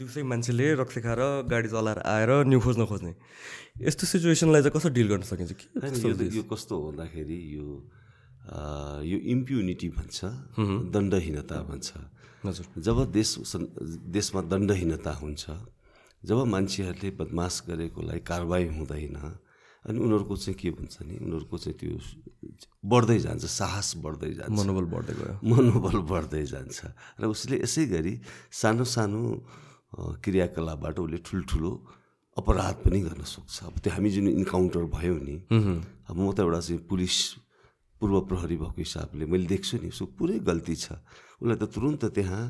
दिउँसै मान्छेले रक्सी खाएर गाडी चलाएर आएर न्यु खोज्न खोज्ने यस्तो सिचुएसनलाई चाहिँ कसरी डिल गर्न सकिन्छ कि यो कस्तो भन्दाखेरि यो यो इम्प्युनिटी भन्छ दण्डहीनता भन्छ हजुर जब देश देशमा दण्डहीनता हुन्छ जब मान्छेहरूले बदमास गरेकोलाई कारवाही हुँदैन अनि उनीहरूको चाहिँ के भन्छ नि उनीहरूको चाहिँ त्यो बढ्दै जान्छ साहस बढ्दै जान्छ मनोबल बढ्दै गयो मनोबल बढ्दै जान्छ र उसले यसै गरी सानो सानो क्रियाकलापबाट उसले ठुल्ठुलो अपराध पनि गर्न सक्छ अब त्यो हामी जुन इन्काउन्टर भयो नि अब म त एउटा चाहिँ पुलिस पूर्व प्रहरी भएको हिसाबले मैले देख्छु नि उसको पुरै गल्ती छ उसलाई त तुरुन्त त्यहाँ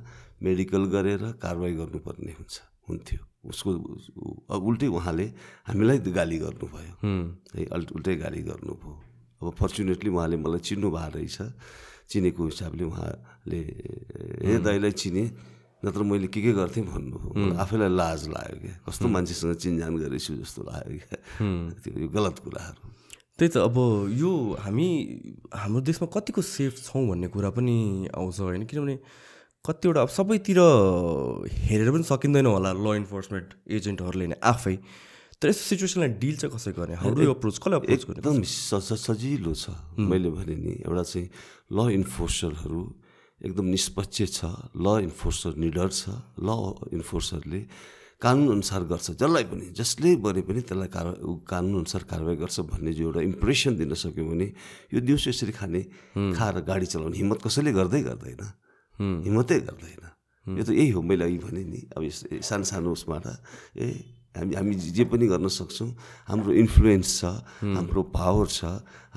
मेडिकल गरेर कारवाही गर्नुपर्ने हुन्छ हुन्थ्यो उसको अब उल्टै उहाँले हामीलाई गाली गर्नुभयो है उल्टै गाली गर्नुभयो अब फर्चुनेटली उहाँले मलाई चिन्नु भएको रहेछ चिनेको हिसाबले उहाँले हे दाइलाई चिने नत्र मैले के के गर्थेँ भन्नु आफैलाई लाज लाग्यो क्या कस्तो मान्छेसँग चिनजान गरेछु जस्तो लाग्यो क्या त्यो गलत कुराहरू त्यही त अब यो हामी हाम्रो देशमा कतिको सेफ छौँ भन्ने कुरा पनि आउँछ होइन किनभने कतिवटा अब सबैतिर हेरेर पनि सकिँदैन होला ल इन्फोर्समेन्ट एजेन्टहरूले नै आफै तर यस्तो सिचुएसनलाई डिल चाहिँ कसरी गर्ने हाम्रो अप्रोच गर्ने एकदम सजिलो छ मैले भने नि एउटा चाहिँ ल इन्फोर्सरहरू एकदम निष्पक्ष छ ल इन्फोर्सर निडर छ ल इन्फोर्सरले कानुनअनुसार गर्छ जसलाई पनि जसले गरे पनि त्यसलाई कार कानुनअनुसार कारवाही गर्छ भन्ने जो एउटा इम्प्रेसन दिन सक्यो भने यो दिउँसो यसरी खाने खाएर गाडी चलाउने हिम्मत कसैले गर्दै गर्दैन हिम्मतै गर्दैन यो त यही हो मैले अघि भने नि अब सानो सानो उसबाट ए हामी हामी जे पनि गर्न सक्छौँ हाम्रो इन्फ्लुएन्स छ हाम्रो पावर छ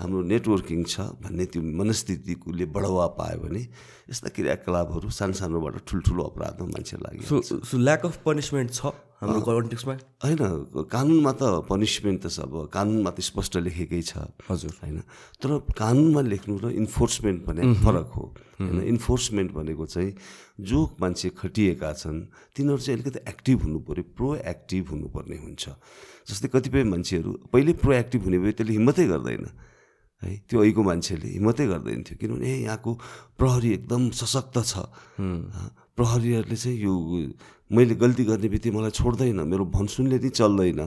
हाम्रो नेटवर्किङ छ भन्ने त्यो मनस्थितिले बढावा पायो भने यस्ता क्रियाकलापहरू सानो सानोबाट ठुल्ठुलो अपराधमा मान्छे लाग्यो सो ल्याक अफ पनिसमेन्ट छ हाम्रो कन्टेक्समा होइन कानुनमा त पनिसमेन्ट त छ अब कानुनमा त स्पष्ट लेखेकै छ हजुर होइन तर कानुनमा लेख्नु र इन्फोर्समेन्ट भने फरक हो होइन इन्फोर्समेन्ट भनेको चाहिँ जो मान्छे खटिएका छन् तिनीहरू चाहिँ अलिकति एक्टिभ हुनु पऱ्यो प्रोएक्टिभ हुनुपर्ने हुन्छ जस्तै कतिपय मान्छेहरू पहिले प्रोएक्टिभ हुने भयो त्यसले हिम्मतै गर्दैन है त्यो अहिलेको मान्छेले हिम्मतै गर्दैन थियो किनभने यहाँको प्रहरी एकदम सशक्त छ प्रहरीहरूले चाहिँ यो मैले गल्ती गर्ने बित्तिकै मलाई छोड्दैन मेरो भन्सुनले नै चल्दैन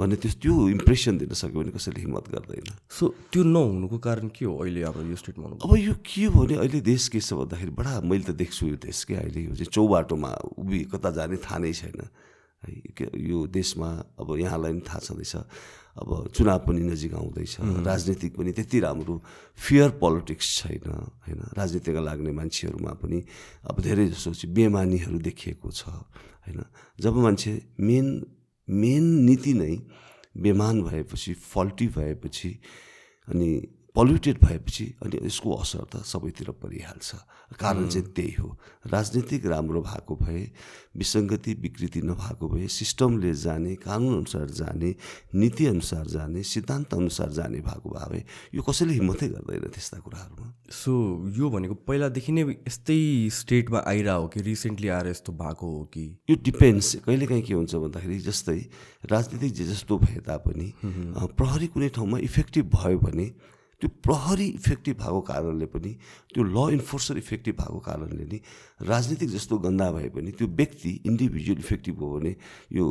भन्ने त्यस त्यो इम्प्रेसन दिन सक्यो भने कसैले हिम्मत गर्दैन सो त्यो नहुनुको कारण के हो अहिले अब यो स्टेटमा अब यो के भने अहिले देश के छ भन्दाखेरि बडा मैले त देख्छु यो देश के अहिले यो चाहिँ चौबाटोमा उभि कता जाने थाहा नै छैन है यो देशमा अब यहाँलाई पनि थाहा छँदैछ अब चुनाव पनि नजिक आउँदैछ राजनीतिक पनि त्यति राम्रो फियर पोलिटिक्स छैन होइन राजनीतिमा लाग्ने मान्छेहरूमा पनि अब धेरै जसो चाहिँ बेमानीहरू देखिएको छ होइन जब मान्छे मेन मेन नीति नै बेमान भएपछि फल्टी भएपछि अनि पल्युटेड भएपछि अनि यसको असर त सबैतिर परिहाल्छ कारण चाहिँ त्यही हो राजनीतिक राम्रो भएको भए विसङ्गति विकृति नभएको भए सिस्टमले जाने कानुनअनुसार जाने नीतिअनुसार जाने सिद्धान्त अनुसार जाने भएको भए भए यो कसैले हिम्मतै गर्दैन त्यस्ता कुराहरूमा सो यो भनेको पहिलादेखि नै यस्तै स्टेटमा आइरह हो कि रिसेन्टली आएर यस्तो भएको हो कि यो डिपेन्ड्स कहिलेकाहीँ के हुन्छ भन्दाखेरि जस्तै राजनीतिक जे जस्तो भए तापनि प्रहरी कुनै ठाउँमा इफेक्टिभ भयो भने त्यो प्रहरी इफेक्टिभ भएको कारणले पनि त्यो ल इन्फोर्सर इफेक्टिभ भएको कारणले नि राजनीतिक जस्तो गन्दा भए पनि त्यो व्यक्ति इन्डिभिजुअल इफेक्टिभ हो भने यो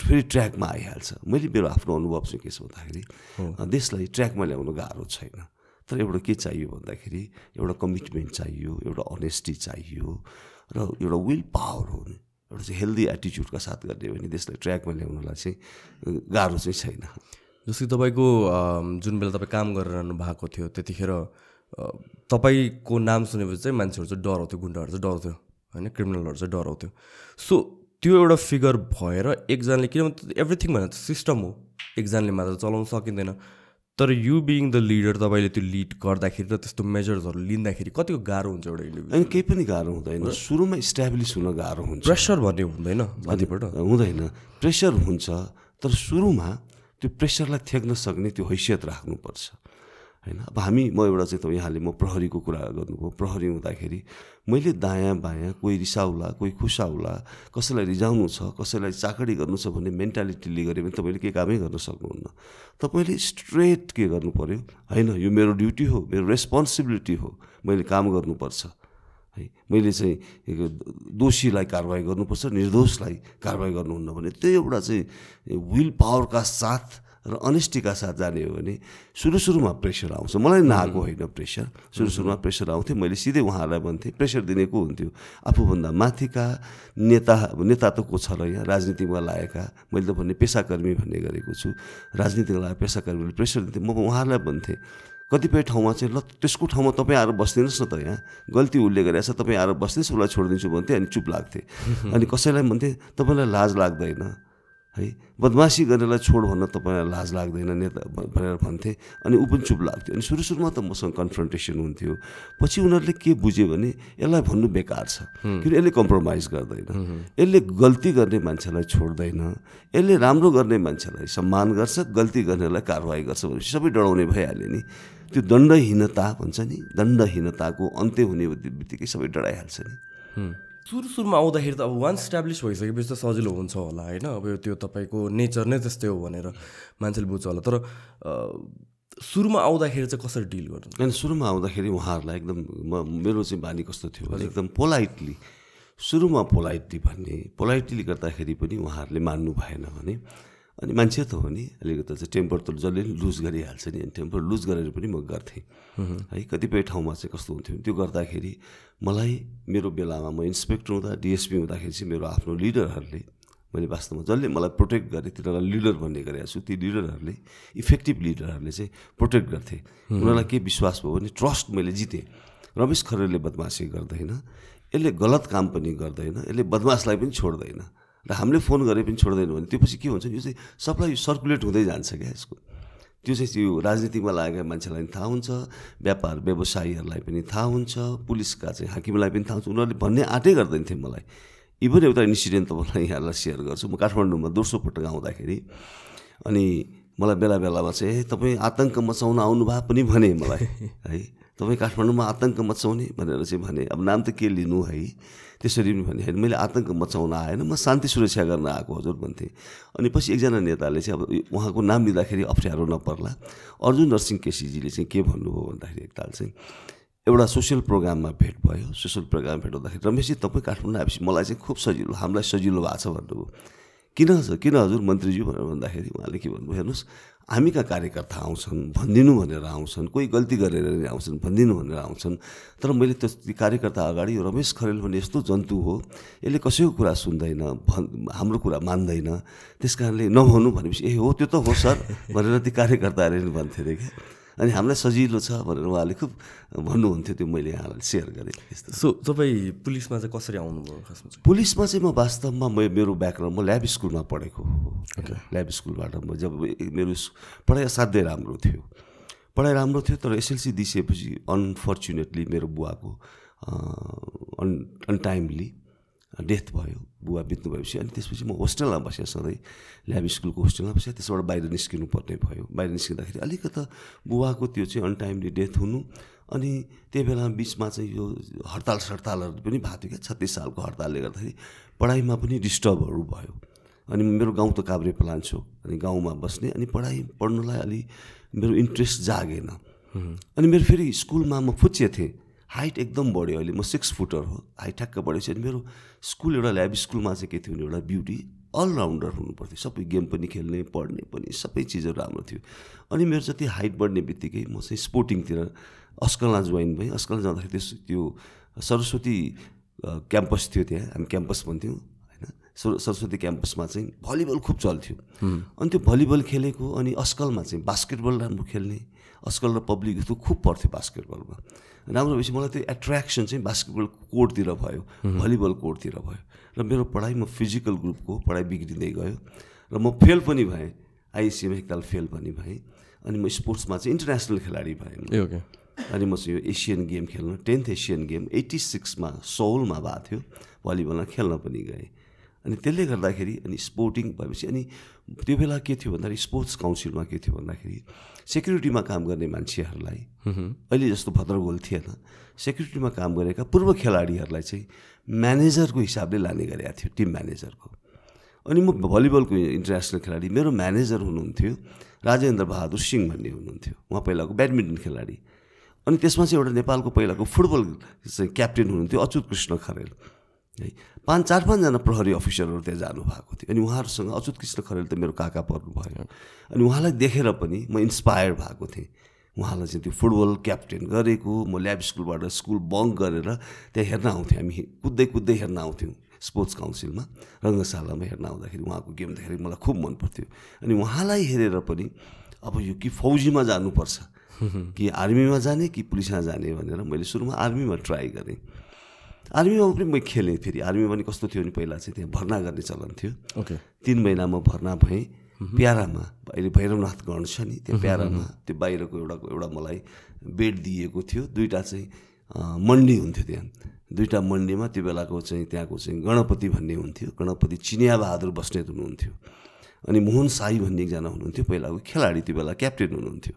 फेरि ट्र्याकमा आइहाल्छ मैले मेरो आफ्नो अनुभव चाहिँ के छ भन्दाखेरि देशलाई ट्र्याकमा ल्याउनु गाह्रो छैन तर एउटा के चाहियो भन्दाखेरि एउटा कमिटमेन्ट चाहियो एउटा अनेस्टी चाहियो र एउटा विल पावर हो नि एउटा चाहिँ हेल्दी एटिच्युडका साथ गर्ने हो भने देशलाई ट्र्याकमा ल्याउनलाई चाहिँ गाह्रो चाहिँ छैन जस्तो कि तपाईँको जुन बेला तपाईँ काम गरिरहनु भएको थियो त्यतिखेर तपाईँको नाम सुनेपछि चाहिँ मान्छेहरू चाहिँ डराउँथ्यो गुन्डाहरू चाहिँ डराउँथ्यो होइन क्रिमिनलहरू चाहिँ डराउँथ्यो सो त्यो एउटा फिगर भएर एकजनाले किनभने एभ्रिथिङ भनेर सिस्टम हो एकजनाले मात्र चलाउन सकिँदैन तर यु बिङ द लिडर तपाईँले त्यो लिड गर्दाखेरि र त्यस्तो मेजर्सहरू लिँदाखेरि कतिको गाह्रो हुन्छ एउटा इन्डिभिजुअल केही पनि गाह्रो हुँदैन सुरुमा इस्ट्याब्लिस हुन गाह्रो हुन्छ प्रेसर भन्ने हुँदैन माथिबाट हुँदैन प्रेसर हुन्छ तर सुरुमा त्यो प्रेसरलाई थ्याक्न सक्ने त्यो हैसियत राख्नुपर्छ होइन अब हामी म एउटा चाहिँ तपाईँ यहाँले म प्रहरीको कुरा गर्नुभयो प्रहरी हुँदाखेरि मैले दायाँ बायाँ कोही रिसाउला कोही खुसाउला कसैलाई रिजाउनु छ कसैलाई चाकडी गर्नु छ भन्ने मेन्टालिटीले गऱ्यो भने तपाईँले केही कामै गर्न सक्नुहुन्न तपाईँले स्ट्रेट के गर्नु पऱ्यो होइन यो मेरो ड्युटी हो मेरो रेस्पोन्सिबिलिटी हो मैले काम गर्नुपर्छ है मैले चाहिँ दोषीलाई कारवाही गर्नुपर्छ निर्दोषलाई कारवाही गर्नुहुन्न भने त्यो एउटा चाहिँ विल पावरका साथ र अनेस्टीका साथ जाने हो भने सुरु सुरुमा प्रेसर आउँछ मलाई नआएको होइन प्रेसर सुरु सुरुमा प्रेसर आउँथ्यो मैले सिधै उहाँहरूलाई भन्थेँ प्रेसर दिने को हुन्थ्यो आफूभन्दा माथिका नेता नेता त को छ र यहाँ राजनीतिमा लागेका मैले त भन्ने पेसाकर्मी भन्ने गरेको छु राजनीतिमा लागेका पेसाकर्मीले प्रेसर दिन्थेँ म उहाँहरूलाई भन्थेँ कतिपय ठाउँमा चाहिँ ल त्यसको ठाउँमा तपाईँ आएर बस्दिनुहोस् न त यहाँ गल्ती उसले गरेछ तपाईँ आएर बस्दैछ उसलाई छोडिदिन्छु भन्थे अनि चुप लाग्थे अनि कसैलाई भन्थे तपाईँलाई लाज लाग्दैन है बदमासी गर्नेलाई छोड भन्न तपाईँलाई लाज लाग्दैन नेता भनेर भन्थे अनि ऊ पनि चुप लाग्थ्यो अनि सुरु सुरुमा त मसँग कन्फ्रन्टेसन हुन्थ्यो पछि उनीहरूले के बुझ्यो भने यसलाई भन्नु बेकार छ किन यसले कम्प्रोमाइज गर्दैन यसले गल्ती गर्ने मान्छेलाई छोड्दैन यसले राम्रो गर्ने मान्छेलाई सम्मान गर्छ गल्ती गर्नेलाई कारवाही गर्छ भनेपछि सबै डराउने भइहाल्यो नि त्यो दण्डहीनता भन्छ नि दण्डहीनताको अन्त्य हुने बित्तिकै सबै डराइहाल्छ नि सुरु सुरुमा आउँदाखेरि त अब वान्स स्ट्याब्लिस भइसकेपछि त सजिलो हुन्छ होला होइन अब त्यो तपाईँको नेचर नै त्यस्तै हो भनेर मान्छेले बुझ्छ होला तर सुरुमा आउँदाखेरि चाहिँ कसरी डिल गर्नु होइन सुरुमा आउँदाखेरि उहाँहरूलाई एकदम म मेरो चाहिँ बानी कस्तो थियो भने एकदम पोलाइटली सुरुमा पोलाइटली भन्ने पोलाइटली गर्दाखेरि पनि उहाँहरूले मान्नु भएन भने अनि मान्छे त हो नि अलिकति चाहिँ टेम्पर त जसले लुज गरिहाल्छ नि अनि टेम्पर लुज गरेर पनि म गर्थेँ है कतिपय ठाउँमा चाहिँ कस्तो हुन्थ्यो त्यो गर्दाखेरि मलाई मेरो बेलामा म इन्सपेक्टर हुँदा डिएसपी हुँदाखेरि चाहिँ मेरो आफ्नो लिडरहरूले मैले वास्तवमा जसले मलाई प्रोटेक्ट गरेँ तिनीहरूलाई लिडर भन्ने गरेको छु ती लिडरहरूले इफेक्टिभ लिडरहरूले चाहिँ प्रोटेक्ट गर्थे उनीहरूलाई के विश्वास भयो भने ट्रस्ट मैले जितेँ रमेश खरेलले बदमासी गर्दैन यसले गलत काम पनि गर्दैन यसले बदमासलाई पनि छोड्दैन र हामीले फोन गरे पनि छोड्दैन भने त्यो के हुन्छ यो चाहिँ सबलाई सर्कुलेट हुँदै जान्छ क्या यसको त्यो चाहिँ यो राजनीतिमा लागेका मान्छेलाई पनि थाहा हुन्छ व्यापार व्यवसायीहरूलाई पनि थाहा हुन्छ पुलिसका चाहिँ हाकिमलाई पनि थाहा हुन्छ उनीहरूले भन्ने आँटै गर्दैन थिए मलाई इभन एउटा इन्सिडेन्ट तपाईँलाई यहाँलाई सेयर गर्छु म काठमाडौँमा दोस्रो पटक आउँदाखेरि अनि मलाई बेला बेलामा चाहिँ तपाईँ आतङ्क मचाउन आउनुभयो पनि भने मलाई है तपाईँ काठमाडौँमा आतङ्क मचाउने भनेर चाहिँ भने अब नाम त के लिनु है त्यसरी पनि भने होइन मैले आतङ्क मचाउन आएन म शान्ति सुरक्षा गर्न आएको हजुर भन्थेँ अनि पछि एकजना नेताले चाहिँ अब उहाँको नाम लिँदाखेरि अप्ठ्यारो नपर्ला अर्जुन नरसिंह केसीजीले चाहिँ के भन्नुभयो भन्दाखेरि एकताल चाहिँ एउटा सोसियल प्रोग्राममा भेट भयो सोसियल प्रोग्राम भेट हुँदाखेरि रमेशजी तपाईँ काठमाडौँ आएपछि मलाई चाहिँ खुब सजिलो हामीलाई सजिलो भएको छ भन्नुभयो किन हजुर किन हजुर मन्त्रीज्यू भनेर भन्दाखेरि उहाँले के भन्नुभयो हेर्नुहोस् हामीका कार्यकर्ता आउँछन् भनिदिनु भनेर आउँछन् कोही गल्ती गरेर आउँछन् भनिदिनु भनेर आउँछन् तर मैले त्यो कार्यकर्ता अगाडि रमेश खरेल भन्ने यस्तो जन्तु हो यसले कसैको कुरा सुन्दैन भन् हाम्रो कुरा मान्दैन त्यस कारणले नभनु भनेपछि ए हो त्यो त हो सर भनेर ती कार्यकर्ताहरूले भन्थे अरे क्या अनि हामीलाई सजिलो छ भनेर उहाँले खुब भन्नुहुन्थ्यो त्यो मैले यहाँलाई सेयर गरेँ यस्तो सो तपाईँ पुलिसमा चाहिँ कसरी आउनुभयो खासमा पुलिसमा चाहिँ म वास्तवमा म मेरो ब्याकग्राउन्ड म ल्याब स्कुलमा पढेको हो ल्याब स्कुलबाट म जब मेरो पढाइ असाध्यै राम्रो थियो पढाइ राम्रो थियो तर एसएलसी दिइसकेपछि अनफर्चुनेटली मेरो बुवाको अन अनटाइमली डेथ भयो बुवा बित्नु भएपछि अनि त्यसपछि म होस्टेलमा बसेँ सधैँ ल्याब स्कुलको होस्टेलमा बसेँ त्यसबाट बाहिर निस्किनु पर्ने भयो बाहिर निस्किँदाखेरि अलिकति बुवाको त्यो चाहिँ अनटाइमली डेथ हुनु अनि त्यही बेला बिचमा चाहिँ यो हडताल सडतालहरू पनि भएको थियो क्या छत्तिस सालको हडतालले गर्दाखेरि पढाइमा पनि डिस्टर्बहरू भयो अनि मेरो गाउँ त काभ्रे प्लान अनि गाउँमा बस्ने अनि पढाइ पढ्नुलाई अलि मेरो इन्ट्रेस्ट जागेन अनि मेरो फेरि स्कुलमा म फुच्चे थिएँ हाइट एकदम बढ्यो अहिले म सिक्स फुटर हो हाइट ठ्याक्क बढेपछि अनि मेरो स्कुल एउटा ल्याब स्कुलमा चाहिँ के थियो भने एउटा ब्युटी अलराउन्डर हुनुपर्थ्यो सबै गेम पनि खेल्ने पढ्ने पनि सबै चिजहरू राम्रो थियो अनि मेरो जति हाइट बढ्ने बित्तिकै म चाहिँ स्पोर्टिङतिर अस्कलमा जोइन भएँ अस्कल जाँदाखेरि त्यस त्यो सरस्वती क्याम्पस थियो त्यहाँ हामी क्याम्पस भन्थ्यौँ होइन सर सरस्वती क्याम्पसमा चाहिँ भलिबल खुब चल्थ्यो अनि त्यो भलिबल खेलेको अनि अस्कलमा चाहिँ बास्केटबल राम्रो खेल्ने आजकल र पब्लिक यस्तो खुब पर्थ्यो बास्केटबलमा राम्रो भएपछि मलाई त्यो एट्र्याक्सन चाहिँ बास्केटबल कोर्टतिर भयो भलिबल कोर्टतिर भयो र मेरो पढाइ म फिजिकल ग्रुपको पढाइ बिग्रिँदै गयो र म फेल पनि भएँ आइएसिएमा एकताल फेल पनि भएँ अनि म स्पोर्ट्समा चाहिँ इन्टरनेसनल खेलाडी भएँ अनि म चाहिँ यो एसियन गेम खेल्न टेन्थ एसियन गेम एट्टी सिक्समा सोलमा भएको थियो भलिबलमा खेल्न पनि गएँ अनि त्यसले गर्दाखेरि अनि स्पोर्टिङ भएपछि अनि त्यो बेला के थियो भन्दाखेरि स्पोर्ट्स काउन्सिलमा के थियो भन्दाखेरि सेक्युरिटीमा काम गर्ने मान्छेहरूलाई अहिले जस्तो भद्रगोल थिएन सेक्युरिटीमा काम गरेका पूर्व खेलाडीहरूलाई चाहिँ म्यानेजरको हिसाबले लाने गरेका थियो टिम म्यानेजरको अनि म भलिबलको इन्टरनेसनल खेलाडी मेरो म्यानेजर हुनुहुन्थ्यो राजेन्द्र बहादुर सिंह भन्ने हुनुहुन्थ्यो उहाँ पहिलाको ब्याडमिन्टन खेलाडी अनि त्यसमा चाहिँ एउटा नेपालको पहिलाको फुटबल क्याप्टेन हुनुहुन्थ्यो अच्युत कृष्ण खरेल है पाँच चार पाँचजना प्रहरी अफिसरहरू त्यहाँ जानुभएको थियो अनि उहाँहरूसँग अच्युत कृष्ण खरेल त मेरो काका पर्नु पर्नुभयो अनि उहाँलाई देखेर पनि म इन्सपायर भएको थिएँ उहाँलाई चाहिँ त्यो फुटबल क्याप्टेन गरेको म ल्याब स्कुलबाट स्कुल बङ्क गरेर त्यहाँ हेर्न आउँथेँ हामी कुद्दै कुद्दै हेर्न आउँथ्यौँ स्पोर्ट्स काउन्सिलमा रङ्गशालामा हेर्न आउँदाखेरि उहाँको गेम देख्दाखेरि मलाई खुब मन पर्थ्यो अनि उहाँलाई हेरेर पनि अब यो कि फौजीमा जानुपर्छ कि आर्मीमा जाने कि पुलिसमा जाने भनेर मैले सुरुमा आर्मीमा ट्राई गरेँ आर्मीमा पनि मैले खेलेँ फेरि आर्मीमा पनि कस्तो थियो भने पहिला चाहिँ त्यहाँ भर्ना गर्ने चलन थियो ओके तिन म भर्ना भएँ प्यारामा अहिले भैरवनाथ गण छ नि त्यो प्यारामा त्यो बाहिरको एउटा एउटा मलाई बेड दिएको थियो दुइटा चाहिँ मन्डी हुन्थ्यो त्यहाँ दुइटा मन्डीमा त्यो बेलाको चाहिँ त्यहाँको चाहिँ गणपति भन्ने हुन्थ्यो गणपति चिनियाबहादुर बस्नेत हुनुहुन्थ्यो अनि मोहन साई भन्ने एकजना हुनुहुन्थ्यो पहिलाको खेलाडी त्यो बेला क्याप्टेन हुनुहुन्थ्यो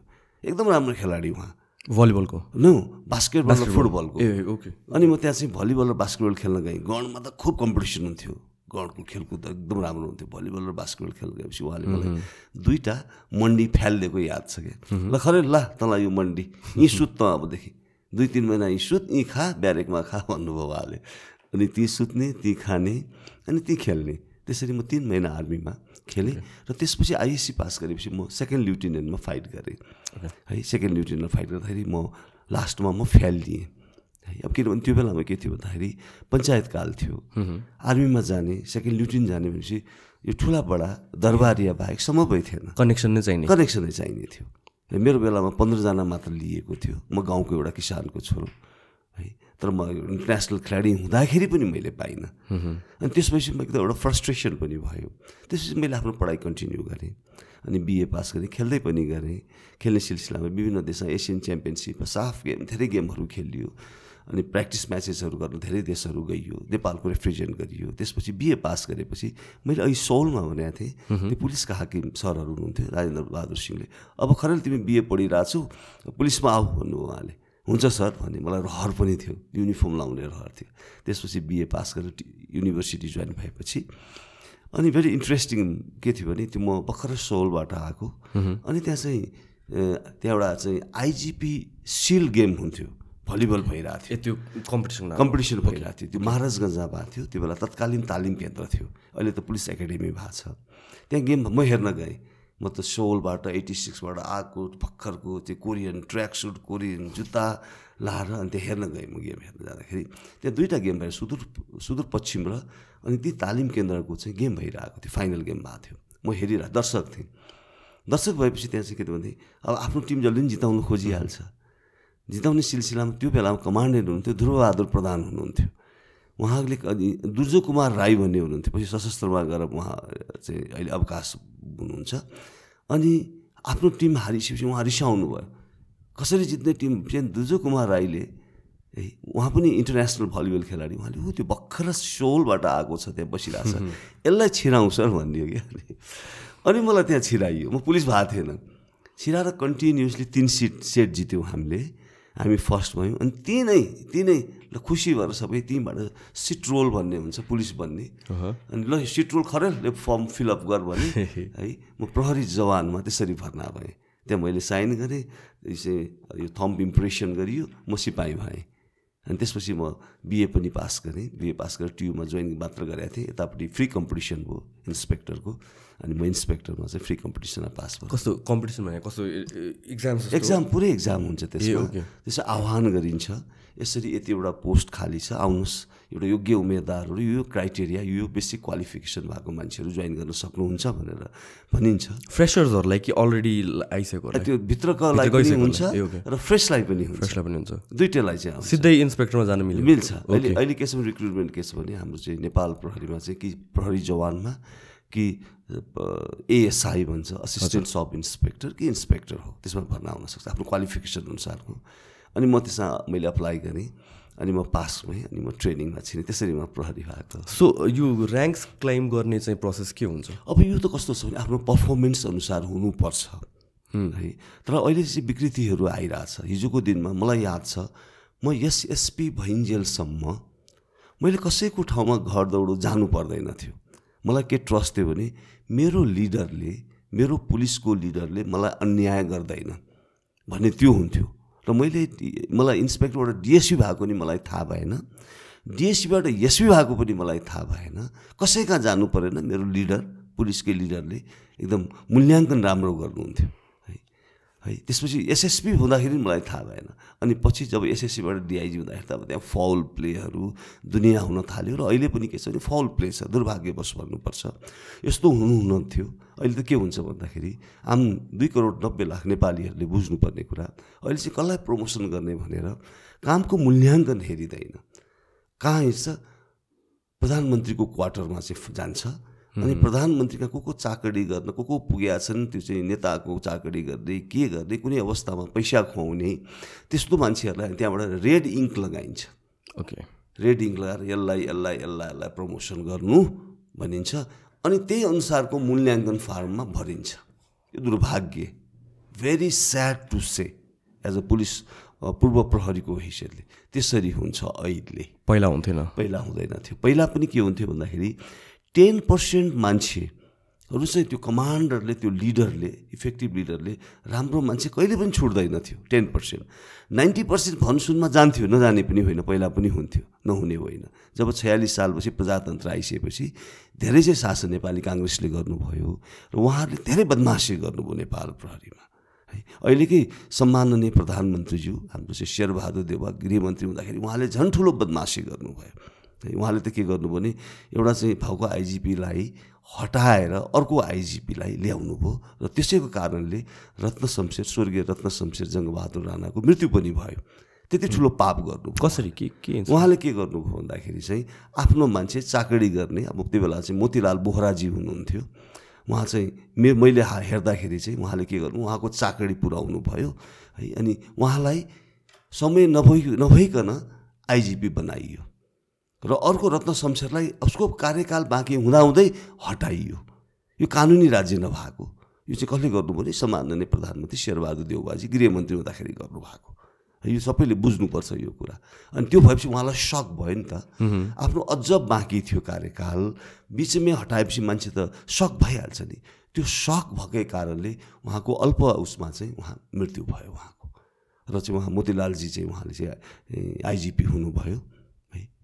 एकदम राम्रो खेलाडी उहाँ भलिबलको नो बास्केटबल फुटबलको ए ओके अनि म त्यहाँ चाहिँ भलिबल र बास्केटबल खेल्न गएँ गणमा त खुब कम्पिटिसन हुन्थ्यो गणको खेलकुद एकदम राम्रो हुन्थ्यो भलिबल र बास्केटबल खेल्न गएपछि उहाँले मलाई दुईवटा मन्डी फ्यालिदिएको याद छ क्या ल खरे ल तँलाई यो मन्डी यहीँ सुत् त अबदेखि दुई तिन महिना यहीँ सुत् यहीँ खा ब्यारेकमा खा भन्नुभयो उहाँले अनि ती सुत्ने ती खाने अनि ती खेल्ने त्यसरी म तिन महिना आर्मीमा खेलेँ र त्यसपछि आइएससी पास गरेपछि म सेकेन्ड ल्युटिनेन्टमा फाइट गरेँ है सेकेन्ड लिफ्टिनेन्टमा फाइट गर्दाखेरि म लास्टमा म फेल लिएँ है अब किनभने त्यो बेलामा के थियो भन्दाखेरि काल थियो आर्मीमा जाने सेकेन्ड ल्युटिन जाने भनेपछि यो ठुला बडा दरबारिया बाहेक सम्भवै थिएन कनेक्सन नै चाहिने कनेक्सनै चाहिने थियो मेरो बेलामा पन्ध्रजना मात्र लिएको थियो म गाउँको एउटा किसानको छोरो तर म इन्टरनेसनल खेलाडी हुँदाखेरि पनि मैले पाइनँ अनि त्यसपछि म एकदम एउटा फ्रस्ट्रेसन पनि भयो त्यसपछि मैले आफ्नो पढाइ कन्टिन्यू गरेँ अनि बिए पास गरेँ खेल्दै पनि गरेँ खेल्ने सिलसिलामा विभिन्न देशमा एसियन च्याम्पियनसिपमा साफ गेम धेरै गेमहरू खेलियो अनि प्र्याक्टिस म्याचेसहरू गर्न धेरै देशहरू गइयो नेपालको रिप्रेजेन्ट गरियो त्यसपछि बिए पास गरेपछि मैले अहिले सोलमा भनेको थिएँ त्यो पुलिसका हाकिम सरहरू हुनुहुन्थ्यो राजेन्द्र बहादुर सिंहले अब खरेल तिमी बिए पढिरहेको छौ पुलिसमा आऊ भन्नु उहाँले हुन्छ सर भने मलाई रहर पनि थियो युनिफर्म लाउने रहर थियो त्यसपछि बिए पास गरेर युनिभर्सिटी जोइन भएपछि अनि भेरी इन्ट्रेस्टिङ के थियो भने त्यो म भर्खर सोलबाट आएको अनि त्यहाँ चाहिँ त्यहाँ एउटा चाहिँ आइजिपी सिल गेम हुन्थ्यो भलिबल भइरहेको थियो त्यो कम्पिटिसन कम्पिटिसन भइरहेको थियो त्यो महाराजगञ्जमा भएको थियो त्यो बेला तत्कालीन तालिम केन्द्र थियो अहिले त पुलिस एकाडेमी भएको छ त्यहाँ गेम म हेर्न गएँ म त सोलबाट एट्टी सिक्सबाट आएको भर्खरको त्यो कोरियन ट्र्याक सुट कोरियन जुत्ता लाएर अनि त्यहाँ हेर्न गएँ म गेम हेर्न जाँदाखेरि त्यहाँ दुईवटा गेम भएर सुदूर सुदूरपश्चिम र अनि ती तालिम केन्द्रको चाहिँ गेम भइरहेको थियो फाइनल गेम भएको थियो म हेरिरहेको दर्शक थिएँ दर्शक भएपछि त्यहाँ चाहिँ के भन्दै अब आफ्नो टिम जसले पनि जिताउनु खोजिहाल्छ जिताउने सिलसिलामा त्यो बेलामा कमान्डेन्ट हुनुहुन्थ्यो ध्रुवबहादुर प्रधान हुनुहुन्थ्यो उहाँले दुर्जो कुमार राई भन्ने हुनुहुन्थ्यो पछि सशस्त्रमा गएर उहाँ चाहिँ अहिले अवकाश हुनुहुन्छ अनि आफ्नो टिम हारिसकेपछि उहाँ रिसाउनु भयो कसरी जित्ने टिम चाहिँ दुर्जो कुमार राईले है उहाँ पनि इन्टरनेसनल भलिबल खेलाडी उहाँले हो त्यो भर्खर सोलबाट आएको छ त्यहाँ बसिरहेको छ यसलाई छिराउँछ सर भनिदियो क्या अनि मलाई त्यहाँ छिराइयो म पुलिस भएको थिएन छिराएर कन्टिन्युसली तिन सिट सेट जित्यौँ हामीले हामी फर्स्ट भयौँ अनि त्यही नै त्यही नै ल खुसी भएर सबै त्यहीँबाट सिट रोल भन्ने हुन्छ पुलिस भन्ने अनि ल सिट रोल खरेल फर्म फिलअप गर भने है म प्रहरी जवानमा त्यसरी भर्ना भएँ त्यहाँ मैले साइन गरेँ यो थम्प इम्प्रेसन गरियो म सिपाही भएँ अनि त्यसपछि म बिए पनि पास गरेँ बिए पास गरेर ट्युमा जोइन मात्र गरेको थिएँ यतापट्टि फ्री कम्पिटिसन भयो इन्सपेक्टरको अनि म इन्सपेक्टरमा चाहिँ फ्री कम्पिटिसनमा पास भयो कस्तो कम्पिटिसन भने कस्तो एक्जाम एक्जाम पुरै एक्जाम हुन्छ त्यसको त्यसो आह्वान गरिन्छ यसरी यतिवटा पोस्ट खाली छ आउनुहोस् एउटा योग्य उम्मेदवारहरू यो क्राइटेरिया यो बेसिक क्वालिफिकेसन भएको मान्छेहरू जोइन गर्न सक्नुहुन्छ भनेर भनिन्छ फ्रेसर्सहरूलाई कि अलरेडी आइसकेको त्यो भित्रको लागि हुन्छ र फ्रेसलाई पनि फ्रेसलाई पनि हुन्छ दुइटैलाई चाहिँ सिधै इन्सपेक्टरमा जानु मिल्छ अहिले अहिले केसमा रिक्रुटमेन्ट के छ भने हाम्रो चाहिँ नेपाल प्रहरीमा चाहिँ कि प्रहरी जवानमा कि एएसआई भन्छ असिस्टेन्ट सब इन्सपेक्टर कि इन्सपेक्टर हो त्यसमा भर्ना हुनसक्छ आफ्नो क्वालिफिकेसन अनुसारको अनि म त्यसमा मैले अप्लाई गरेँ अनि म पास भएँ अनि म ट्रेनिङमा छिने त्यसरी म प्रहरी भएको सो यो ऱ्याङ्क्स क्लाइम गर्ने चाहिँ प्रोसेस के हुन्छ अब यो त कस्तो छ भने आफ्नो पर्फर्मेन्स अनुसार हुनुपर्छ है तर अहिले चाहिँ विकृतिहरू आइरहेछ हिजोको दिनमा मलाई याद छ म एसएसपी भइन्जेलसम्म मैले कसैको ठाउँमा घर दौडो जानु पर्दैन थियो मलाई के ट्रस्ट थियो भने मेरो लिडरले मेरो पुलिसको लिडरले मलाई अन्याय गर्दैन भन्ने त्यो हुन्थ्यो र मैले मलाई इन्सपेक्टरबाट डिएसपी भएको नि मलाई थाहा भएन डिएसपीबाट एसपी भएको पनि मलाई थाहा भएन कसै कहाँ जानु परेन मेरो लिडर पुलिसकै लिडरले एकदम मूल्याङ्कन राम्रो गर्नुहुन्थ्यो है त्यसपछि एसएसपी हुँदाखेरि मलाई थाहा भएन अनि पछि जब एसएससीबाट डिआइजी हुँदाखेरि त अब त्यहाँ फाउल प्लेहरू दुनियाँ हुन थाल्यो र अहिले पनि के छ भने फाउल प्ले छ दुर्भाग्यवश भन्नुपर्छ यस्तो हुनु हुनुहुन्थ्यो अहिले त के हुन्छ भन्दाखेरि आम दुई करोड नब्बे लाख नेपालीहरूले बुझ्नुपर्ने कुरा अहिले चाहिँ कसलाई प्रमोसन गर्ने भनेर कामको मूल्याङ्कन हेरिँदैन कहाँ हिँड्छ प्रधानमन्त्रीको क्वार्टरमा चाहिँ जान्छ अनि प्रधानमन्त्रीका को को चाकडी गर्न को को पुगेका छन् त्यो चाहिँ नेताको चाकडी गर्दै के गर्दै कुनै अवस्थामा पैसा खुवाउने त्यस्तो मान्छेहरूलाई त्यहाँबाट रेड इङ्क लगाइन्छ ओके रेड इङ्क लगाएर यसलाई यसलाई यसलाई यसलाई प्रमोसन गर्नु भनिन्छ अनि त्यही अनुसारको मूल्याङ्कन फार्ममा भरिन्छ यो दुर्भाग्य very sad to say as a police पूर्व प्रहरीको हैसियतले त्यसरी हुन्छ अहिले पहिला हुन्थेन पहिला हुँदैन थियो पहिला पनि के हुन्थ्यो भन्दाखेरि टेन पर्सेन्ट मान्छेहरू चाहिँ त्यो कमान्डरले त्यो लिडरले इफेक्टिभ लिडरले राम्रो मान्छे कहिले पनि छुट्दैन थियो टेन पर्सेन्ट नाइन्टी पर्सेन्ट भनसुनमा जान्थ्यो नजाने पनि होइन पहिला पनि हुन्थ्यो नहुने होइन जब छयालिस सालपछि प्रजातन्त्र आइसकेपछि धेरै चाहिँ शासन नेपाली काङ्ग्रेसले गर्नुभयो र उहाँहरूले धेरै बदमासी गर्नुभयो नेपाल प्रहरीमा है अहिलेकै सम्माननीय प्रधानमन्त्रीज्यू हाम्रो चाहिँ शेरबहादुर देवा गृहमन्त्री हुँदाखेरि उहाँले झन् ठुलो बदमासी गर्नुभयो उहाँले त के गर्नु भने एउटा चाहिँ फाउको आइजिपीलाई हटाएर अर्को आइजिपीलाई ल्याउनु भयो र त्यसैको कारणले रत्न शमशेर स्वर्गीय रत्न शमशेर जङ्गबहादुर राणाको मृत्यु पनि भयो त्यति ठुलो पाप गर्नु कसरी के के उहाँले के गर्नुभयो भन्दाखेरि चाहिँ आफ्नो मान्छे चाकडी गर्ने अब त्यो बेला चाहिँ मोतीलाल बोहराजी हुनुहुन्थ्यो उहाँ चाहिँ मे मैले हेर्दाखेरि चाहिँ उहाँले के गर्नु उहाँको चाकडी पुऱ्याउनु भयो है अनि उहाँलाई समय नभइ नभइकन आइजिपी बनाइयो र अर्को रत्न शमशेरलाई उसको कार्यकाल बाँकी हुँदाहुँदै हटाइयो यो कानुनी राज्य नभएको यो चाहिँ कसले गर्नुभयो भने सम्माननीय प्रधानमन्त्री शेरबहादुर देवबाजी गृहमन्त्री हुँदाखेरि गर्नुभएको यो सबैले बुझ्नुपर्छ यो कुरा अनि त्यो भएपछि उहाँलाई सक भयो नि त आफ्नो अझ बाँकी थियो कार्यकाल बिचमै हटाएपछि मान्छे त सक भइहाल्छ नि त्यो सक भएकै कारणले उहाँको अल्प उसमा चाहिँ उहाँ मृत्यु भयो उहाँको र चाहिँ उहाँ मोतीलालजी चाहिँ उहाँले चाहिँ आइजिपी हुनुभयो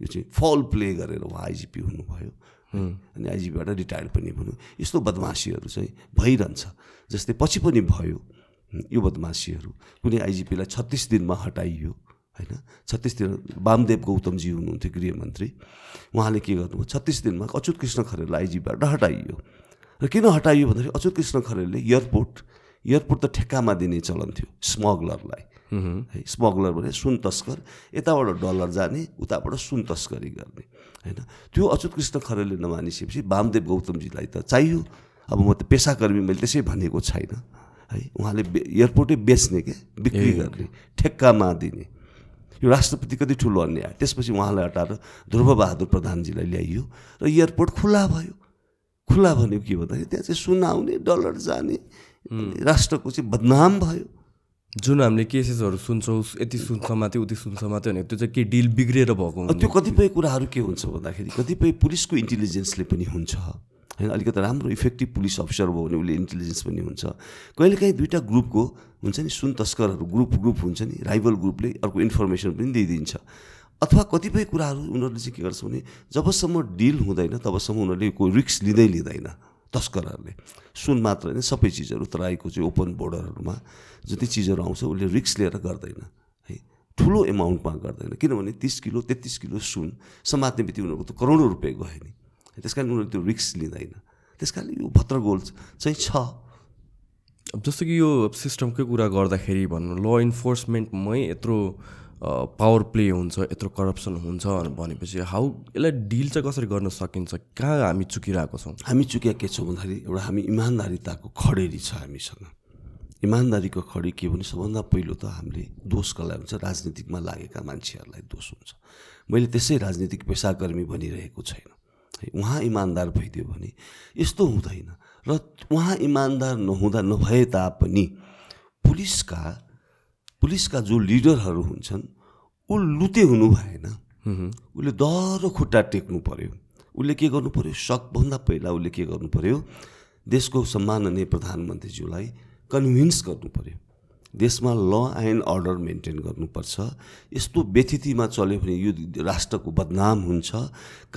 यो चाहिँ फल प्ले गरेर उहाँ आइजिपी हुनुभयो अनि आइजिपीबाट रिटायर्ड पनि भन्नु यस्तो बदमासीहरू चाहिँ भइरहन्छ जस्तै पछि पनि भयो यो बदमासीहरू कुनै आइजिपीलाई छत्तिस दिनमा हटाइयो होइन छत्तिस दिन वामदेव गौतमजी हुनुहुन्थ्यो गृहमन्त्री उहाँले के गर्नुभयो छत्तिस दिनमा अच्युत कृष्ण खरेललाई आइजिपीबाट हटाइयो र किन हटाइयो भन्दाखेरि अच्युत कृष्ण खरेलले एयरपोर्ट एयरपोर्ट त ठेक्कामा दिने चलन थियो स्मग्लरलाई है स्मग्लर भने सुन तस्कर यताबाट डलर जाने उताबाट सुन तस्करी गर्ने होइन त्यो अच्युत कृष्ण खरेलले नमानिसकेपछि वामदेव गौतमजीलाई त चाहियो अब म त पेसाकर्मी मैले त्यसै भनेको छैन है उहाँले एयरपोर्टै बेच्ने के बिक्री गर्ने ठेक्कामा दिने यो राष्ट्रपति कति ठुलो अन्याय त्यसपछि उहाँलाई हटाएर ध्रुवबहादुर प्रधानजीलाई ल्याइयो र एयरपोर्ट खुल्ला भयो खुल्ला भन्यो के भन्दाखेरि त्यहाँ चाहिँ सुन आउने डलर जाने राष्ट्रको चाहिँ बदनाम भयो जुन हामीले केसेसहरू सुन्छौँ यति सुन्छ मात्रै उति सुन्छ मात्रै भने त्यो चाहिँ के डिल बिग्रेर भएको हुन्छ त्यो कतिपय कुराहरू के हुन्छ भन्दाखेरि कतिपय पुलिसको इन्टेलिजेन्सले पनि हुन्छ होइन अलिकति राम्रो इफेक्टिभ पुलिस अफिसर भयो भने उसले इन्टेलिजेन्स पनि हुन्छ कहिलेकाहीँ दुइटा ग्रुपको हुन्छ नि सुन तस्करहरू ग्रुप ग्रुप हुन्छ नि राइभल ग्रुपले अर्को इन्फर्मेसन पनि दिइदिन्छ अथवा कतिपय कुराहरू उनीहरूले चाहिँ के गर्छ भने जबसम्म डिल हुँदैन तबसम्म उनीहरूले कोही रिक्स लिँदै लिँदैन तस्करहरूले सुन मात्र होइन सबै चिजहरू तराईको चाहिँ ओपन बोर्डरहरूमा जति चिजहरू आउँछ उसले रिक्स लिएर गर्दैन है ठुलो एमाउन्टमा गर्दैन किनभने तिस किलो तेत्तिस किलो सुन समात्ने बित्तिकै उनीहरूको त करोडौँ रुपियाँ गयो नि त्यस कारण उनीहरूले त्यो रिक्स लिँदैन त्यस कारण यो भत्र गोल चाहिँ छ अब जस्तो कि यो सिस्टमकै कुरा गर्दाखेरि भनौँ ल इन्फोर्समेन्टमै यत्रो पावर प्ले हुन्छ यत्रो करप्सन हुन्छ भनेपछि हाउ यसलाई डिल चाहिँ कसरी गर्न सकिन्छ कहाँ हामी चुकिरहेको छौँ हामी चुकिया के छौँ भन्दाखेरि एउटा हामी इमान्दारिताको खडेरी छ हामीसँग इमान्दारीको खडी के भने सबभन्दा पहिलो त हामीले दोष कसलाई हुन्छ राजनीतिकमा लागेका मान्छेहरूलाई दोष हुन्छ मैले त्यसै राजनीतिक पेसाकर्मी भनिरहेको छैन है उहाँ इमान्दार भइदियो भने यस्तो हुँदैन र उहाँ इमान्दार नहुँदा नभए तापनि पुलिसका पुलिसका जो लिडरहरू हुन्छन् ऊ लुते हुनु भएन उसले दह्रो खुट्टा टेक्नु पर्यो उसले के गर्नु पर्यो सकभन्दा पहिला उसले के गर्नु पर्यो देशको सम्माननीय प्रधानमन्त्रीज्यूलाई कन्भिन्स गर्नु पर्यो देशमा ल एन्ड अर्डर मेन्टेन गर्नुपर्छ यस्तो व्यथितिमा चल्यो भने यो राष्ट्रको बदनाम हुन्छ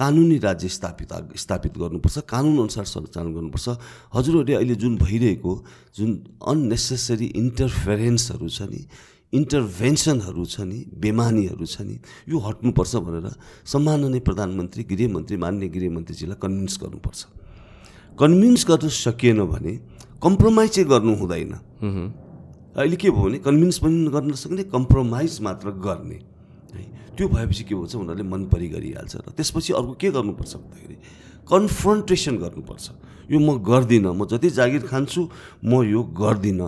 कानुनी राज्य स्थापित स्थापित गर्नुपर्छ कानुनअनुसार सञ्चालन गर्नुपर्छ हजुरहरूले अहिले जुन भइरहेको जुन अननेसेसरी इन्टरफेरेन्सहरू छ नि इन्टरभेन्सनहरू छ नि बेमानीहरू छ नि यो हट्नुपर्छ भनेर सम्माननीय प्रधानमन्त्री गृहमन्त्री मान्य गृहमन्त्रीजीलाई कन्भिन्स गर्नुपर्छ कन्भिन्स गर्न सकिएन भने कम्प्रोमाइज चाहिँ गर्नु हुँदैन अहिले के भयो भने कन्भिन्स पनि गर्न नसक्ने कम्प्रोमाइज मात्र गर्ने है त्यो भएपछि के भन्छ उनीहरूले मन परि गरिहाल्छ र त्यसपछि अर्को के गर्नुपर्छ भन्दाखेरि कन्फ्रन्टेसन गर्नुपर्छ यो म गर्दिनँ म जति जागिर खान्छु म यो गर्दिनँ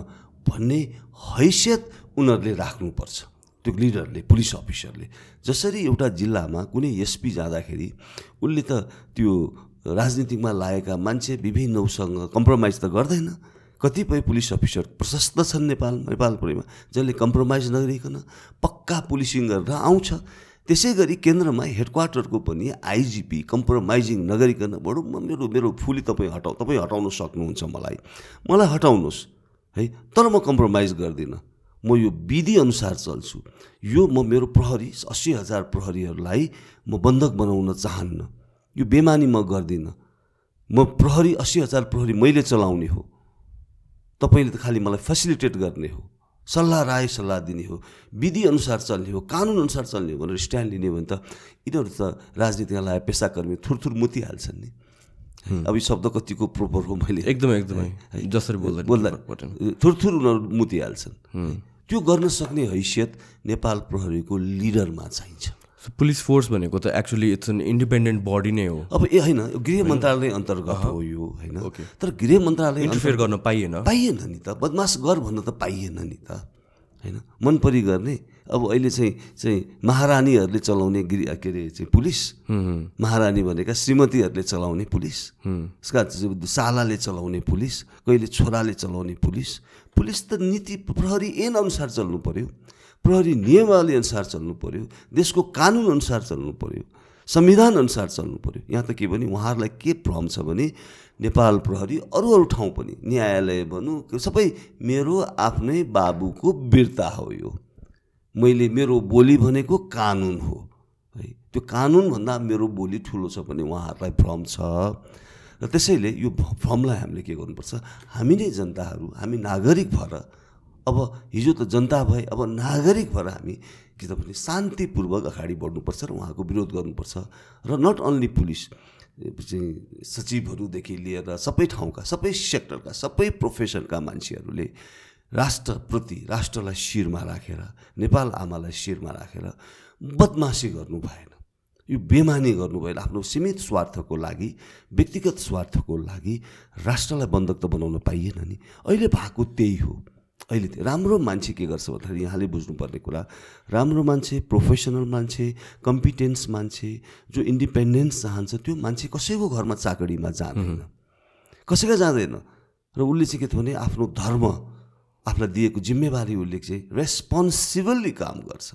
भन्ने हैसियत उनीहरूले राख्नुपर्छ त्यो लिडरले पुलिस अफिसरले जसरी एउटा जिल्लामा कुनै एसपी जाँदाखेरि उसले त त्यो राजनीतिमा लागेका मान्छे विभिन्न उसँग कम्प्रोमाइज त गर्दैन कतिपय पुलिस अफिसर प्रशस्त छन् नेपाल नेपालपुरीमा जसले कम्प्रोमाइज नगरिकन पक्का पुलिसिङ गरेर आउँछ त्यसै गरी केन्द्रमा क्वार्टरको पनि आइजिपी कम्प्रोमाइजिङ नगरिकन बडो म मेरो मेरो फुली तपाईँ हटाउ तपाईँ हटाउन सक्नुहुन्छ मलाई मलाई हटाउनुहोस् है तर म कम्प्रोमाइज गर्दिनँ म यो विधि अनुसार चल्छु यो म मेरो प्रहरी अस्सी हजार प्रहरीहरूलाई म बन्धक बनाउन चाहन्न यो बेमानी म गर्दिनँ म प्रहरी अस्सी हजार प्रहरी मैले चलाउने हो तपाईँले त खालि मलाई फेसिलिटेट गर्ने हो सल्लाह राय सल्लाह दिने हो विधि अनुसार चल्ने हो अनुसार चल्ने हो भनेर स्ट्यान्ड लिने हो भने त यिनीहरू त राजनीतिमा लगाएर पेसाकर्मी थुरथुर मुतिहाल्छन् नि अब यो शब्द कतिको प्रोपर हो मैले एकदमै एकदमै जसरी बोल्दा बोल्दा थुरथुर उनीहरू मुतिहाल्छन् त्यो गर्न सक्ने हैसियत नेपाल प्रहरीको लिडरमा चाहिन्छ पुलिस फोर्स भनेको त actually it's an independent body नै हो अब ए होइन गृह मन्त्रालय अन्तर्गत हो यो होइन तर गृह मन्त्रालय इन्टरफेयर गर्न पाइएन पाइएन नि त बदमास गर भन्न त पाइएन नि त होइन मन मनपरी गर्ने अब अहिले चाहिँ चाहिँ महारानीहरूले चलाउने गृह के अरे चाहिँ पुलिस महारानी भनेका श्रीमतीहरूले चलाउने पुलिस त्यसका सालाले चलाउने पुलिस कहिले छोराले चलाउने पुलिस पुलिस त नीति प्रहरी एन अनुसार चल्नु पर्यो प्रहरी नियमावली अनुसार चल्नु पऱ्यो देशको अनुसार चल्नु पर्यो संविधान अनुसार चल्नु पर्यो यहाँ त के भने उहाँहरूलाई के भ्रम छ भने नेपाल प्रहरी अरू अरू ठाउँ पनि न्यायालय भनौँ सबै मेरो आफ्नै बाबुको वीरता हो यो मैले मेरो बोली भनेको कानुन हो है त्यो कानुनभन्दा मेरो बोली ठुलो छ भने उहाँहरूलाई भ्रम छ र त्यसैले यो भ्रमलाई हामीले के गर्नुपर्छ हामी नै जनताहरू हामी नागरिक भएर अब हिजो त जनता भए अब नागरिक भएर हामी के त भने शान्तिपूर्वक अगाडि बढ्नुपर्छ र उहाँको विरोध गर्नुपर्छ र नट ओन्ली पुलिस चाहिँ सचिवहरूदेखि लिएर सबै ठाउँका सबै सेक्टरका सबै प्रोफेसनका मान्छेहरूले राष्ट्रप्रति राष्ट्रलाई शिरमा राखेर नेपाल आमालाई शिरमा राखेर बदमासी गर्नु भएन यो बेमानी गर्नुभयो आफ्नो सीमित स्वार्थको लागि व्यक्तिगत स्वार्थको लागि राष्ट्रलाई बन्धक त बनाउन पाइएन नि अहिले भएको त्यही हो अहिले त्यो राम्रो मान्छे के गर्छ भन्दाखेरि यहाँले बुझ्नुपर्ने कुरा राम्रो मान्छे प्रोफेसनल मान्छे कम्पिटेन्स मान्छे जो इन्डिपेन्डेन्स चाहन्छ त्यो मान्छे कसैको घरमा चाकडीमा जाँदैन कसैका जाँदैन र उसले चाहिँ के थियो भने आफ्नो धर्म आफूलाई दिएको जिम्मेवारी उसले चाहिँ रेस्पोन्सिबल्ली काम गर्छ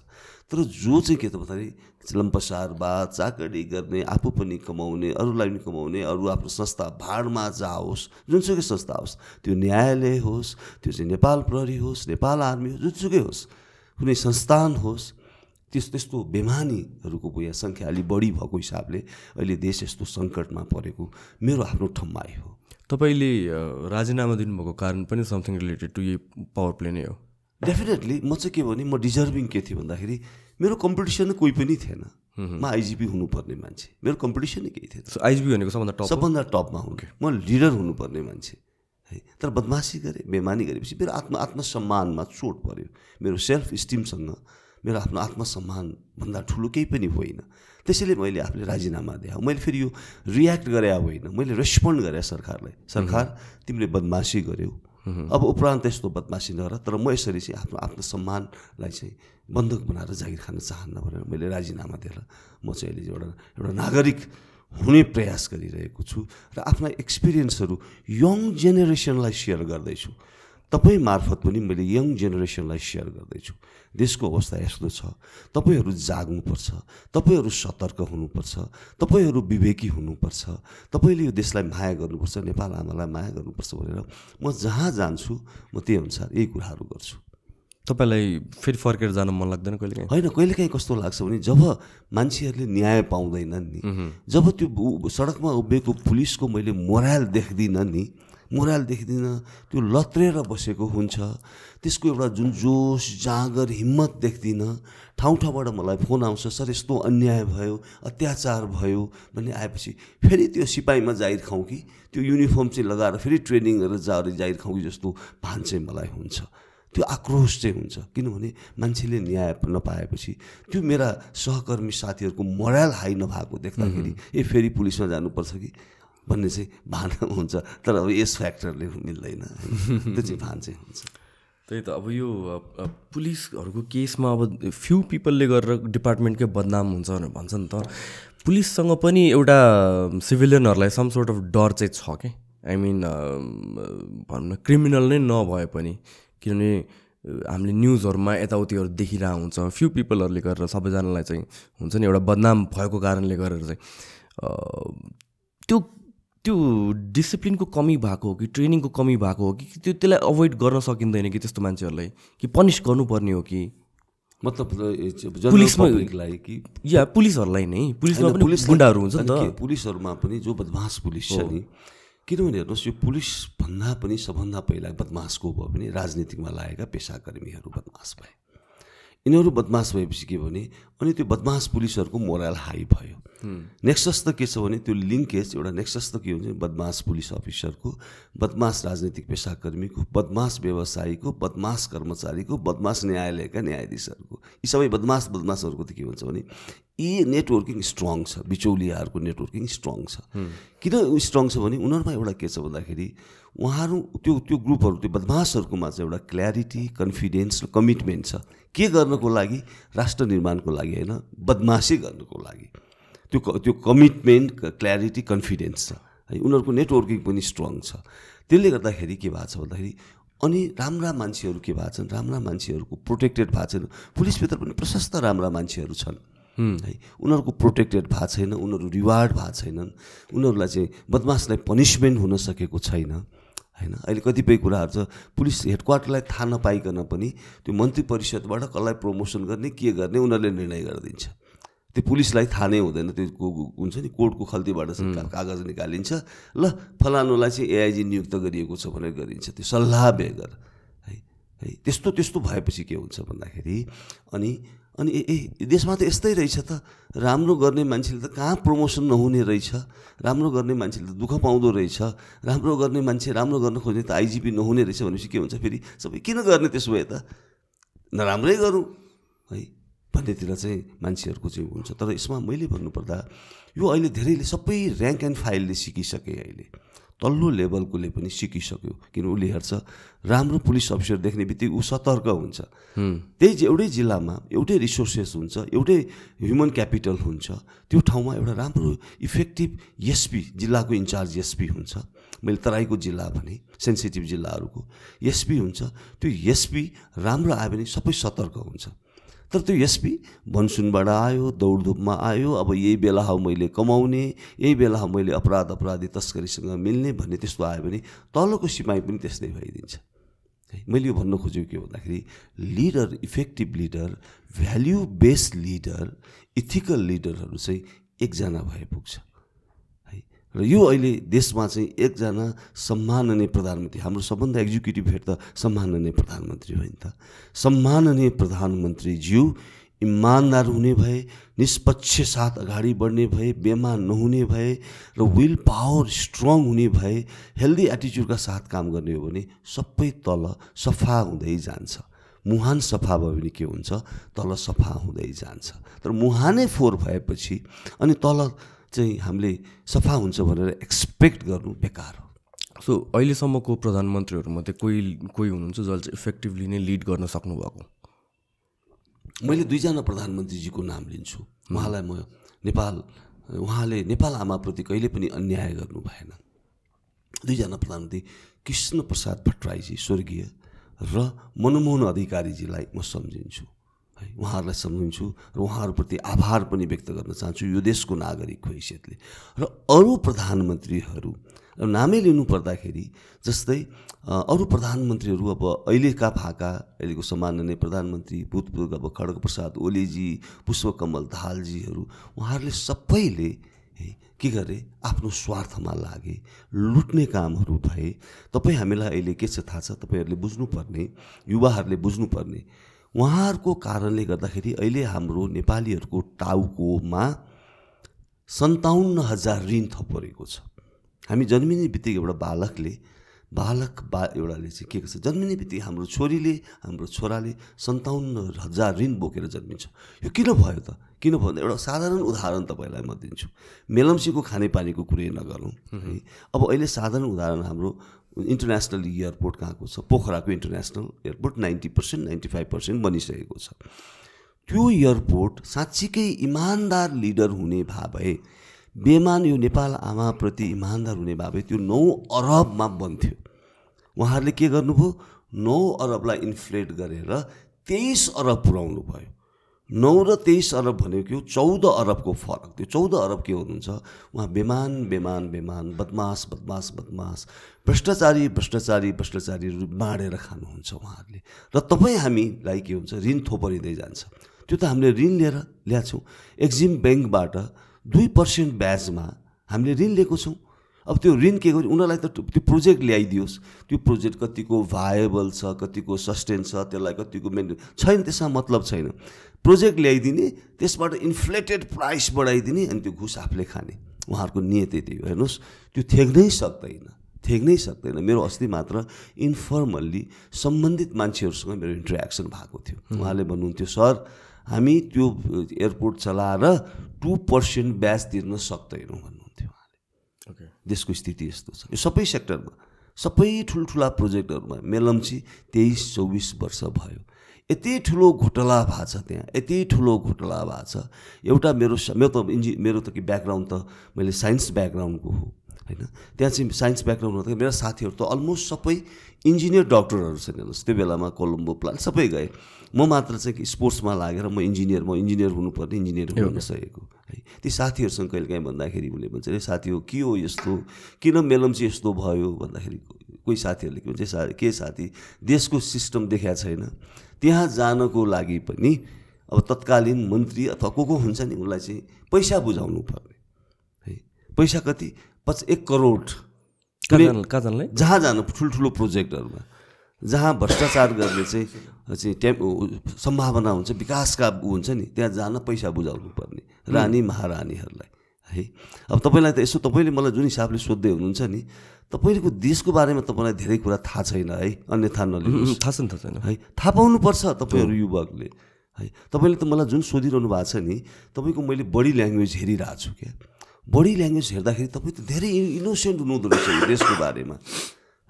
तर जो चाहिँ के त भन्दाखेरि लम्पसार बा चाकरी गर्ने आफू पनि कमाउने अरूलाई पनि कमाउने अरू आफ्नो संस्था भाडमा जाओस् जुनसुकै संस्था होस् त्यो न्यायालय होस् त्यो चाहिँ नेपाल प्रहरी होस् नेपाल आर्मी होस् जुनसुकै होस् कुनै संस्थान होस् त्यस त्यस्तो बेमानीहरूको यहाँ सङ्ख्या अलि बढी भएको हिसाबले अहिले देश यस्तो सङ्कटमा परेको मेरो आफ्नो ठम्माइ हो तपाईँले राजीनामा दिनुभएको कारण पनि समथिङ रिलेटेड टु यही पावर प्ले नै हो डेफिनेटली म चाहिँ के भने म डिजर्भिङ के थिएँ भन्दाखेरि मेरो कम्पिटिसन कोही पनि थिएन म आइजिपी हुनुपर्ने मान्छे मेरो कम्पिटिसन नै केही थिएन आइजिपी भनेको सबभन्दा टप सबभन्दा टपमा हुन् म लिडर हुनुपर्ने मान्छे है तर बदमासी गरेँ बेमानी गरेपछि मेरो आत्म आत्मसम्मानमा चोट पऱ्यो मेरो सेल्फ स्टिमसँग मेरो आफ्नो आत्मसम्मानभन्दा ठुलो केही पनि होइन त्यसैले मैले आफूले राजीनामा दिएँ मैले फेरि यो रियाक्ट गरे होइन मैले रेस्पोन्ड गरेँ सरकारलाई सरकार तिमीले बदमासी गऱ्यौ अब उपरान्त यस्तो बदमासी नगर तर म यसरी चाहिँ आफ्नो आफ्नो सम्मानलाई चाहिँ बन्धक बनाएर जागिर खान चाहन्न भनेर मैले राजीनामा दिएर म चाहिँ अहिले एउटा एउटा नागरिक हुने प्रयास गरिरहेको छु र आफ्ना एक्सपिरियन्सहरू यङ जेनेरेसनलाई सेयर गर्दैछु तपाईँ मार्फत पनि मैले यङ जेनेरेसनलाई सेयर गर्दैछु देशको अवस्था यस्तो छ तपाईँहरू जाग्नुपर्छ तपाईँहरू सतर्क हुनुपर्छ तपाईँहरू विवेकी हुनुपर्छ तपाईँले यो देशलाई माया गर्नुपर्छ नेपाल आमालाई माया गर्नुपर्छ भनेर म जहाँ जान्छु म त्यही अनुसार यही कुराहरू गर्छु तपाईँलाई फेरि फर्केर जान मन लाग्दैन काहीँ होइन कहिलेकाहीँ कस्तो लाग्छ भने जब मान्छेहरूले न्याय पाउँदैनन् नि जब त्यो सडकमा उभिएको पुलिसको मैले मोराल देख्दिनँ नि मोराल देख्दिनँ त्यो लत्रेर बसेको हुन्छ त्यसको एउटा जुन जोस जाँगर हिम्मत देख्दिनँ ठाउँ ठाउँबाट मलाई फोन आउँछ सर यस्तो अन्याय भयो अत्याचार भयो भन्ने आएपछि फेरि त्यो सिपाहीमा जाहिर खाउँ कि त्यो युनिफर्म चाहिँ लगाएर फेरि ट्रेनिङ गरेर जाएर जाहिर खाउँ कि जस्तो भान चाहिँ मलाई हुन्छ त्यो आक्रोश चाहिँ हुन्छ किनभने मान्छेले न्याय नपाएपछि त्यो मेरा सहकर्मी साथीहरूको मोराल हाई नभएको देख्दाखेरि ए फेरि पुलिसमा जानुपर्छ कि भन्ने चाहिँ भान हुन्छ तर अब यस फ्याक्टरले मिल्दैन त्यो चाहिँ भान चाहिँ हुन्छ त्यही त अब यो पुलिसहरूको केसमा अब फ्यु पिपलले गरेर डिपार्टमेन्टकै बदनाम हुन्छ भनेर भन्छ नि त पुलिससँग पनि एउटा सिभिलियनहरूलाई सम सोर्ट अफ डर चाहिँ छ क्या आई मिन भनौँ न क्रिमिनल नै नभए पनि किनभने हामीले न्युजहरूमा यताउतिहरू देखिरहेको हुन्छ फ्यु पिपलहरूले गरेर सबैजनालाई चाहिँ हुन्छ नि एउटा बदनाम भएको कारणले गरेर चाहिँ त्यो त्यो डिसिप्लिनको कमी भएको हो कि ट्रेनिङको कमी भएको हो कि त्यो त्यसलाई अभोइड गर्न सकिँदैन कि त्यस्तो मान्छेहरूलाई कि पनिस गर्नुपर्ने हो कि मतलब पुलिसमा कि या पुलिसहरूलाई नै पुलिसमा पनि पुलिस गुन्डाहरू हुन्छ नि त पुलिसहरूमा पनि जो बदमास पुलिस छ नि किनभने हेर्नुहोस् यो पुलिसभन्दा पनि सबभन्दा पहिला बदमासको भयो भने राजनीतिमा लागेका पेसाकर्मीहरू बदमास भए यिनीहरू बदमास भएपछि के भने अनि त्यो बदमास पुलिसहरूको मोराल हाई भयो नेक्सस त के छ भने त्यो लिङ्केज एउटा नेक्सस त के हुन्छ बदमास पुलिस अफिसरको बदमास राजनीतिक पेसाकर्मीको बदमास व्यवसायीको बदमास कर्मचारीको बदमास न्यायालयका न्यायाधीशहरूको यी सबै बदमास बदमासहरूको त के हुन्छ भने यी नेटवर्किङ स्ट्रङ छ बिचौलियाहरूको नेटवर्किङ स्ट्रङ छ किन स्ट्रङ छ भने उनीहरूमा एउटा के छ भन्दाखेरि उहाँहरू त्यो त्यो ग्रुपहरू त्यो बदमासहरूकोमा चाहिँ एउटा क्ल्यारिटी कन्फिडेन्स र कमिटमेन्ट छ के गर्नको लागि राष्ट्र निर्माणको लागि होइन बदमासी गर्नको लागि त्यो त्यो कमिटमेन्ट क्ल्यारिटी कन्फिडेन्स छ है उनीहरूको नेटवर्किङ पनि स्ट्रङ छ त्यसले गर्दाखेरि के भएको छ भन्दाखेरि अनि राम्रा मान्छेहरू के भएको छन् राम्रा मान्छेहरूको प्रोटेक्टेड भएको छैन पुलिसभित्र पनि प्रशस्त राम्रा मान्छेहरू छन् है उनीहरूको प्रोटेक्टेड भएको छैन उनीहरू रिवार्ड भएको छैनन् उनीहरूलाई चाहिँ बदमासलाई पनिसमेन्ट हुन सकेको छैन होइन अहिले कतिपय कुराहरू छ पुलिस हेडक्वार्टरलाई थाहा नपाइकन पनि त्यो मन्त्री परिषदबाट कसलाई प्रमोसन गर्ने के गर्ने उनीहरूले निर्णय गरिदिन्छ त्यो पुलिसलाई थाहा नै हुँदैन त्यो हुन्छ नि कोर्टको खल्तीबाट सरकार कागज निकालिन्छ ल फलानुलाई चाहिँ एआइजी नियुक्त गरिएको छ भनेर गरिन्छ त्यो सल्लाह बेगर है है त्यस्तो त्यस्तो भएपछि के हुन्छ भन्दाखेरि अनि अनि ए देशमा त यस्तै रहेछ त राम्रो गर्ने मान्छेले त कहाँ प्रमोसन नहुने रहेछ राम्रो गर्ने मान्छेले त दुःख पाउँदो रहेछ राम्रो गर्ने मान्छे राम्रो गर्न खोज्ने त आइजिपी नहुने रहेछ भनेपछि के हुन्छ फेरि सबै किन गर्ने त्यसो भए त नराम्रै गरौँ है भन्नेतिर चाहिँ मान्छेहरूको चाहिँ हुन्छ तर यसमा मैले भन्नुपर्दा यो अहिले धेरैले सबै ऱ्याङ्क एन्ड फाइलले सिकिसकेँ अहिले तल्लो लेभलकोले पनि सिकिसक्यो किन उसले हेर्छ राम्रो पुलिस अफिसर देख्ने बित्तिकै ऊ सतर्क हुन्छ त्यही एउटै जिल्लामा एउटै रिसोर्सेस हुन्छ एउटै ह्युमन क्यापिटल हुन्छ त्यो ठाउँमा एउटा राम्रो इफेक्टिभ एसपी जिल्लाको इन्चार्ज एसपी हुन्छ मैले तराईको जिल्ला भने सेन्सिटिभ जिल्लाहरूको एसपी हुन्छ त्यो एसपी राम्रो आयो भने सबै सतर्क हुन्छ तर त्यो एसपी भनसुनबाट आयो दौडधुपमा आयो अब यही बेला हो मैले कमाउने यही बेला हो मैले अपराध अपराधी तस्करीसँग मिल्ने भन्ने त्यस्तो आयो भने तलको सिपाही पनि त्यस्तै भइदिन्छ है मैले यो भन्न खोजेको के भन्दाखेरि leader effective leader value based leader ethical लिडरहरू चाहिँ एकजना भए पुग्छ र यो अहिले देशमा चाहिँ एकजना सम्माननीय प्रधानमन्त्री हाम्रो सबभन्दा एक्जिक्युटिभ हेड त सम्माननीय प्रधानमन्त्री हो त सम्माननीय प्रधानमन्त्रीज्यू इमान्दार हुने भए निष्पक्ष साथ अगाडि बढ्ने भए बेमा नहुने भए र विल पावर स्ट्रङ हुने भए हेल्दी एटिच्युडका साथ काम गर्ने हो भने सबै तल सफा हुँदै जान्छ मुहान सफा भयो भने के हुन्छ तल सफा हुँदै जान्छ तर मुहानै फोहोर भएपछि अनि तल चाहिँ हामीले सफा हुन्छ भनेर एक्सपेक्ट गर्नु बेकार हो सो अहिलेसम्मको प्रधानमन्त्रीहरूमध्ये कोही कोही हुनुहुन्छ जसले चाहिँ इफेक्टिभली नै लिड गर्न सक्नुभएको मैले दुईजना प्रधानमन्त्रीजीको नाम लिन्छु उहाँलाई म नेपाल उहाँले नेपाल आमाप्रति कहिले पनि अन्याय गर्नु भएन दुईजना प्रधानमन्त्री कृष्ण प्रसाद भट्टराईजी स्वर्गीय र मनमोहन अधिकारीजीलाई म सम्झिन्छु है उहाँहरूलाई सम्झिन्छु र उहाँहरूप्रति आभार पनि व्यक्त गर्न चाहन्छु यो देशको नागरिकको हैसियतले र अरू प्रधानमन्त्रीहरू नामै लिनु पर्दाखेरि जस्तै अरू प्रधानमन्त्रीहरू अब अहिलेका फाका अहिलेको सम्माननीय प्रधानमन्त्री भूतपूर्व अब खड्ग प्रसाद ओलीजी पुष्पकमल दाहालजीहरू उहाँहरूले सबैले के गरे आफ्नो स्वार्थमा लागे लुट्ने कामहरू भए तपाईँ हामीलाई अहिले के छ थाहा छ तपाईँहरूले बुझ्नुपर्ने युवाहरूले बुझ्नुपर्ने उहाँहरूको कारणले गर्दाखेरि अहिले हाम्रो नेपालीहरूको टाउकोमा सन्ताउन्न हजार ऋण थपरेको छ हामी जन्मिने बित्तिकै एउटा बालकले बालक बा एउटाले चाहिँ के गर्छ जन्मिने बित्तिकै हाम्रो छोरीले हाम्रो छोराले सन्ताउन्न हजार ऋण बोकेर जन्मिन्छ यो किन भयो त किन भन्दा एउटा साधारण उदाहरण तपाईँलाई म दिन्छु मेलम्सीको खानेपानीको कुरै नगरौँ है अब अहिले साधारण उदाहरण हाम्रो इन्टरनेसनल एयरपोर्ट कहाँको छ पोखराको international airport ninety percent ninety five percent बनिसकेको छ त्यो एयरपोर्ट साँच्चीकै इमान्दार लिडर हुने भए भए बेमान यो नेपाल आमाप्रति इमान्दार हुने भए त्यो नौ अरबमा बन्थ्यो उहाँहरूले के गर्नुभयो नौ अरबलाई इन्फ्लेट गरेर तेइस अरब पुऱ्याउनु भयो नौ र तेइस अरब भनेको चौध अरबको फरक त्यो चौध अरब के हुनुहुन्छ उहाँ बेमान बेमान बेमान बदमास बदमास बदमास भ्रष्टाचारी भ्रष्टाचारी भ्रष्टाचारी बाँडेर खानुहुन्छ उहाँहरूले र तपाईँ हामीलाई के हुन्छ ऋण थोपरिँदै जान्छ त्यो त हामीले ऋण लिएर ल्याएको छौँ एक्जिम ब्याङ्कबाट दुई पर्सेन्ट ब्याजमा हामीले ऋण लिएको छौँ अब त्यो ऋण के गर्यो उनीहरूलाई त त्यो प्रोजेक्ट ल्याइदियोस् त्यो प्रोजेक्ट कतिको भाएबल छ कतिको सस्टेन छ त्यसलाई कतिको मेन छैन त्यसमा मतलब छैन प्रोजेक्ट ल्याइदिने त्यसबाट इन्फ्लेटेड प्राइस बढाइदिने अनि त्यो घुस आफूले खाने उहाँहरूको नियतै त्यही हो हेर्नुहोस् त्यो थ्याक्नै सक्दैन थ्याक्नै सक्दैन मेरो अस्ति मात्र इन्फर्मल्ली सम्बन्धित मान्छेहरूसँग मेरो इन्ट्रेक्सन भएको थियो उहाँले भन्नुहुन्थ्यो सर हामी त्यो एयरपोर्ट चलाएर टु पर्सेन्ट ब्याज तिर्न सक्दैनौँ देशको स्थिति यस्तो छ यो सबै सेक्टरमा सबै ठुल्ठुला प्रोजेक्टहरूमा मेलम्ची तेइस चौबिस वर्ष भयो यति ठुलो घोटाला भएको छ त्यहाँ यति ठुलो घोटाला भएको छ एउटा मेरो मेरो त इन्जि मेरो त कि ब्याकग्राउन्ड त मैले साइन्स ब्याकग्राउन्डको हो होइन त्यहाँ चाहिँ साइन्स ब्याकग्राउन्ड हुँदाखेरि मेरा साथीहरू त अलमोस्ट सबै इन्जिनियर डक्टरहरू छन् हेर्नुहोस् त्यो बेलामा कोलम्बो प्लान सबै गए म मात्र चाहिँ स्पोर्ट्समा लागेर म इन्जिनियर म इन्जिनियर हुनुपर्ने इन्जिनियर हुन नसकेको है ती साथीहरूसँग कहिले काहीँ भन्दाखेरि उसले भन्छ अरे साथी हो के हो यस्तो किन मेलम चाहिँ यस्तो भयो भन्दाखेरि कोही साथीहरूले के भन्छ सा के साथी देशको सिस्टम देखाएको छैन त्यहाँ जानको लागि पनि अब तत्कालीन मन्त्री अथवा को को हुन्छ नि उसलाई चाहिँ पैसा बुझाउनु पर्ने है पैसा कति पच एक करोड कहाँ जहाँ जानु ठुल्ठुलो प्रोजेक्टहरूमा जहाँ भ्रष्टाचार गर्ने चाहिँ चाहिँ त्यहाँ सम्भावना हुन्छ विकासका ऊ हुन्छ नि त्यहाँ जान पैसा बुझाउनु पर्ने रानी महारानीहरूलाई है अब तपाईँलाई त यसो तपाईँले मलाई जुन हिसाबले सोध्दै हुनुहुन्छ नि तपाईँको देशको बारेमा तपाईँलाई धेरै कुरा थाहा छैन है अन्यथा नलिनु थाहा छ नि थाहा छैन है थाहा पाउनुपर्छ तपाईँहरू युवकले है तपाईँले त मलाई जुन सोधिरहनु भएको छ नि तपाईँको मैले बडी ल्याङ्ग्वेज हेरिरहेको छु क्या बडी ल्याङ्ग्वेज हेर्दाखेरि तपाईँ त धेरै इनोसेन्ट हुनुहुँदो रहेछ देशको बारेमा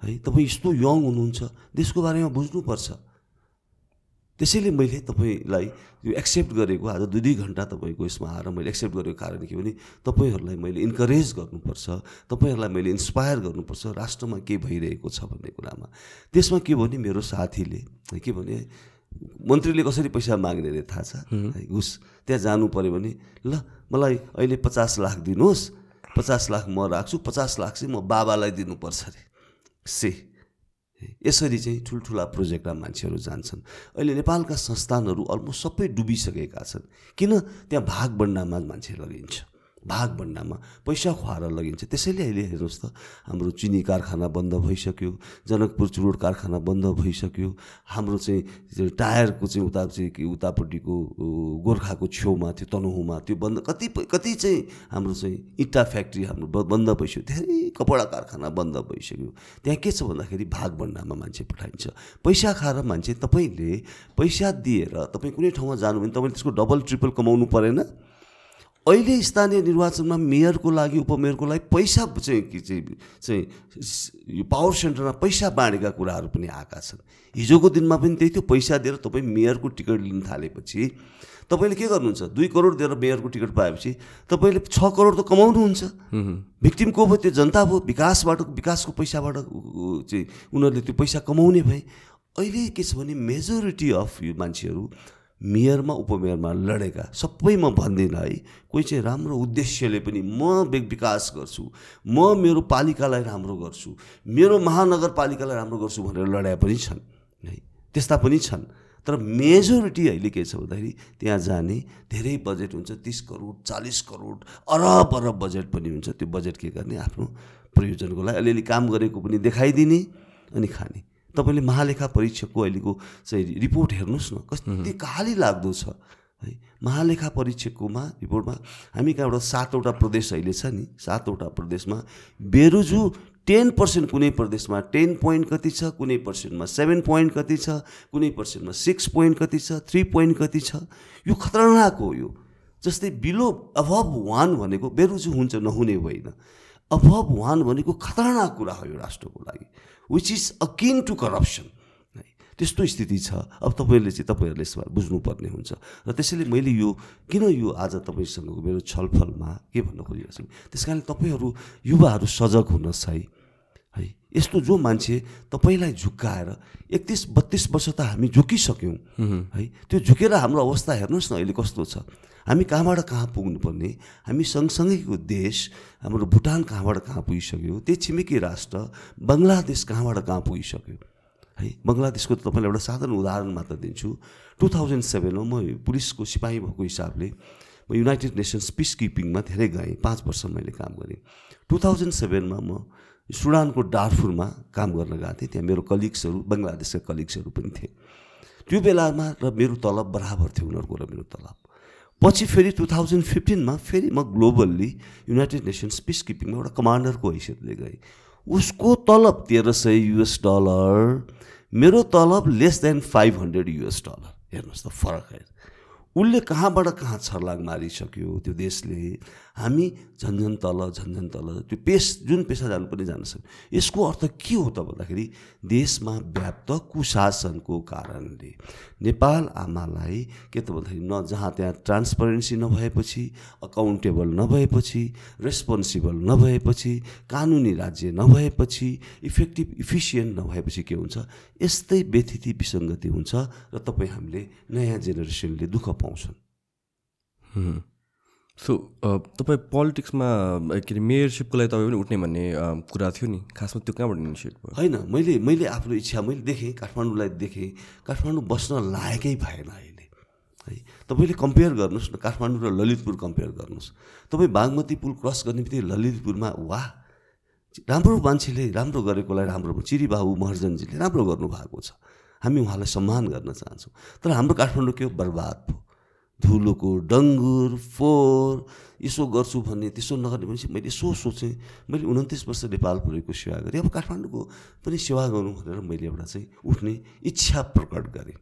है तपाईँ यस्तो यङ हुनुहुन्छ देशको बारेमा बुझ्नुपर्छ त्यसैले मैले तपाईँलाई यो एक्सेप्ट गरेको आज दुई दुई घन्टा तपाईँको यसमा आएर मैले एक्सेप्ट गरेको कारण के भने तपाईँहरूलाई मैले इन्करेज गर्नुपर्छ तपाईँहरूलाई मैले इन्सपायर गर्नुपर्छ राष्ट्रमा के भइरहेको छ भन्ने कुरामा त्यसमा के भने मेरो साथीले के भने मन्त्रीले कसरी पैसा माग्ने अरे थाहा छ घुस त्यहाँ जानु पऱ्यो भने ल मलाई अहिले पचास लाख दिनुहोस् पचास लाख म राख्छु पचास लाख चाहिँ म बाबालाई दिनुपर्छ अरे से यसरी चाहिँ ठुल्ठुला प्रोजेक्टमा मान्छेहरू जान्छन् अहिले नेपालका संस्थानहरू अलमोस्ट सबै डुबिसकेका छन् किन त्यहाँ भागबन्डामा मान्छे लगिन्छ भाग भन्नामा पैसा खुवाएर लगिन्छ त्यसैले अहिले हेर्नुहोस् त हाम्रो चिनी कारखाना बन्द भइसक्यो जनकपुर चुरोट कारखाना बन्द भइसक्यो हाम्रो चाहिँ टायरको चाहिँ उता चाहिँ उतापट्टिको गोर्खाको छेउमा त्यो तनहुमा त्यो बन्द कति कति चाहिँ हाम्रो चाहिँ इट्टा फ्याक्ट्री हाम्रो बन्द भइसक्यो धेरै कपडा कारखाना बन्द भइसक्यो त्यहाँ के छ भन्दाखेरि भाग भन्नामा मान्छे पठाइन्छ पैसा खाएर मान्छे तपाईँले पैसा दिएर तपाईँ कुनै ठाउँमा जानु भने तपाईँले त्यसको डबल ट्रिपल कमाउनु परेन अहिले स्थानीय निर्वाचनमा मेयरको लागि उपमेयरको लागि पैसा चाहिँ चाहिँ यो पावर सेन्टरमा पैसा बाँडेका कुराहरू पनि आएका छन् हिजोको दिनमा पनि त्यही थियो पैसा दिएर तपाईँ मेयरको टिकट लिन थालेपछि तपाईँले के गर्नुहुन्छ दुई करोड दिएर मेयरको टिकट पाएपछि तपाईँले छ करोड त कमाउनुहुन्छ भिक्टिम को भयो त्यो जनता भयो विकासबाट विकासको पैसाबाट चाहिँ उनीहरूले त्यो पैसा कमाउने भए अहिले के छ भने मेजोरिटी अफ यो मान्छेहरू मेयरमा उपमेयरमा लडेका सबै म भन्दिनँ है कोही चाहिँ राम्रो उद्देश्यले पनि म विकास गर्छु म मेरो पालिकालाई राम्रो गर्छु मेरो महानगरपालिकालाई राम्रो गर्छु भनेर लड्या पनि छन् है त्यस्ता पनि छन् तर मेजोरिटी अहिले के छ भन्दाखेरि त्यहाँ जाने धेरै बजेट हुन्छ तिस करोड चालिस करोड अरब अरब बजेट पनि हुन्छ त्यो बजेट के गर्ने आफ्नो प्रयोजनको लागि अलिअलि काम गरेको पनि देखाइदिने अनि खाने तपाईँले महालेखा परीक्षकको अहिलेको चाहिँ रिपोर्ट हेर्नुहोस् न कति काली लाग्दो छ है महालेखा परीक्षककोमा रिपोर्टमा हामी कहाँबाट सातवटा प्रदेश अहिले छ नि सातवटा प्रदेशमा बेरुजु टेन पर्सेन्ट कुनै प्रदेशमा टेन पोइन्ट कति छ कुनै पर्सेन्टमा सेभेन पोइन्ट कति छ कुनै पर्सेन्टमा सिक्स पोइन्ट कति छ थ्री पोइन्ट कति छ यो खतरनाक हो यो जस्तै बिलो अभव वान भनेको बेरुजु हुन्छ नहुने होइन अभव वान भनेको खतरनाक कुरा हो यो राष्ट्रको लागि which is akin to corruption है त्यस्तो स्थिति छ अब तपाईँहरूले चाहिँ तपाईँहरूले यसमा बुझ्नुपर्ने हुन्छ र त्यसैले मैले यो किन यो आज तपाईँसँगको मेरो छलफलमा के भन्न खोजिरहेको छु त्यस कारण तपाईँहरू युवाहरू सजग हुनुहोस् है है यस्तो जो मान्छे तपाईँलाई झुक्काएर एकतिस बत्तिस वर्ष त हामी झुकिसक्यौँ है त्यो झुकेर हाम्रो अवस्था हेर्नुहोस् न अहिले कस्तो छ हामी कहाँबाट कहाँ पुग्नुपर्ने हामी सँगसँगैको देश हाम्रो भुटान कहाँबाट कहाँ पुगिसक्यो त्यो छिमेकी राष्ट्र बङ्गलादेश कहाँबाट कहाँ पुगिसक्यो है बङ्गलादेशको तपाईँलाई एउटा साधारण उदाहरण मात्र दिन्छु टु थाउजन्ड सेभेनमा म पुलिसको सिपाही भएको हिसाबले म युनाइटेड नेसन्स पिस किपिङमा धेरै गएँ पाँच वर्ष मैले काम गरेँ टु थाउजन्ड सेभेनमा म सुडानको डारफुरमा काम गर्न गएको थिएँ त्यहाँ मेरो कलिग्सहरू बङ्गलादेशका कलिग्सहरू पनि थिए त्यो बेलामा र मेरो तलब बराबर थियो उनीहरूको र मेरो तलब पछि फेरि टु थाउजन्ड फिफ्टिनमा फेरि म ग्लोबल्ली युनाइटेड नेसन्स पिस किपिङमा एउटा कमान्डरको हैसियतले गएँ उसको तलब तेह्र सय युएस डलर मेरो तलब less than five hundred US dollar हेर्नुहोस् त फरक है उसले कहाँबाट कहाँ छर्लाग मारिसक्यो त्यो देशले हामी झन्झन तल झन्झन तल त्यो पेस जुन पेसा पनि जान सक्यो यसको अर्थ के हो त भन्दाखेरि देशमा व्याप्त कुशासनको कारणले नेपाल आमालाई के त भन्दाखेरि न जहाँ त्यहाँ ट्रान्सपरेन्सी नभएपछि अकाउन्टेबल नभएपछि रेस्पोन्सिबल नभएपछि कानुनी राज्य नभएपछि इफेक्टिभ इफिसियन्ट नभएपछि के हुन्छ यस्तै व्यथिति विसङ्गति हुन्छ र तपाईँ हामीले नयाँ जेनेरेसनले दुःख पाउँछ पाउँछन् सो hmm. uh, तपाईँ पोलिटिक्समा के अरे मेयरसिपको लागि तपाईँ पनि उठ्ने भन्ने कुरा थियो नि खासमा त्यो कहाँबाट इनिसिएट भयो होइन मैले मैले आफ्नो इच्छा मैले देखेँ काठमाडौँलाई देखेँ काठमाडौँ बस्न लायकै भएन अहिले है तपाईँले कम्पेयर गर्नुहोस् न काठमाडौँ र ललितपुर कम्पेयर गर्नुहोस् तपाईँ बागमती पुल क्रस गर्ने बित्तिकै ललितपुरमा वा राम्रो मान्छेले राम्रो गरेकोलाई राम्रो चिरीबाबु महर्जनजीले राम्रो गर्नुभएको छ हामी उहाँलाई सम्मान गर्न चाहन्छौँ तर हाम्रो काठमाडौँ के हो बर्बाद भयो धुलोको डङ्गुर फोहोर यसो गर्छु भन्ने त्यसो नगर्ने भनेपछि मैले यसो सोचेँ मैले उन्तिस वर्ष नेपाल पुगेको सेवा गरेँ अब काठमाडौँको पनि सेवा गरौँ भनेर मैले एउटा चाहिँ उठ्ने इच्छा प्रकट गरेँ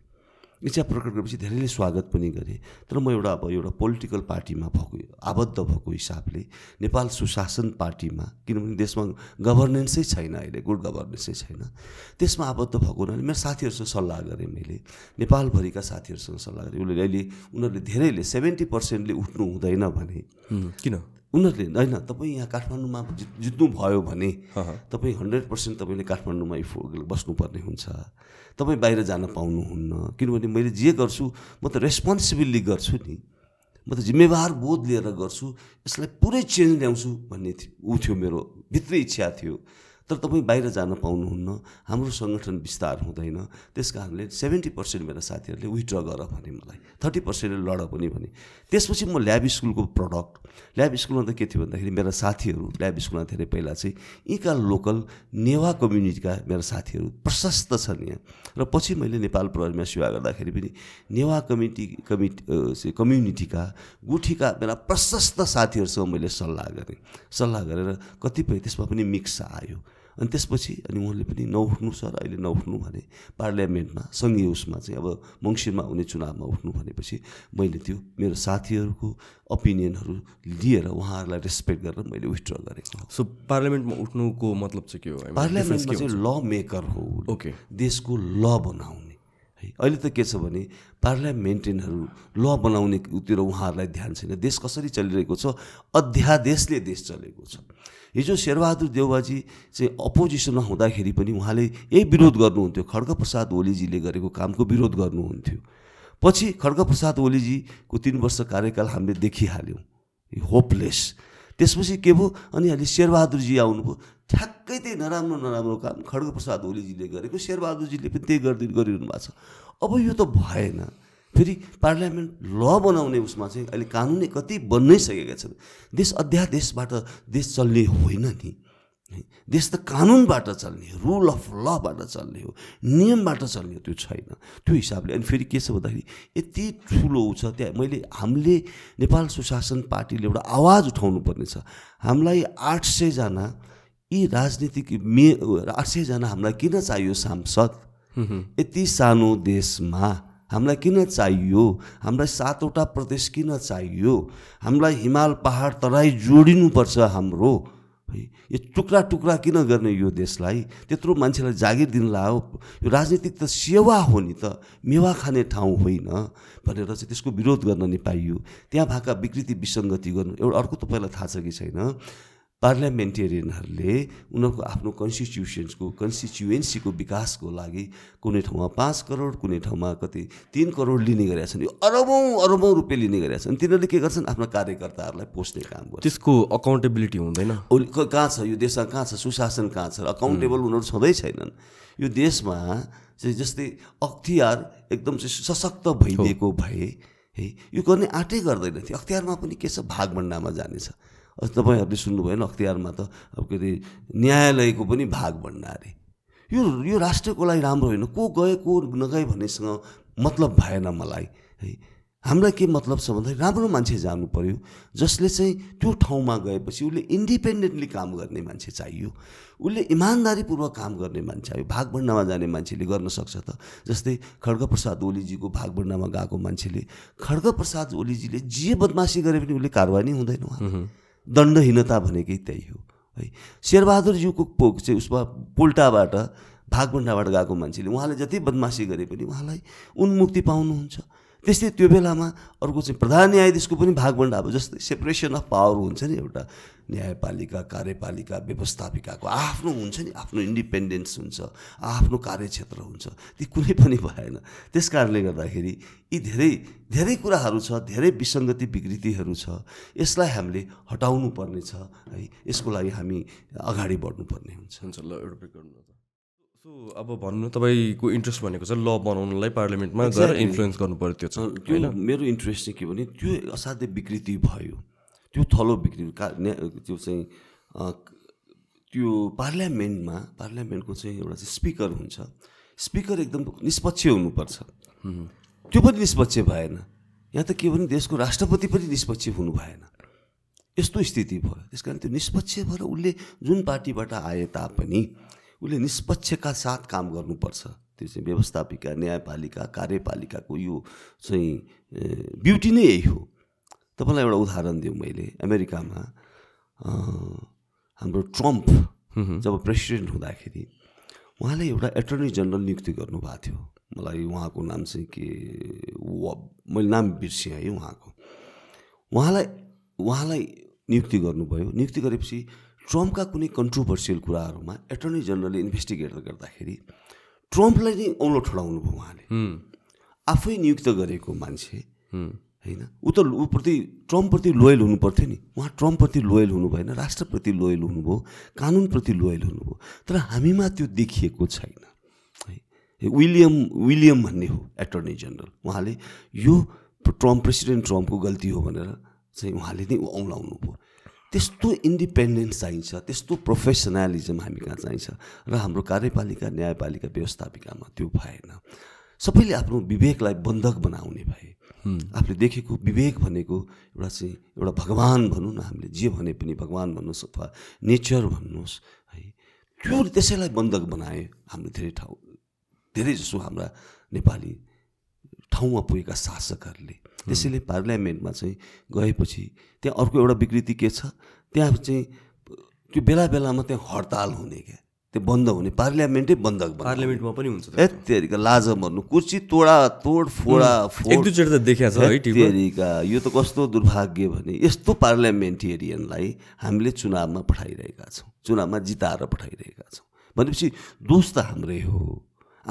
इच्छा प्रकट गरेपछि धेरैले स्वागत पनि गरे तर म एउटा अब एउटा पोलिटिकल पार्टीमा भएको आबद्ध भएको हिसाबले नेपाल सुशासन पार्टीमा किनभने देशमा गभर्नेन्सै छैन अहिले गुड गभर्नेन्सै छैन त्यसमा आबद्ध भएको हुनाले मेरो साथीहरूसँग सल्लाह गरेँ मैले नेपालभरिका साथीहरूसँग सल्लाह गरेँ उसले अहिले उनीहरूले धेरैले सेभेन्टी पर्सेन्टले उठ्नु हुँदैन भने किन उनीहरूले होइन तपाईँ यहाँ काठमाडौँमा जित जित्नुभयो भने तपाईँ हन्ड्रेड पर्सेन्ट तपाईँले काठमाडौँमा बस्नुपर्ने हुन्छ तपाईँ बाहिर जान पाउनुहुन्न किनभने मैले जे गर्छु म त रेस्पोन्सिबिलिटी गर्छु नि म त जिम्मेवार बोध लिएर गर्छु यसलाई पुरै चेन्ज ल्याउँछु भन्ने ऊ थियो मेरो भित्री इच्छा थियो तर तपाईँ बाहिर जान पाउनुहुन्न हाम्रो सङ्गठन विस्तार हुँदैन त्यस कारणले सेभेन्टी पर्सेन्ट मेरा साथीहरूले विथड्र गर भने मलाई थर्टी पर्सेन्टले लड पनि भने त्यसपछि म ल्याब स्कुलको प्रडक्ट ल्याब स्कुलमा त के थियो भन्दाखेरि मेरा साथीहरू ल्याब स्कुलमा धेरै पहिला चाहिँ यहीँका लोकल नेवा कम्युनिटीका मेरा साथीहरू प्रशस्त छन् यहाँ र पछि मैले नेपाल प्रहरीमा सेवा गर्दाखेरि पनि नेवा कमिटी कमिटी कम्युनिटीका गुठीका मेरा प्रशस्त साथीहरूसँग मैले सल्लाह गरेँ सल्लाह गरेर कतिपय त्यसमा पनि मिक्स आयो अनि त्यसपछि अनि उहाँले पनि नउठ्नु सर अहिले नउठ्नु भने पार्लियामेन्टमा सङ्घीय उसमा चाहिँ अब मङ्सिरमा हुने चुनावमा उठ्नु भनेपछि मैले त्यो मेरो साथीहरूको ओपिनियनहरू लिएर उहाँहरूलाई रेस्पेक्ट गरेर मैले विथड्र गरेको सो पार्लियामेन्टमा उठ्नुको मतलब चाहिँ के हो पार्लियामेन्टमा चाहिँ ल मेकर हो ओके देशको ल बनाउने अहिले त के छ भने पार्लियामेन्टेनहरू ल बनाउने बनाउनेतिर उहाँहरूलाई ध्यान छैन देश कसरी चलिरहेको छ अध्यादेशले देश चलेको छ हिजो शेरबहादुर देवबाजी चाहिँ अपोजिसनमा हुँदाखेरि पनि उहाँले यही विरोध गर्नुहुन्थ्यो खड्ग प्रसाद ओलीजीले गरेको कामको विरोध गर्नुहुन्थ्यो पछि खड्ग प्रसाद ओलीजीको तिन वर्ष कार्यकाल हामीले देखिहाल्यौँ होपलेस त्यसपछि के भयो अनि अहिले शेरबहादुरजी आउनुभयो ठ्याक्कै त्यही नराम्रो नराम्रो काम खड्ग प्रसाद ओलीजीले गरेको शेरबहादुरजीले पनि त्यही गरिदिनु गरिरहनु भएको छ अब यो त भएन फेरि पार्लियामेन्ट ल बनाउने उसमा चाहिँ अहिले कानुनै कति बन्नै सकेका छन् देश अध्यादेशबाट देश चल्ने होइन नि देश त कानुनबाट चल्ने हो रुल अफ लबाट चल्ने हो नियमबाट चल्ने हो त्यो छैन त्यो हिसाबले अनि फेरि के छ भन्दाखेरि यति ठुलो छ त्यहाँ मैले हामीले नेपाल सुशासन पार्टीले एउटा आवाज उठाउनु पर्नेछ हामीलाई आठ सयजना यी राजनीति मे आठ सयजना हामीलाई किन चाहियो सांसद यति सानो देशमा हामीलाई किन चाहियो हामीलाई सातवटा प्रदेश किन चाहियो हामीलाई हिमाल पहाड तराई जोडिनुपर्छ हाम्रो है यो टुक्रा टुक्रा किन गर्ने यो देशलाई त्यत्रो मान्छेलाई जागिर दिन लायो यो राजनीतिक त सेवा हो नि त मेवा खाने ठाउँ होइन भनेर चाहिँ त्यसको विरोध गर्न नि पाइयो त्यहाँ भएका विकृति विसङ्गति गर्नु एउटा अर्को तपाईँलाई थाहा छ कि छैन पार्लियामेन्टेरियनहरूले उनीहरूको आफ्नो कन्स्टिट्युसन्सको कन्स्टिट्युएन्सीको विकासको लागि कुनै ठाउँमा पाँच करोड कुनै ठाउँमा कति तिन करोड लिने गरेका छन् यो अरबौँ अरबौँ रुपियाँ लिने गरेका छन् तिनीहरूले के गर्छन् आफ्ना कार्यकर्ताहरूलाई पोस्ने काम गर्छ त्यसको अकाउन्टेबिलिटी हुँदैन कहाँ छ यो देशमा कहाँ छ सुशासन कहाँ छ अकाउन्टेबल उनीहरू छँदै छैनन् यो देशमा चाहिँ जस्तै अख्तियार एकदम चाहिँ सशक्त भइदिएको भए है यो गर्ने आँटै थियो अख्तियारमा पनि के छ भागभन्डामा जानेछ तपाईँहरूले सुन्नुभएन अख्तियारमा त अब के अरे न्यायालयको पनि भाग भण्डारे यो यो राष्ट्रको लागि राम्रो होइन को गए को नगए भन्नेसँग मतलब भएन मलाई है हामीलाई के मतलब छ भन्दाखेरि राम्रो मान्छे जानु पऱ्यो जसले चाहिँ त्यो ठाउँमा गएपछि उसले इन्डिपेन्डेन्टली काम गर्ने मान्छे चाहियो उसले इमान्दारीपूर्वक काम गर्ने मान्छे चाहियो भागभन्डामा जाने मान्छेले गर्न सक्छ त जस्तै खड्गप्रसाद ओलीजीको भागभन्डामा गएको मान्छेले खड्गप्रसाद ओलीजीले जे बदमासी गरे पनि उसले कारवाही हुँदैन उहाँ दण्डहीनता भनेकै त्यही हो है शेरबहादुरज्यूको पोक चाहिँ उसमा पोल्टाबाट भागभन्डाबाट गएको मान्छेले उहाँले जति बदमासी गरे पनि उहाँलाई उन्मुक्ति पाउनुहुन्छ त्यस्तै त्यो बेलामा अर्को चाहिँ प्रधान न्यायाधीशको पनि भागभन्डा अब जस्तै सेपरेसन अफ पावर हुन्छ नि एउटा न्यायपालिका कार्यपालिका व्यवस्थापिकाको आफ्नो हुन्छ नि आफ्नो इन्डिपेन्डेन्स हुन्छ आफ्नो कार्यक्षेत्र हुन्छ ती कुनै पनि भएन त्यस कारणले गर्दाखेरि यी धेरै धेरै कुराहरू छ धेरै विसङ्गति विकृतिहरू छ यसलाई हामीले हटाउनु पर्नेछ है यसको लागि हामी अगाडि बढ्नुपर्ने हुन्छ हुन्छ ल एउटा जस्तो अब भन्नु तपाईँको इन्ट्रेस्ट भनेको चाहिँ ल बनाउनलाई पार्लियामेन्टमा गएर इन्फ्लुएन्स गर्नु पऱ्यो त्यो चाहिँ होइन मेरो इन्ट्रेस्ट चाहिँ के भने त्यो असाध्य विकृति भयो त्यो थलो विकृति का त्यो चाहिँ त्यो पार्लियामेन्टमा पार्लियामेन्टको चाहिँ एउटा चाहिँ स्पिकर हुन्छ स्पिकर एकदम निष्पक्ष हुनुपर्छ त्यो पनि निष्पक्ष भएन यहाँ त के भने देशको राष्ट्रपति पनि निष्पक्ष हुनु भएन यस्तो स्थिति भयो त्यस कारण त्यो निष्पक्ष भएर उसले जुन पार्टीबाट आए तापनि उसले निष्पक्षका साथ काम गर्नुपर्छ त्यो चाहिँ व्यवस्थापिका न्यायपालिका कार्यपालिकाको यो चाहिँ ब्युटी नै यही हो तपाईँलाई एउटा उदाहरण दिउँ मैले अमेरिकामा हाम्रो ट्रम्प जब प्रेसिडेन्ट हुँदाखेरि उहाँले एउटा एटर्नी जनरल नियुक्ति गर्नुभएको थियो मलाई उहाँको नाम चाहिँ के मैले नाम बिर्सेँ है उहाँको उहाँलाई उहाँलाई नियुक्ति गर्नुभयो नियुक्ति गरेपछि ट्रम्पका कुनै कन्ट्रोभर्सियल कुराहरूमा एटर्नी जनरलले इन्भेस्टिगेट गर्दाखेरि ट्रम्पलाई नै औँलो ठडाउनु भयो उहाँले आफै नियुक्त गरेको मान्छे होइन ऊ त ऊप्रति ट्रम्पप्रति लोयल हुनु पर्थ्यो नि उहाँ ट्रम्पप्रति लोयल हुनु भएन राष्ट्रप्रति लोयल हुनुभयो कानुनप्रति लोयल हुनुभयो तर हामीमा त्यो देखिएको छैन है विलियम विलियम भन्ने हो एटर्नी जेनरल उहाँले यो ट्रम्प प्रेसिडेन्ट ट्रम्पको गल्ती हो भनेर चाहिँ उहाँले नै औँलाउनु भयो त्यस्तो इन्डिपेन्डेन्स चाहिन्छ त्यस्तो प्रोफेसनलिजम हामी कहाँ चाहिन्छ र हाम्रो कार्यपालिका न्यायपालिका व्यवस्थापिकामा त्यो भएन सबैले आफ्नो विवेकलाई बन्धक बनाउने भए आफूले देखेको विवेक भनेको एउटा चाहिँ एउटा भगवान् भनौँ न हामीले जे भने पनि भगवान् भन्नुहोस् अथवा नेचर भन्नुहोस् है त्यो त्यसैलाई बन्धक बनाए हाम्रो धेरै ठाउँ धेरै जसो हाम्रा नेपाली ठाउँमा पुगेका शासकहरूले त्यसैले पार्लियामेन्टमा चाहिँ गएपछि त्यहाँ अर्को एउटा विकृति के छ त्यहाँ चाहिँ त्यो बेला बेलामा त्यहाँ हडताल हुने क्या त्यो बन्द हुने पार्लियामेन्टै बन्द पार्लियामेन्टमा पनि हुन्छ त्यहाँदेखिका लाज मर्नु कुर्सी तोडा तोड फोडा त देखिया छ त्यहाँदेखिका यो त कस्तो दुर्भाग्य भने यस्तो पार्लियामेन्टेरियनलाई हामीले चुनावमा पठाइरहेका छौँ चुनावमा जिताएर पठाइरहेका छौँ भनेपछि दोष त हाम्रै हो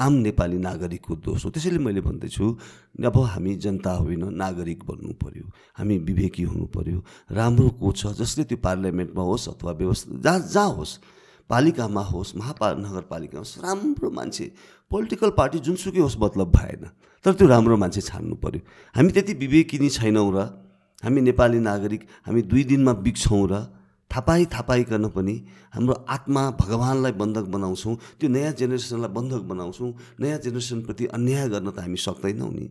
आम नेपाली नागरिकको दोष हो त्यसैले मैले भन्दैछु अब हामी जनता होइन नागरिक बन्नु पऱ्यो हामी विवेकी हुनु पऱ्यो राम्रो को छ जसले त्यो पार्लियामेन्टमा होस् अथवा व्यवस्था जहाँ जहाँ होस् पालिकामा होस् महापा नगरपालिका होस् राम्रो मान्छे पोलिटिकल पार्टी जुनसुकै होस् मतलब भएन तर त्यो राम्रो मान्छे छान्नु पऱ्यो हामी त्यति विवेकी विवेकिनी छैनौँ र हामी नेपाली नागरिक हामी दुई दिनमा बिग्छौँ र थापाई गर्न पनि हाम्रो आत्मा भगवान्लाई बन्धक बनाउँछौँ त्यो नयाँ जेनेरेसनलाई बन्धक बनाउँछौँ नयाँ जेनेरेसनप्रति अन्याय गर्न त हामी सक्दैनौँ नि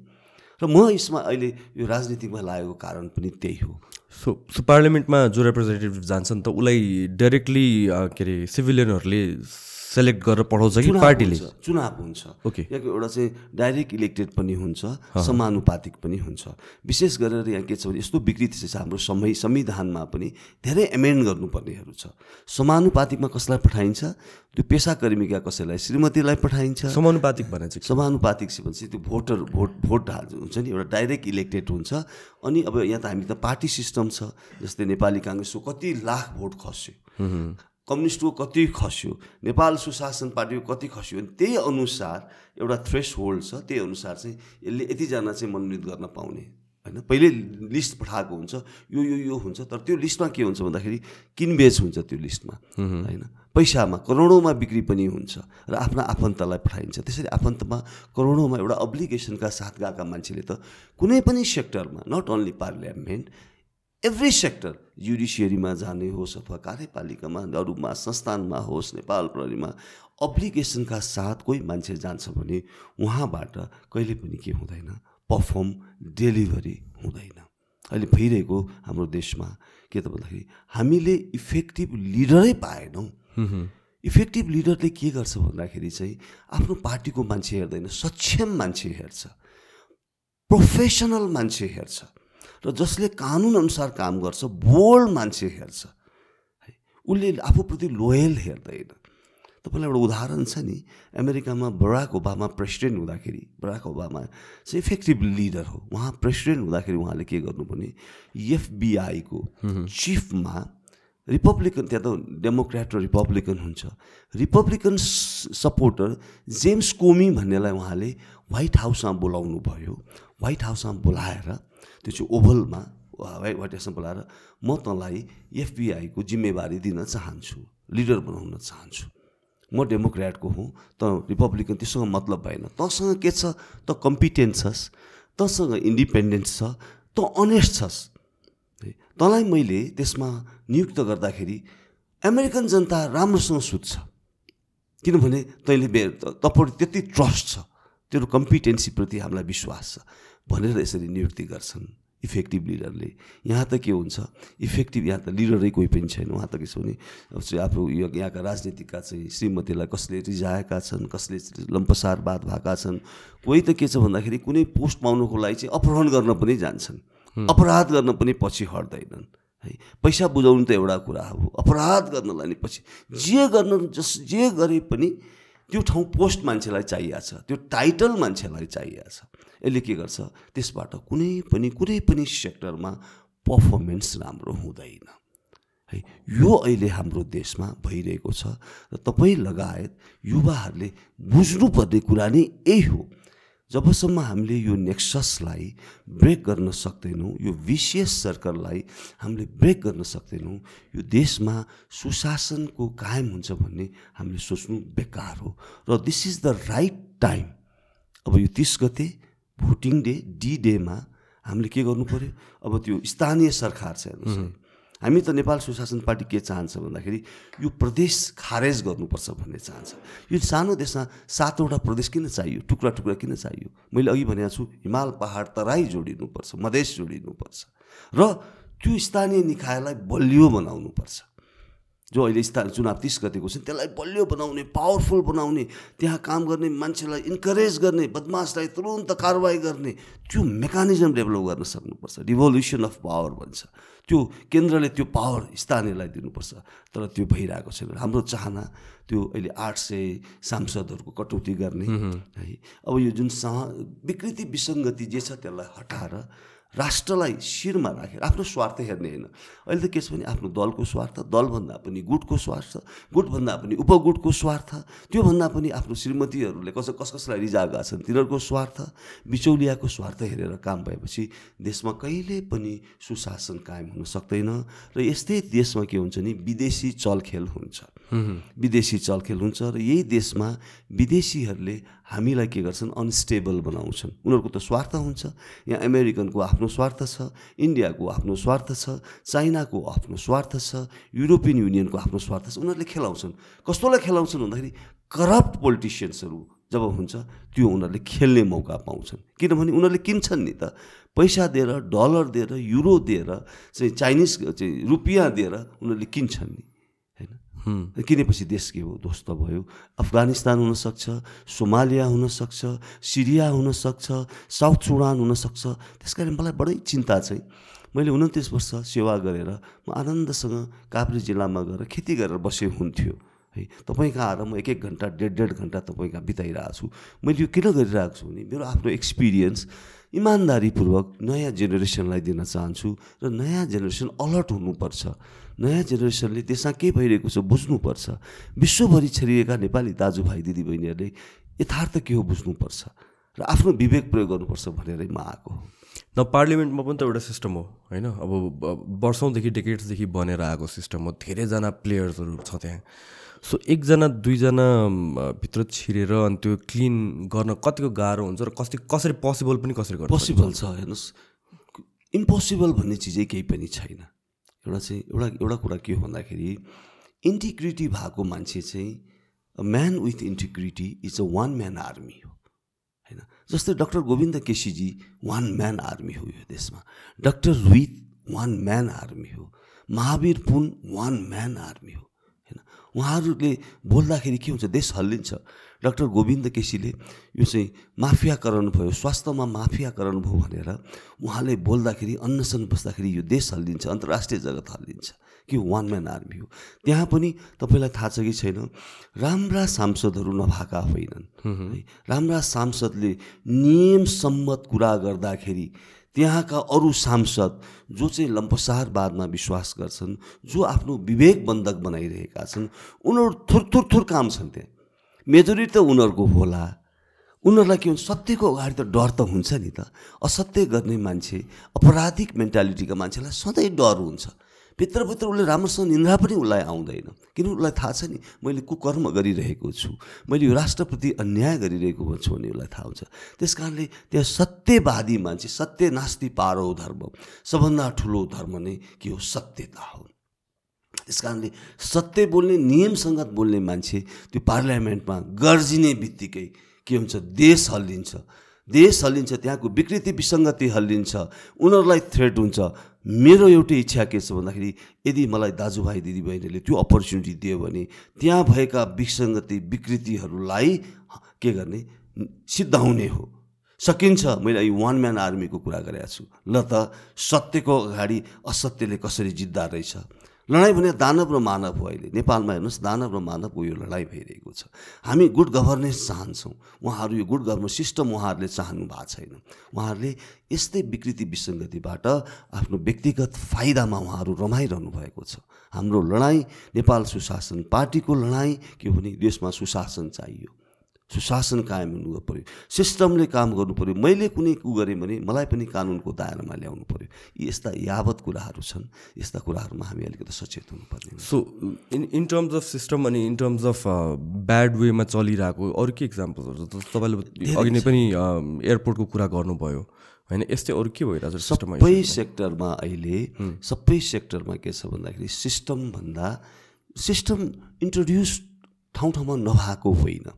र म यसमा अहिले यो राजनीतिमा लागेको कारण पनि त्यही हो सो सो पार्लियामेन्टमा जो रिप्रेजेन्टेटिभ जान्छन् त उसलाई डाइरेक्टली के अरे सिभिलियनहरूले सेलेक्ट गरेर पढाउँछ कि पार्टीले चुनाव हुन्छ ओके यहाँको एउटा चाहिँ डाइरेक्ट इलेक्टेड पनि हुन्छ समानुपातिक पनि हुन्छ विशेष गरेर यहाँ के छ भने यस्तो विकृति छ हाम्रो समय संविधानमा पनि धेरै एमेन्ड गर्नुपर्नेहरू छ समानुपातिकमा कसलाई पठाइन्छ त्यो पेसाकर्मीका कसैलाई श्रीमतीलाई पठाइन्छ समानुपातिक भने चाहिँ समानुपातिक चाहिँ त्यो भोटर भोट भोट हुन्छ नि एउटा डाइरेक्ट इलेक्टेड हुन्छ अनि अब यहाँ त हामी त पार्टी सिस्टम छ जस्तै नेपाली काङ्ग्रेसको कति लाख भोट खस्यो कम्युनिस्टको कति खस्यो नेपाल सुशासन पार्टीको कति खस्यो अनि त्यही अनुसार एउटा थ्रेस होल्ड छ त्यही अनुसार चाहिँ यसले यतिजना चाहिँ मनोनित गर्न पाउने होइन पहिले लिस्ट पठाएको हुन्छ यो यो यो हुन्छ तर त्यो लिस्टमा के हुन्छ भन्दाखेरि किनबेच हुन्छ त्यो लिस्टमा होइन पैसामा करोडौँमा बिक्री पनि हुन्छ र आफ्ना आफन्तलाई पठाइन्छ त्यसरी आफन्तमा करोडौँमा एउटा अब्लिगेसनका साथ गएका मान्छेले त कुनै पनि सेक्टरमा not only parliament every sector जुडिसियरीमा जाने होस् अथवा कार्यपालिकामा अरूमा संस्थानमा होस् नेपाल प्रहरीमा अप्लिकेसनका साथ कोही मान्छे जान्छ भने उहाँबाट कहिले पनि के हुँदैन पर्फर्म डेलिभरी हुँदैन अहिले भइरहेको हाम्रो देशमा के त भन्दाखेरि हामीले इफेक्टिभ लिडरै पाएनौँ इफेक्टिभ लिडरले के गर्छ भन्दाखेरि चाहिँ आफ्नो पार्टीको मान्छे हेर्दैन सक्षम मान्छे हेर्छ प्रोफेसनल मान्छे हेर्छ र जसले कानुनअनुसार काम गर्छ बोल्ड मान्छे हेर्छ है उसले आफूप्रति लोयल हेर्दैन तपाईँलाई एउटा उदाहरण छ नि अमेरिकामा बराक ओबामा प्रेसिडेन्ट हुँदाखेरि बराक ओबामा चाहिँ इफेक्टिभ लिडर हो उहाँ प्रेसिडेन्ट हुँदाखेरि उहाँले के गर्नु भने एफबिआईको चिफमा रिपब्लिकन त्यहाँ त डेमोक्रेट र रिपब्लिकन हुन्छ रिपब्लिकन सपोर्टर जेम्स कोमी भन्नेलाई उहाँले व्हाइट हाउसमा बोलाउनु भयो व्हाइट हाउसमा बोलाएर त्यो चाहिँ ओभलमा वाइट वाटेसन बोलाएर म तँलाई एफबिआईको जिम्मेवारी दिन चाहन्छु लिडर बनाउन चाहन्छु म डेमोक्रेटको हुँ त रिपब्लिकन त्योसँग मतलब भएन तँसँग के छ त कम्पिटेन्ट छस् तँसँग इन्डिपेन्डेन्ट छ त अनेस्ट छस् है तँलाई मैले त्यसमा नियुक्त गर्दाखेरि अमेरिकन जनता राम्रोसँग सुत्छ किनभने तैँले बे तपाईँ त्यति ट्रस्ट छ तेरो कम्पिटेन्सीप्रति हामीलाई विश्वास छ भनेर यसरी नियुक्ति गर्छन् इफेक्टिभ लिडरले यहाँ त के हुन्छ इफेक्टिभ यहाँ त लिडरै कोही पनि छैन उहाँ त के छ भने आफू यो यहाँका राजनीतिका चाहिँ श्रीमतीलाई कसले रिझाएका छन् कसले लम्पसार बात भएका छन् कोही त के छ भन्दाखेरि कुनै पोस्ट पाउनुको लागि चाहिँ अपहरण गर्न पनि जान्छन् अपराध गर्न पनि पछि हट्दैनन् है पैसा बुझाउनु त एउटा कुरा हो अपराध गर्नलाई नि पछि जे गर्न जस जे गरे पनि त्यो ठाउँ पोस्ट मान्छेलाई चाहिएको छ त्यो टाइटल मान्छेलाई चाहिएको छ यसले के गर्छ त्यसबाट कुनै पनि कुनै पनि सेक्टरमा पर्फर्मेन्स राम्रो हुँदैन है यो अहिले हाम्रो देशमा भइरहेको छ र तपाईँ लगायत युवाहरूले बुझ्नुपर्ने कुरा नै यही हो जबसम्म हामीले यो नेक्ससलाई ब्रेक गर्न सक्दैनौँ यो विशेष सर्कललाई हामीले ब्रेक गर्न सक्दैनौँ यो देशमा सुशासनको कायम हुन्छ भन्ने हामीले सोच्नु बेकार हो र this is the right time अब यो तिस गते भोटिङ डे डी डेमा हामीले के गर्नु पऱ्यो अब त्यो स्थानीय सरकार छ हेर्नुहोस् हामी त नेपाल सुशासन पार्टी के चाहन्छ भन्दाखेरि यो प्रदेश खारेज गर्नुपर्छ भन्ने चाहन्छ यो सानो देशमा सातवटा प्रदेश किन चाहियो टुक्रा टुक्रा किन चाहियो मैले अघि भनेको छु हिमाल पहाड तराई जोडिनुपर्छ मधेस जोडिनुपर्छ र त्यो स्थानीय निकायलाई बलियो बनाउनुपर्छ जो अहिले स्थान चुनाव तिस गतेको छ त्यसलाई बलियो बनाउने पावरफुल बनाउने त्यहाँ काम गर्ने मान्छेलाई इन्करेज गर्ने बदमासलाई तुरन्त कारवाही गर्ने त्यो मेकानिजम डेभलप गर्न सक्नुपर्छ रिभोल्युसन अफ पावर भन्छ त्यो केन्द्रले त्यो पावर स्थानीयलाई दिनुपर्छ तर त्यो भइरहेको छैन हाम्रो चाहना त्यो अहिले आठ सय सांसदहरूको कटौती गर्ने है अब यो जुन सह विकृति विसङ्गति जे छ त्यसलाई हटाएर राष्ट्रलाई शिरमा राखेर आफ्नो स्वार्थ हेर्ने होइन अहिले त के छ भने आफ्नो दलको स्वार्थ दलभन्दा पनि गुटको स्वार्थ गुटभन्दा पनि उपगुटको स्वार्थ त्योभन्दा पनि आफ्नो श्रीमतीहरूले कस कस कसलाई रिजाएका छन् तिनीहरूको स्वार्थ बिचौलियाको स्वार्थ हेरेर काम भएपछि देशमा कहिले पनि सुशासन कायम हुन सक्दैन र यस्तै देशमा के हुन्छ नि विदेशी चलखेल हुन्छ विदेशी चलखेल हुन्छ र यही देशमा विदेशीहरूले हामीलाई के गर्छन् अनस्टेबल बनाउँछन् उनीहरूको त स्वार्थ हुन्छ यहाँ अमेरिकनको आफ्नो स्वार्थ छ इन्डियाको आफ्नो स्वार्थ छ चाइनाको आफ्नो स्वार्थ छ युरोपियन युनियनको आफ्नो स्वार्थ छ उनीहरूले खेलाउँछन् कस्तोलाई खेलाउँछन् भन्दाखेरि करप्ट पोलिटिसियन्सहरू जब हुन्छ त्यो उनीहरूले खेल्ने मौका पाउँछन् किनभने उनीहरूले किन्छन् नि त पैसा दिएर डलर दिएर युरो दिएर चाहिँ चाइनिज चाहिँ रुपियाँ दिएर उनीहरूले किन्छन् नि किनेपछि देश के हो ध्वस्त भयो अफगानिस्तान हुनसक्छ सोमालिया हुनसक्छ सिरिया हुनसक्छ साउथ सुडान हुनसक्छ त्यस कारण मलाई बडै चिन्ता चाहिँ मैले उन्तिस वर्ष सेवा गरेर म आनन्दसँग काभ्रे जिल्लामा गएर खेती गरेर बसे हुन्थ्यो है तपाईँ आएर म एक एक घन्टा डेढ डेढ घन्टा तपाईँ कहाँ बिताइरहेको छु मैले यो किन गरिरहेको छु भने मेरो आफ्नो एक्सपिरियन्स इमान्दारीपूर्वक नयाँ जेनेरेसनलाई दिन चाहन्छु र नयाँ जेनेरेसन अलर्ट हुनुपर्छ नयाँ जेनेरेसनले त्यसमा के भइरहेको छ बुझ्नुपर्छ विश्वभरि छरिएका नेपाली दाजुभाइ दिदीबहिनीहरूले यथार्थ के हो बुझ्नुपर्छ र आफ्नो विवेक प्रयोग गर्नुपर्छ भनेरै म आएको न पार्लियामेन्टमा पनि त एउटा सिस्टम हो होइन अब वर्षौँदेखि डेकेट्सदेखि बनेर आएको सिस्टम हो धेरैजना प्लेयर्सहरू छ त्यहाँ सो एकजना दुईजना भित्र छिरेर अनि त्यो क्लिन गर्न कतिको गाह्रो हुन्छ र कति कसरी पोसिबल पनि कसरी गर्छ पोसिबल छ हेर्नुहोस् इम्पोसिबल भन्ने चिजै केही पनि छैन एउटा चाहिँ एउटा एउटा कुरा के हो भन्दाखेरि इन्टिग्रिटी भएको मान्छे चाहिँ a man with integrity is a one man army हो होइन जस्तै डक्टर गोविन्द केसीजी वान म्यान आर्मी हो यो देशमा doctor with one man army हो Mahavir Pun one man army हो होइन उहाँहरूले बोल्दाखेरि के हुन्छ देश हल्लिन्छ डाक्टर गोविन्द केसीले यो चाहिँ माफियाकरण भयो स्वास्थ्यमा माफियाकरण भयो भनेर उहाँले बोल्दाखेरि अन्नसन बस्दाखेरि यो देश हल्लिन्छ अन्तर्राष्ट्रिय जगत हल्लिन्छ कि वान म्यान आर्मी हो त्यहाँ पनि तपाईँलाई थाहा छ कि छैन राम्रा सांसदहरू नभएका होइनन् है राम्रा सांसदले नियम सम्मत कुरा गर्दाखेरि त्यहाँका अरू सांसद जो चाहिँ लम्पसारवादमा विश्वास गर्छन् जो आफ्नो विवेक बन्धक बनाइरहेका छन् उनीहरू थुर काम छन् त्यहाँ मेजोरिटी त उनीहरूको होला उनीहरूलाई के हुन्छ सत्यको अगाडि त डर त हुन्छ नि त असत्य गर्ने मान्छे अपराधिक मेन्टालिटीका मान्छेलाई सधैँ डर हुन्छ भित्रभित्र उसले राम्रोसँग निन्द्रा पनि उसलाई आउँदैन किन उसलाई थाहा छ नि मैले कुकर्म गरिरहेको छु मैले यो राष्ट्रप्रति अन्याय गरिरहेको छु भने उसलाई थाहा हुन्छ त्यस कारणले त्यहाँ सत्यवादी मान्छे सत्य नास्ति पारो धर्म सबभन्दा ठुलो धर्म नै के हो सत्यता हो त्यस कारणले सत्य बोल्ने नियमसङ्गत बोल्ने मान्छे त्यो पार्लियामेन्टमा गर्जिने बित्तिकै के हुन्छ देश हल्लिन्छ देश हल्लिन्छ त्यहाँको विकृति विसङ्गति हल्लिन्छ उनीहरूलाई थ्रेट हुन्छ मेरो एउटै इच्छा के छ भन्दाखेरि यदि मलाई दाजुभाइ दिदीबहिनीले त्यो अपर्च्युनिटी दियो भने त्यहाँ भएका विसङ्गति विकृतिहरूलाई के गर्ने सिद्धाउने हो सकिन्छ मैले यो वान म्यान आर्मीको कुरा गरेका छु ल त सत्यको अगाडि असत्यले कसरी जित्दा रहेछ लडाइँ भने दानव र मानव हो अहिले नेपालमा हेर्नुहोस् दानव र मानवको यो लडाइँ भइरहेको छ हामी गुड गभर्नेन्स चाहन्छौँ उहाँहरू यो गुड गभर्नेन्स सिस्टम उहाँहरूले चाहनु भएको छैन उहाँहरूले यस्तै विकृति विसङ्गतिबाट आफ्नो व्यक्तिगत फाइदामा उहाँहरू रमाइरहनु भएको छ हाम्रो लडाइँ नेपाल सुशासन पार्टीको लडाइँ के भने देशमा सुशासन चाहियो सुशासन कायम हुनु पऱ्यो सिस्टमले काम गर्नु पऱ्यो मैले कुनै कु गरेँ भने मलाई पनि कानुनको दायरामा ल्याउनु पऱ्यो यी यस्ता यावत कुराहरू छन् यस्ता कुराहरूमा हामी अलिकति सचेत हुनुपर्ने so in in terms of system अनि इन टर्म्स अफ ब्याड वेमा चलिरहेको अरू के इक्जाम्पल्सहरू तपाईँले अघि नै पनि एयरपोर्टको um, कुरा गर्नुभयो होइन यस्तै अरू के भइरहेको छ सबै सेक्टरमा अहिले सबै सेक्टरमा के छ भन्दाखेरि सिस्टमभन्दा सिस्टम इन्ट्रोड्युस ठाउँ ठाउँमा नभएको होइन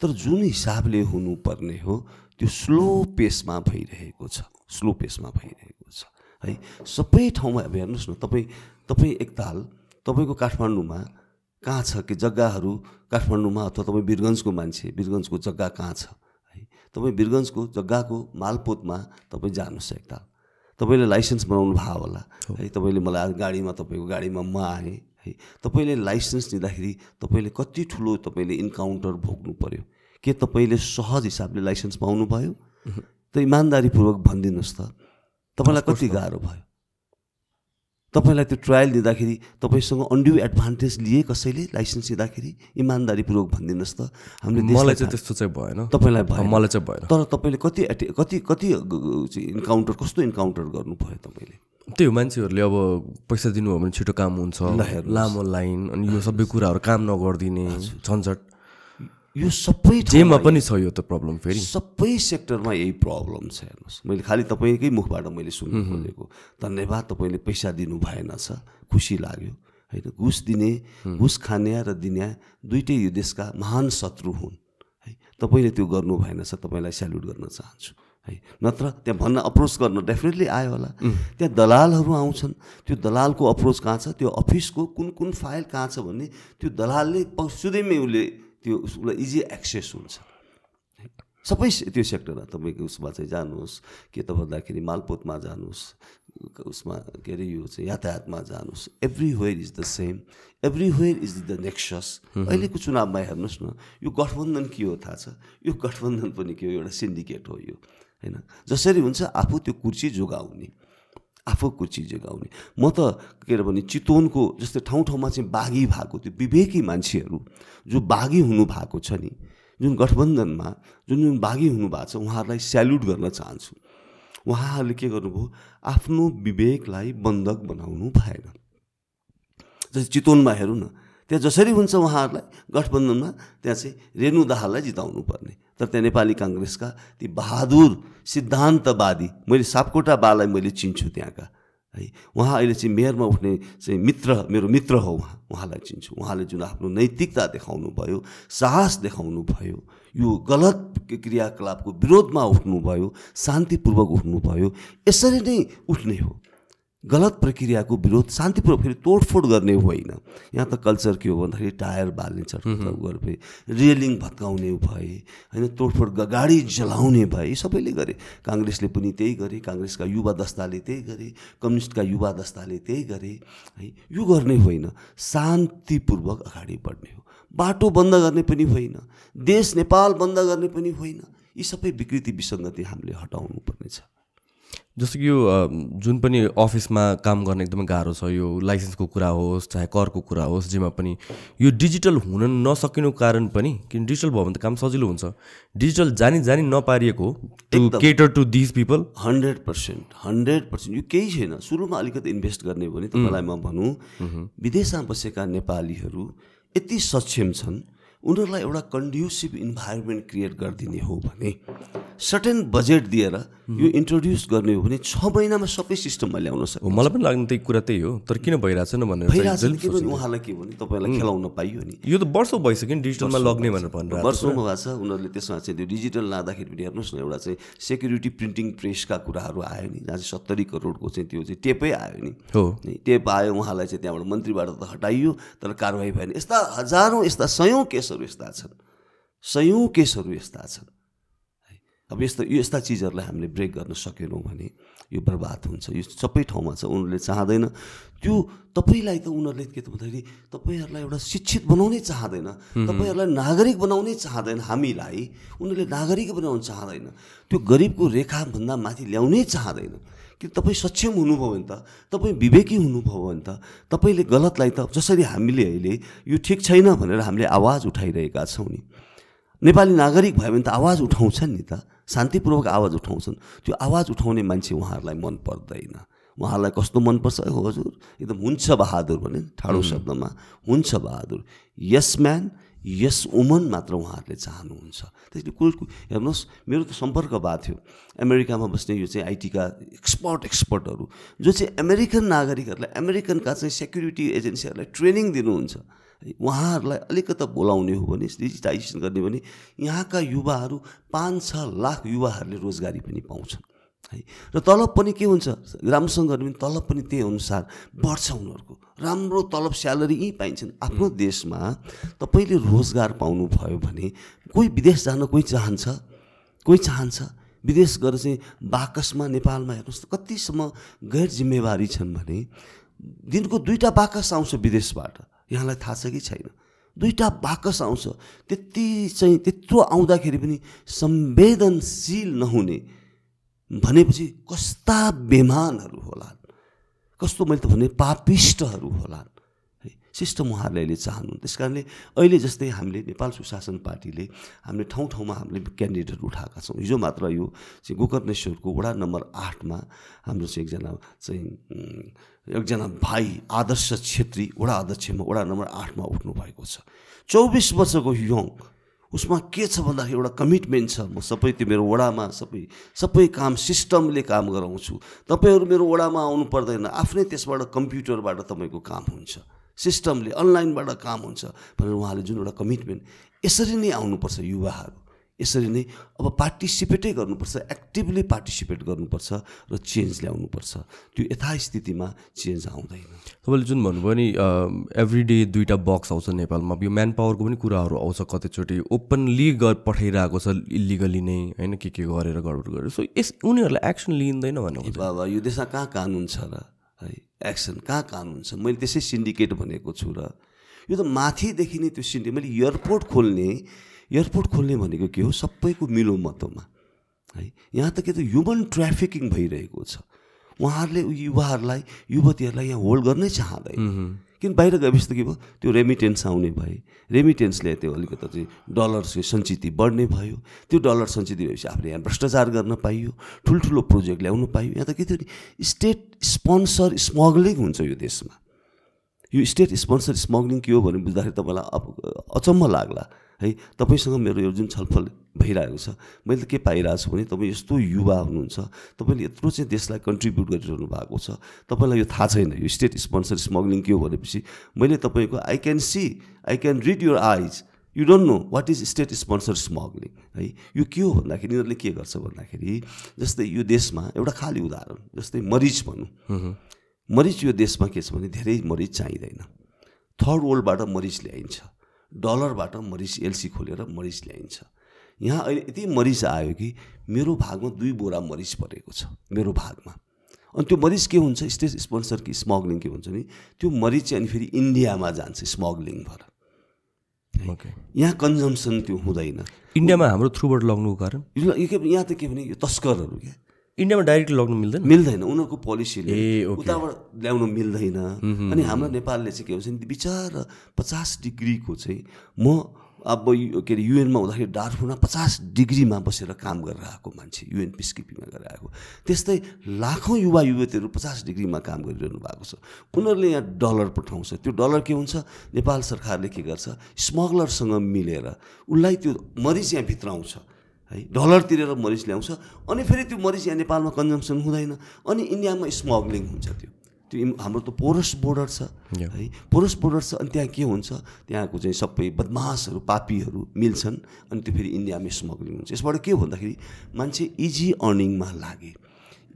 तर जुन हिसाबले हुनुपर्ने हो त्यो स्लो पेसमा भइरहेको छ स्लो पेसमा भइरहेको छ है सबै ठाउँमा अब हेर्नुहोस् न तपाईँ तपाईँ एकताल तपाईँको काठमाडौँमा कहाँ छ कि जग्गाहरू काठमाडौँमा अथवा तपाईँ वीरगन्जको मान्छे वीरगन्जको जग्गा कहाँ छ है तपाईँ वीरगन्जको जग्गाको मालपोतमा तपाईँ जानुहोस् एकताल तपाईँले लाइसेन्स बनाउनु भयो होला है तपाईँले मलाई गाडीमा तपाईँको गाडीमा म आएँ है तपाईँले लाइसेन्स लिँदाखेरि तपाईँले कति ठुलो तपाईँले इन्काउन्टर भोग्नु पऱ्यो के तपाईँले सहज हिसाबले लाइसेन्स पाउनुभयो त इमान्दारीपूर्वक भनिदिनुहोस् त तपाईँलाई कति गाह्रो भयो तपाईँलाई त्यो ट्रायल दिँदाखेरि तपाईँसँग अन्ड्यु एडभान्टेज लिए कसैले लाइसेन्स दिँदाखेरि इमान्दारीपूर्वक भनिदिनुहोस् त हामीले मलाई चाहिँ त्यस्तो चाहिँ भएन तपाईँलाई भयो मलाई चाहिँ भएन तर तपाईँले कति कति कति इन्काउन्टर कस्तो इन्काउन्टर गर्नुभयो तपाईँले त्यही हो मान्छेहरूले अब पैसा दिनु हो भने छिटो काम हुन्छ लामो लाइन अनि यो सबै कुराहरू काम नगरिदिने झन्झट यो सबै जेमा पनि छ यो त प्रब्लम फेरि सबै सेक्टरमा यही प्रब्लम छ हेर्नुहोस् मैले खालि तपाईँकै मुखबाट मैले सुन्नु खोजेको धन्यवाद तपाईँले पैसा दिनु छ खुसी लाग्यो होइन घुस दिने घुस खाने र दिने दुइटै यो देशका महान शत्रु हुन् है तपाईँले त्यो गर्नु भएन छ तपाईँलाई सेल्युट गर्न चाहन्छु है नत्र त्यहाँ भन्न अप्रोच गर्न डेफिनेटली आयो होला त्यहाँ दलालहरू आउँछन् त्यो दलालको अप्रोच कहाँ छ त्यो अफिसको कुन कुन फाइल कहाँ छ भन्ने त्यो दलालले सुधैमै उसले त्यो उसलाई इजी एक्सेस हुन्छ सबै त्यो सेक्टरमा तपाईँको उसमा चाहिँ जानुहोस् के त भन्दाखेरि मालपोतमा जानुहोस् उसमा के अरे यो चाहिँ यातायातमा जानुहोस् everywhere is the same everywhere is the nexus अहिलेको चुनावमा हेर्नुहोस् न यो गठबन्धन के हो थाहा छ यो गठबन्धन पनि के हो एउटा सिन्डिकेट हो यो होइन जसरी हुन्छ आफू त्यो कुर्सी जोगाउने आफू कुर्सी जोगाउने म त के अरे भने चितवनको जस्तै ठाउँ ठाउँमा चाहिँ बाघी भएको त्यो विवेकी मान्छेहरू जो बाघी भएको छ नि जुन गठबन्धनमा जुन जुन बाघी हुनुभएको छ उहाँहरूलाई सेल्युट गर्न चाहन्छु उहाँहरूले के गर्नुभयो आफ्नो विवेकलाई बन्धक बनाउनु भएन जस्तै चितवनमा हेरौँ न त्यहाँ जसरी हुन्छ उहाँहरूलाई गठबन्धनमा त्यहाँ चाहिँ रेणु दाहाललाई जिताउनु पर्ने तर त्यहाँ नेपाली काङ्ग्रेसका ती बहादुर सिद्धान्तवादी मैले सापकोटा बालाई मैले चिन्छु त्यहाँका है उहाँ अहिले चाहिँ मेयरमा उठ्ने चाहिँ मित्र मेरो मित्र हो उहाँ उहाँलाई चिन्छु उहाँले जुन आफ्नो नैतिकता देखाउनु भयो साहस देखाउनु भयो यो गलत क्रियाकलापको विरोधमा उठ्नुभयो शान्तिपूर्वक उठ्नुभयो यसरी नै उठ्ने हो गलत प्रक्रियाको विरोध शान्तिपूर्वक फेरि तोडफोड गर्ने होइन यहाँ त कल्चर के हो भन्दाखेरि टायर बाल्ने गरेर रेलिङ भत्काउने भए होइन तोडफोड गाडी जलाउने भए सबैले गरे काङ्ग्रेसले पनि त्यही गरे काङ्ग्रेसका युवा दस्ताले त्यही गरे कम्युनिस्टका युवा दस्ताले त्यही गरे है यो गर्ने होइन शान्तिपूर्वक अगाडि बढ्ने हो बाटो बन्द गर्ने पनि होइन देश नेपाल बन्द गर्ने पनि होइन यी सबै विकृति विसङ्गति हामीले हटाउनु पर्नेछ जस्तो कि यो जुन पनि अफिसमा काम गर्न एकदमै गाह्रो छ यो लाइसेन्सको कुरा होस् चाहे करको कुरा होस् जेमा पनि यो डिजिटल हुन नसकिनु कारण पनि किन डिजिटल भयो भने त काम सजिलो हुन्छ डिजिटल जानी जानी नपारिएको to cater to this people hundred percent hundred percent यो केही छैन सुरुमा अलिकति इन्भेस्ट गर्ने हो भने तपाईँलाई म भनौँ विदेशमा बसेका नेपालीहरू यति सक्षम छन् उनीहरूलाई एउटा कन्ड्युसिभ इन्भाइरोमेन्ट क्रिएट गरिदिने हो भने सर्टेन बजेट दिएर यो इन्ट्रोड्युस गर्ने हो भने छ महिनामा सबै सिस्टममा ल्याउन सक्छ मलाई पनि लाग्ने त्यही कुरा त्यही हो तर किन भइरहेको न भनेर उहाँलाई के भने तपाईँलाई खेलाउन पाइयो नि यो त वर्षौँ भइसक्यो नि डिजिटलमा लग्ने भनेर भनेर वर्षमा भएको छ उनीहरूले त्यसमा चाहिँ त्यो डिजिटल लाँदाखेरि पनि हेर्नुहोस् न एउटा चाहिँ सेक्युरिटी प्रिन्टिङ प्रेसका कुराहरू आयो नि जहाँ चाहिँ सत्तरी करोडको चाहिँ त्यो चाहिँ टेपै आयो नि हो टेप आयो उहाँलाई चाहिँ त्यहाँबाट मन्त्रीबाट त हटाइयो तर कारवाही भएन यस्ता हजारौँ यस्ता सयौँ केसहरू यस्ता छन् सयौँ केसहरू यस्ता छन् अब यस्तो यस्ता चिजहरूलाई हामीले ब्रेक गर्न सकेनौँ भने यो बर्बाद हुन्छ यो सबै ठाउँमा छ उनीहरूले चाहँदैन त्यो तपाईँलाई त उनीहरूले के त भन्दाखेरि तपाईँहरूलाई एउटा शिक्षित बनाउनै चाहँदैन तपाईँहरूलाई नागरिक बनाउनै चाहँदैन हामीलाई उनीहरूले नागरिक बनाउन चाहँदैन त्यो गरिबको रेखाभन्दा माथि ल्याउनै चाहँदैन कि तपाईँ सक्षम हुनुभयो भने त तपाईँ विवेकी हुनुभयो भने त तपाईँले गलतलाई त जसरी हामीले अहिले यो ठिक छैन भनेर हामीले आवाज उठाइरहेका छौँ नि नेपाली नागरिक भयो भने त आवाज उठाउँछन् नि त शान्तिपूर्वक आवाज उठाउँछन् त्यो आवाज उठाउने मान्छे उहाँहरूलाई मन पर्दैन उहाँहरूलाई कस्तो मनपर्छ हो हजुर एकदम हुन्छ बहादुर भने ठाडो शब्दमा हुन्छ बहादुर यस म्यान यस वुमन मात्र उहाँहरूले चाहनुहुन्छ त्यसले कुरो हेर्नुहोस् मेरो त सम्पर्क भएको थियो अमेरिकामा बस्ने यो चाहिँ आइटीका एक्सपर्ट एक्सपर्टहरू जो चाहिँ अमेरिकन नागरिकहरूलाई अमेरिकनका चाहिँ सेक्युरिटी एजेन्सीहरूलाई ट्रेनिङ दिनुहुन्छ उहाँहरूलाई अलिकता बोलाउने हो भने डिजिटाइजेसन गर्ने भने यहाँका युवाहरू पाँच छ लाख युवाहरूले रोजगारी पनि पाउँछन् है र तलब पनि के हुन्छ राम्रोसँग गर्ने भने तलब पनि त्यही अनुसार बढ्छ उनीहरूको राम्रो तलब स्यालेरी यहीँ पाइन्छन् आफ्नो देशमा तपाईँले रोजगार पाउनुभयो भने कोही विदेश जान कोही चाहन्छ कोही चाहन्छ विदेश गएर चाहिँ बाकसमा नेपालमा हेर्नुहोस् त कतिसम्म गैर जिम्मेवारी छन् भने दिनको दुईवटा बाकस आउँछ विदेशबाट यहाँलाई थाहा छ कि छैन दुईवटा बाकस आउँछ त्यति चाहिँ त्यत्रो आउँदाखेरि पनि संवेदनशील नहुने भनेपछि कस्ता बेमानहरू होला कस्तो मैले त भने पापिष्टहरू होला है सिस्टम उहाँहरूले अहिले चाहनु त्यस कारणले अहिले जस्तै हामीले नेपाल सुशासन पार्टीले हामीले ठाउँ ठाउँमा हामीले क्यान्डिडेटहरू उठाएका छौँ हिजो मात्र यो चाहिँ गोकर्णेश्वरको वडा नम्बर आठमा हाम्रो चाहिँ एकजना चाहिँ एकजना भाइ आदर्श छेत्री वडा अध्यक्षमा वडा नम्बर आठमा उठ्नु भएको छ चौबिस वर्षको यङ उसमा के छ भन्दाखेरि एउटा कमिटमेन्ट छ म सबै त्यो मेरो वडामा सबै सबै काम सिस्टमले काम गराउँछु तपाईँहरू मेरो वडामा आउनु पर्दैन आफ्नै त्यसबाट कम्प्युटरबाट तपाईँको काम हुन्छ सिस्टमले अनलाइनबाट काम हुन्छ भनेर उहाँले जुन एउटा कमिटमेन्ट यसरी नै आउनुपर्छ युवाहरू यसरी नै अब पार्टिसिपेटै गर्नुपर्छ एक्टिभली पार्टिसिपेट गर्नुपर्छ र चेन्ज ल्याउनुपर्छ त्यो यथास्थितिमा चेन्ज आउँदैन तपाईँले जुन भन्नुभयो नि एभ्री डे दुईवटा बक्स आउँछ नेपालमा यो म्यान पावरको पनि कुराहरू आउँछ कतिचोटि ओपनली गर पठाइरहेको छ इलिगली नै होइन के के गरेर गडबड गरेर सो यस उनीहरूलाई एक्सन लिइँदैन भनेर बाबा यो देशमा कहाँ कानुन छ र है एक्सन कहाँ कानुन छ मैले त्यसै सिन्डिकेट भनेको छु र यो त माथिदेखि नै त्यो सिन्डिकेट मैले एयरपोर्ट खोल्ने एयरपोर्ट खोल्ने भनेको के हो सबैको मिलो मतोमा है यहाँ त के त ह्युमन ट्राफिकिङ भइरहेको छ उहाँहरूले युवाहरूलाई युवतीहरूलाई यहाँ होल्ड गर्नै चाहँदैन किन बाहिर गएपछि त के भयो त्यो रेमिटेन्स आउने भए रेमिटेन्सले त्यो अलिकति चाहिँ डलर्सको सञ्चिति बढ्ने भयो त्यो डलर सञ्चित भएपछि आफूले यहाँ भ्रष्टाचार गर्न पाइयो ठुल्ठुलो प्रोजेक्ट ल्याउन पाइयो यहाँ त के थियो नि स्टेट स्पोन्सर स्मग्लिङ हुन्छ यो देशमा यो स्टेट स्पोन्सर स्मग्लिङ के हो भने बुझ्दाखेरि तपाईँलाई अचम्म लाग्ला है तपाईँसँग मेरो यो जुन छलफल भइरहेको छ मैले के पाइरहेको छु भने तपाईँ यस्तो युवा हुनुहुन्छ तपाईँले यत्रो चाहिँ देशलाई कन्ट्रिब्युट गरिरहनु भएको छ तपाईँलाई यो थाहा छैन यो स्टेट स्पोन्सर स्मग्लिङ के हो भनेपछि मैले तपाईँको I can see I can read your eyes you don't know what is state sponsor smuggling है यो के हो भन्दाखेरि यिनीहरूले के गर्छ भन्दाखेरि जस्तै यो देशमा एउटा खाली उदाहरण जस्तै मरिच भनौँ मरिच यो देशमा के छ भने धेरै मरिच चाहिँदैन थर्ड वर्ल्डबाट मरिच ल्याइन्छ डलरबाट मरिच एलसी खोलेर मरिच ल्याइन्छ यहाँ अहिले यति मरिच आयो कि मेरो भागमा दुई बोरा मरिच परेको छ मेरो भागमा अनि त्यो मरिच के हुन्छ स्टेज स्पोन्सर कि स्मग्लिङ के हुन्छ भने त्यो मरिच चाहिँ अनि फेरि इन्डियामा जान्छ स्मग्लिङ भएर ओके यहाँ कन्जम्सन त्यो हुँदैन इन्डियामा हाम्रो थ्रुबाट लग्नुको कारण यहाँ त के भने यो तस्करहरू क्या इन्डियामा डाइरेक्ट लग्नु मिल्दैन मिल्दैन उनीहरूको पोलिसीले उताबाट ल्याउनु मिल्दैन अनि हाम्रो नेपालले चाहिँ के भन्छ नि विचार पचास डिग्रीको चाहिँ म अब के अरे युएनमा हुँदाखेरि डार्फुरमा पचास डिग्रीमा बसेर काम गरेर आएको मान्छे युएन पिस किपिङमा गरेर आएको त्यस्तै लाखौँ युवा युवतीहरू पचास डिग्रीमा काम गरिरहनु भएको छ उनीहरूले यहाँ डलर पठाउँछ त्यो डलर के हुन्छ नेपाल सरकारले के गर्छ स्मग्लरसँग मिलेर उसलाई त्यो मरिच यहाँ भित्र आउँछ है डलर तिरेर मरिच ल्याउँछ अनि फेरि त्यो मरिच यहाँ नेपालमा कन्जम्सन हुँदैन अनि इन्डियामा स्मग्लिङ हुन्छ त्यो त्यो हाम्रो त पोरस बोर्डर छ है पोरस बोर्डर छ अनि त्यहाँ के हुन्छ त्यहाँको चाहिँ सबै बदमासहरू पापीहरू मिल्छन् अनि त्यो फेरि इन्डियामा स्मग्लिङ हुन्छ यसबाट के भन्दाखेरि मान्छे इजी अर्निङमा लागे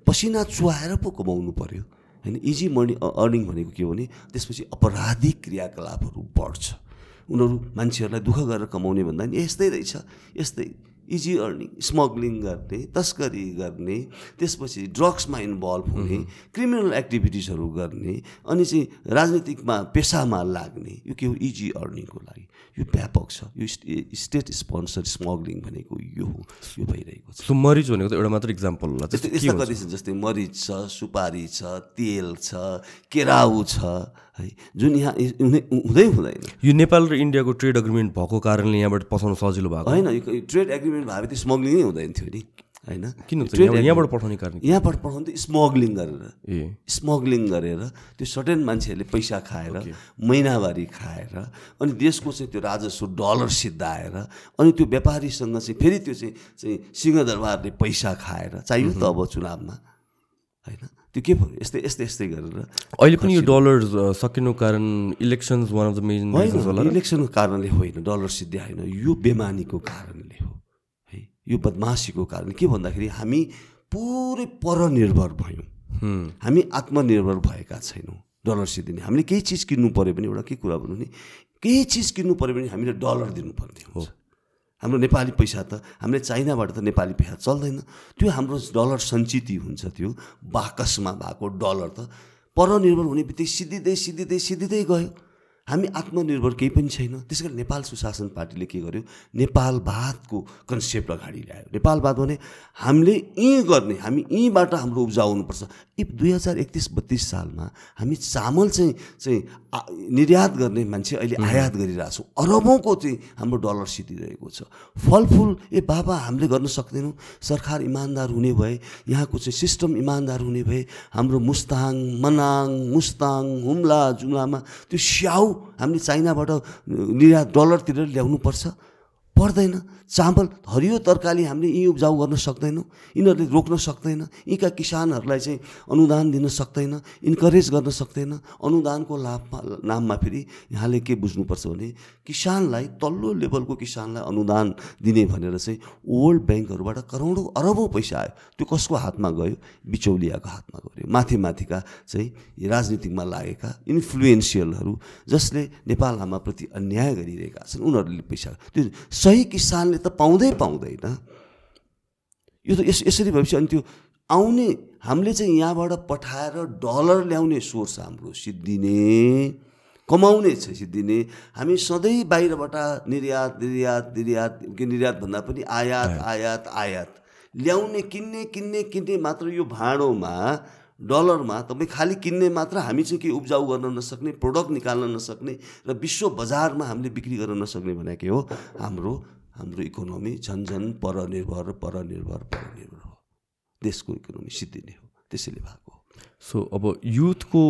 पसिना चुहाएर पो कमाउनु पऱ्यो होइन इजी मर्निङ अर्निङ भनेको के हो भने त्यसपछि अपराधिक क्रियाकलापहरू बढ्छ उनीहरू मान्छेहरूलाई दुःख गरेर कमाउने भन्दा नि यस्तै रहेछ यस्तै इजी अर्निङ स्मग्लिङ गर्ने तस्करी गर्ने त्यसपछि ड्रग्समा इन्भल्भ हुने क्रिमिनल एक्टिभिटिजहरू गर्ने अनि चाहिँ राजनीतिकमा पेसामा लाग्ने यो के हो इजी अर्निङको लागि यो व्यापक छ यो स्टेट स्पोन्सर स्मग्लिङ भनेको यो हो यो भइरहेको छ सो मरिच भनेको त एउटा मात्र इक्जाम्पल होला जस्तै यस्ता कति जस्तै मरिच छ सुपारी छ तेल छ केराउ छ है जुन यहाँ हुँदै हुँदैन यो नेपाल र इन्डियाको ट्रेड एग्रिमेन्ट भएको कारणले यहाँबाट पठाउनु सजिलो भएको होइन ट्रेड एग्रिमेन्ट भए त स्मग्लिङ नै हुँदैन थियो नि होइन किन यहाँबाट पठाउने कारण यहाँबाट पठाउनु त स्मग्लिङ गरेर ए स्मग्लिङ गरेर त्यो सर्टेन मान्छेहरूले पैसा खाएर महिनावारी खाएर अनि देशको चाहिँ त्यो राजस्व डलर सिद्धाएर अनि त्यो व्यापारीसँग चाहिँ फेरि त्यो चाहिँ चाहिँ सिंहदरबारले पैसा खाएर चाहियो त अब चुनावमा होइन त्यो के यस्तै यस्तै यस्तै गरेर अहिले पनि यो डलर सकिनु कारण elections one of the main इलेक्सनको कारणले होइन डलर सिद्धि होइन यो बेमानीको कारणले हो है यो बदमासीको कारण के भन्दाखेरि हामी पुरै परनिर्भर भयौँ हामी आत्मनिर्भर भएका छैनौँ डलर सिद्धिने हामीले केही चिज किन्नु पऱ्यो भने एउटा के कुरा भनौँ नि केही चिज किन्नु पऱ्यो भने हामीले डलर दिनुपर्ने हो हाम्रो नेपाली पैसा त हामीले चाइनाबाट त नेपाली पैसा चल्दैन त्यो हाम्रो डलर सञ्चित हुन्छ त्यो बाकसमा भएको डलर त परनिर्भर हुने बित्तिकै सिद्धिँदै सिद्धिँदै सिद्धिँदै गयो हामी आत्मनिर्भर केही पनि छैन त्यस कारण नेपाल सुशासन पार्टीले के गर्यो नेपालवादको कन्सेप्ट अगाडि ल्यायो नेपालवाद भने हामीले यहीँ गर्ने हामी यहीँबाट हाम्रो उब्जाउनुपर्छ इफ दुई हजार एकतिस बत्तिस सालमा हामी चामल चाहिँ चाहिँ निर्यात गर्ने मान्छे अहिले आयात गरिरहेछौँ अरबौँको चाहिँ हाम्रो डलर सिद्धिरहेको छ फलफुल ए बाबा हामीले गर्न सक्दैनौँ सरकार इमान्दार हुने भए यहाँको चाहिँ सिस्टम इमान्दार हुने भए हाम्रो मुस्ताङ मनाङ मुस्ताङ हुम्ला जुम्लामा त्यो स्याउ हामीले चाइनाबाट निर्यात डलरतिर ल्याउनुपर्छ पर्दैन चामल हरियो तरकारी हामीले यहीँ उब्जाउ गर्न सक्दैनौँ यिनीहरूले रोक्न सक्दैन यीका किसानहरूलाई चाहिँ अनुदान दिन सक्दैन इन्करेज गर्न सक्दैन अनुदानको लाभमा नाममा फेरि यहाँले के बुझ्नुपर्छ भने किसानलाई तल्लो लेभलको किसानलाई अनुदान दिने भनेर चाहिँ वर्ल्ड ब्याङ्कहरूबाट करोडौँ अरबौँ पैसा आयो त्यो कसको हातमा गयो बिचौलियाको हातमा गयो माथि माथिका चाहिँ राजनीतिमा लागेका इन्फ्लुएन्सियलहरू जसले नेपाल आमाप्रति अन्याय गरिरहेका छन् उनीहरूले पैसा त्यो सही किसानले त पाउँदै पाउँदैन यो त यस यसरी भएपछि अनि त्यो आउने हामीले चाहिँ यहाँबाट पठाएर डलर ल्याउने सोर्स हाम्रो सिद्धिने कमाउने छ सिद्धिने हामी सधैँ बाहिरबाट निर्यात निर्यात निर्यात के निर्यात भन्दा पनि आयात आयात आयात ल्याउने किन्ने किन्ने किन्ने मात्र यो भाँडोमा डलरमा तपाईँ खालि किन्ने मात्र हामी चाहिँ केही उब्जाउ गर्न नसक्ने प्रडक्ट निकाल्न नसक्ने र विश्व बजारमा हामीले बिक्री गर्न नसक्ने भनेकै हो हाम्रो हाम्रो इकोनोमी झन् झन् परनिर्भर परनिर्भर परनिर्भर हो देशको इकोनोमी सिद्धिने हो त्यसैले भएको हो सो अब युथको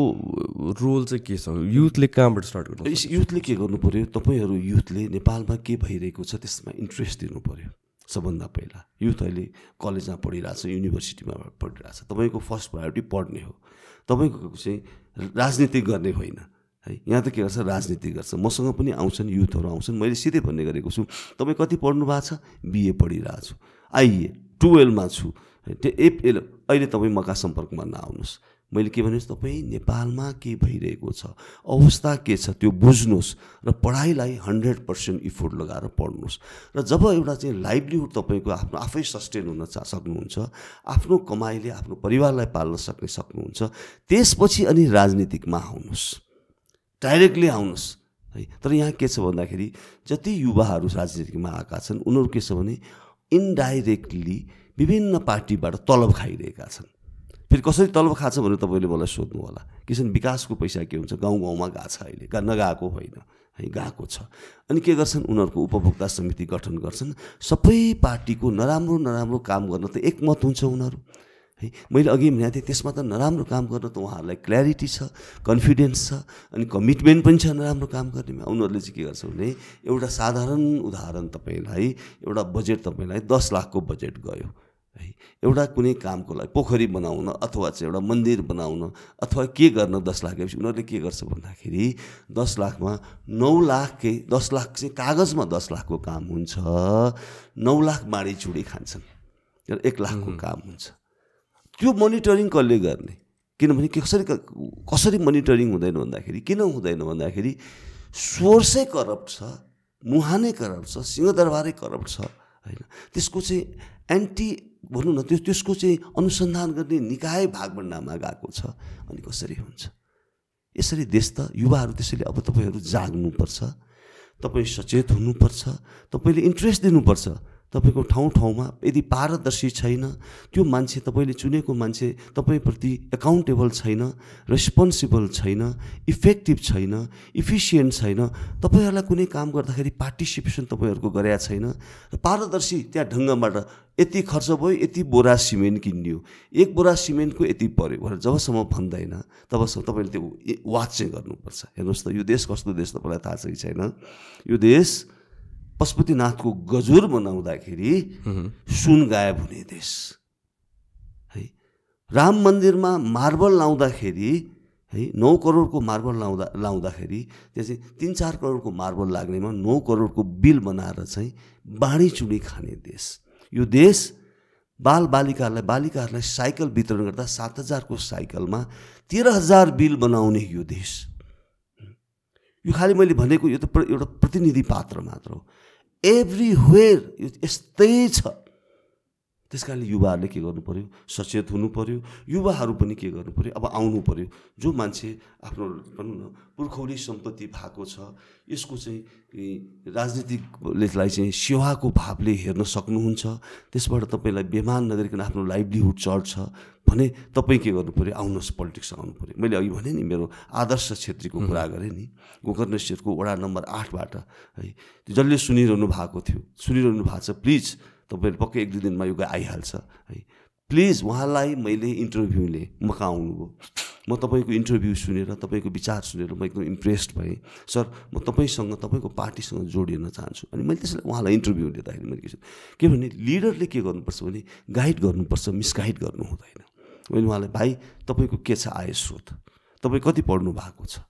रोल चाहिँ के छ युथले कहाँबाट स्टार्ट गर्नु युथले के गर्नु पऱ्यो तपाईँहरू युथले नेपालमा के भइरहेको छ त्यसमा इन्ट्रेस्ट दिनु पऱ्यो सबभन्दा पहिला युथ अहिले कलेजमा पढिरहेछ युनिभर्सिटीमा पढिरहेछ तपाईँको फर्स्ट प्रायोरिटी पढ्ने हो तपाईँको चाहिँ राजनीति गर्ने होइन है यहाँ त के गर्छ राजनीति गर्छ मसँग पनि आउँछन् युथहरू आउँछन् मैले सिधै भन्ने गरेको छु तपाईँ कति पढ्नु भएको छ बिए पढिरहेको छु आइए टुवेल्भमा छु है त्यो अहिले तपाईँ मका सम्पर्कमा नआउनुहोस् मैले के भने तपाईँ नेपालमा के भइरहेको छ अवस्था के छ त्यो बुझ्नुहोस् र पढाइलाई हन्ड्रेड पर्सेन्ट इफोर्ट लगाएर पढ्नुहोस् र जब एउटा चाहिँ लाइभलीहुड तपाईँको आफ्नो आफै सस्टेन हुन चा सक्नुहुन्छ आफ्नो कमाइले आफ्नो परिवारलाई पाल्न सक्ने सक्नुहुन्छ त्यसपछि अनि राजनीतिकमा आउनुहोस् डाइरेक्टली आउनुहोस् है तर यहाँ के छ भन्दाखेरि जति युवाहरू राजनीतिमा आएका छन् उनीहरू के छ भने इन्डाइरेक्टली विभिन्न पार्टीबाट तलब खाइरहेका छन् फेरि कसरी तलब खाँछ भनेर तपाईँले मलाई सोध्नु होला किसान विकासको पैसा के हुन्छ गाउँ गाउँमा गएको छ अहिले नगाएको होइन है गएको छ अनि के गर्छन् उनीहरूको उपभोक्ता समिति गठन गर्छन् सबै पार्टीको नराम्रो नराम्रो काम गर्न त एकमत हुन्छ उनीहरू है मैले अघि भनेको थिएँ त्यसमा त नराम्रो काम गर्न त उहाँहरूलाई क्ल्यारिटी छ कन्फिडेन्स छ अनि कमिटमेन्ट पनि छ नराम्रो काम गर्नेमा उनीहरूले चाहिँ के गर्छ भने एउटा साधारण उदाहरण तपाईँलाई एउटा बजेट तपाईँलाई दस लाखको बजेट गयो है एउटा कुनै कामको लागि पोखरी बनाउन अथवा चाहिँ एउटा मन्दिर बनाउन अथवा के गर्न दस लाख गएपछि उनीहरूले के गर्छ भन्दाखेरि दस लाखमा नौ लाखकै दस लाख चाहिँ कागजमा दस लाखको काम हुन्छ नौ लाख बाँडी चुडी खान्छन् र एक लाखको काम हुन्छ त्यो मोनिटरिङ कसले गर्ने किनभने कसरी कसरी मोनिटरिङ हुँदैन भन्दाखेरि किन हुँदैन भन्दाखेरि सोर्सै करप्ट छ मुहानै करप्ट छ सिंहदरबारै करप्ट छ होइन त्यसको चाहिँ एन्टी भनौँ न त्यो त्यसको चाहिँ अनुसन्धान गर्ने निकाय भागभन्डामा गएको छ अनि कसरी हुन्छ यसरी देश त युवाहरू त्यसैले अब तपाईँहरू जाग्नुपर्छ तपाईँ सचेत हुनुपर्छ तपाईँले इन्ट्रेस्ट दिनुपर्छ तपाईँको ठाउँ ठाउँमा यदि पारदर्शी छैन त्यो मान्छे तपाईँले चुनेको मान्छे तपाईँप्रति एकाउन्टेबल छैन रेस्पोन्सिबल छैन इफेक्टिभ छैन इफिसियन्ट छैन तपाईँहरूलाई कुनै काम गर्दाखेरि पार्टिसिपेसन तपाईँहरूको गरेका छैन पारदर्शी त्यहाँ ढङ्गबाट यति खर्च भयो यति बोरा सिमेन्ट किनियो एक बोरा सिमेन्टको यति पऱ्यो भनेर जबसम्म भन्दैन तबसम्म तपाईँले त्यो वाच चाहिँ गर्नुपर्छ हेर्नुहोस् त यो देश कस्तो देश तपाईँलाई थाहा छ कि छैन यो देश पशुपतिनाथको गजुर बनाउँदाखेरि सुन गायब हुने देश है राम मन्दिरमा मार्बल लाउँदाखेरि है नौ करोडको मार्बल लाउँदा लाउँदाखेरि त्यहाँ चाहिँ तिन चार करोडको मार्बल लाग्नेमा नौ करोडको बिल बनाएर चाहिँ बाँडी चुँडी खाने देश यो देश बाल बालिकाहरूलाई बालिकाहरूलाई साइकल वितरण गर्दा सात हजारको साइकलमा तेह्र हजार बिल बनाउने यो देश यो खालि मैले भनेको यो त एउटा प्रतिनिधि पात्र मात्र हो एभ्री वेयर यो यस्तै छ त्यस कारणले युवाहरूले के गर्नु पऱ्यो सचेत हुनु पऱ्यो युवाहरू पनि के गर्नु पऱ्यो अब आउनु पऱ्यो जो मान्छे आफ्नो भनौँ न पुर्खौली सम्पत्ति भएको छ यसको चाहिँ राजनीतिकलेलाई चाहिँ सेवाको भावले हेर्न सक्नुहुन्छ त्यसबाट तपाईँलाई बेमान नगरिकन आफ्नो लाइभलीहुड चढ्छ भने तपाईँ के गर्नु पऱ्यो आउनुहोस् पोलिटिक्स आउनु पऱ्यो मैले अघि भने नि मेरो आदर्श छेत्रीको कुरा गरेँ नि गोकर्णेश्वरको वडा नम्बर आठबाट है जसले सुनिरहनु भएको थियो सुनिरहनु भएको छ प्लिज तपाईँहरू पक्कै एक दुई दिनमा यो आइहाल्छ है प्लिज उहाँलाई मैले इन्टरभ्यू म कहाँ आउनुभयो म तपाईँको इन्टरभ्यू सुनेर तपाईँको विचार सुनेर म एकदम इम्प्रेस्ड भएँ सर म तपाईँसँग तपाईँको पार्टीसँग जोडिन चाहन्छु अनि मैले त्यसलाई उहाँलाई इन्टरभ्यू दिँदाखेरि मैले के के लिडरले के गर्नुपर्छ भने गाइड गर्नुपर्छ मिसगाइड गर्नु हुँदैन मैले उहाँलाई भाइ तपाईँको के छ आय स्रोत तपाईँ कति पढ्नु भएको छ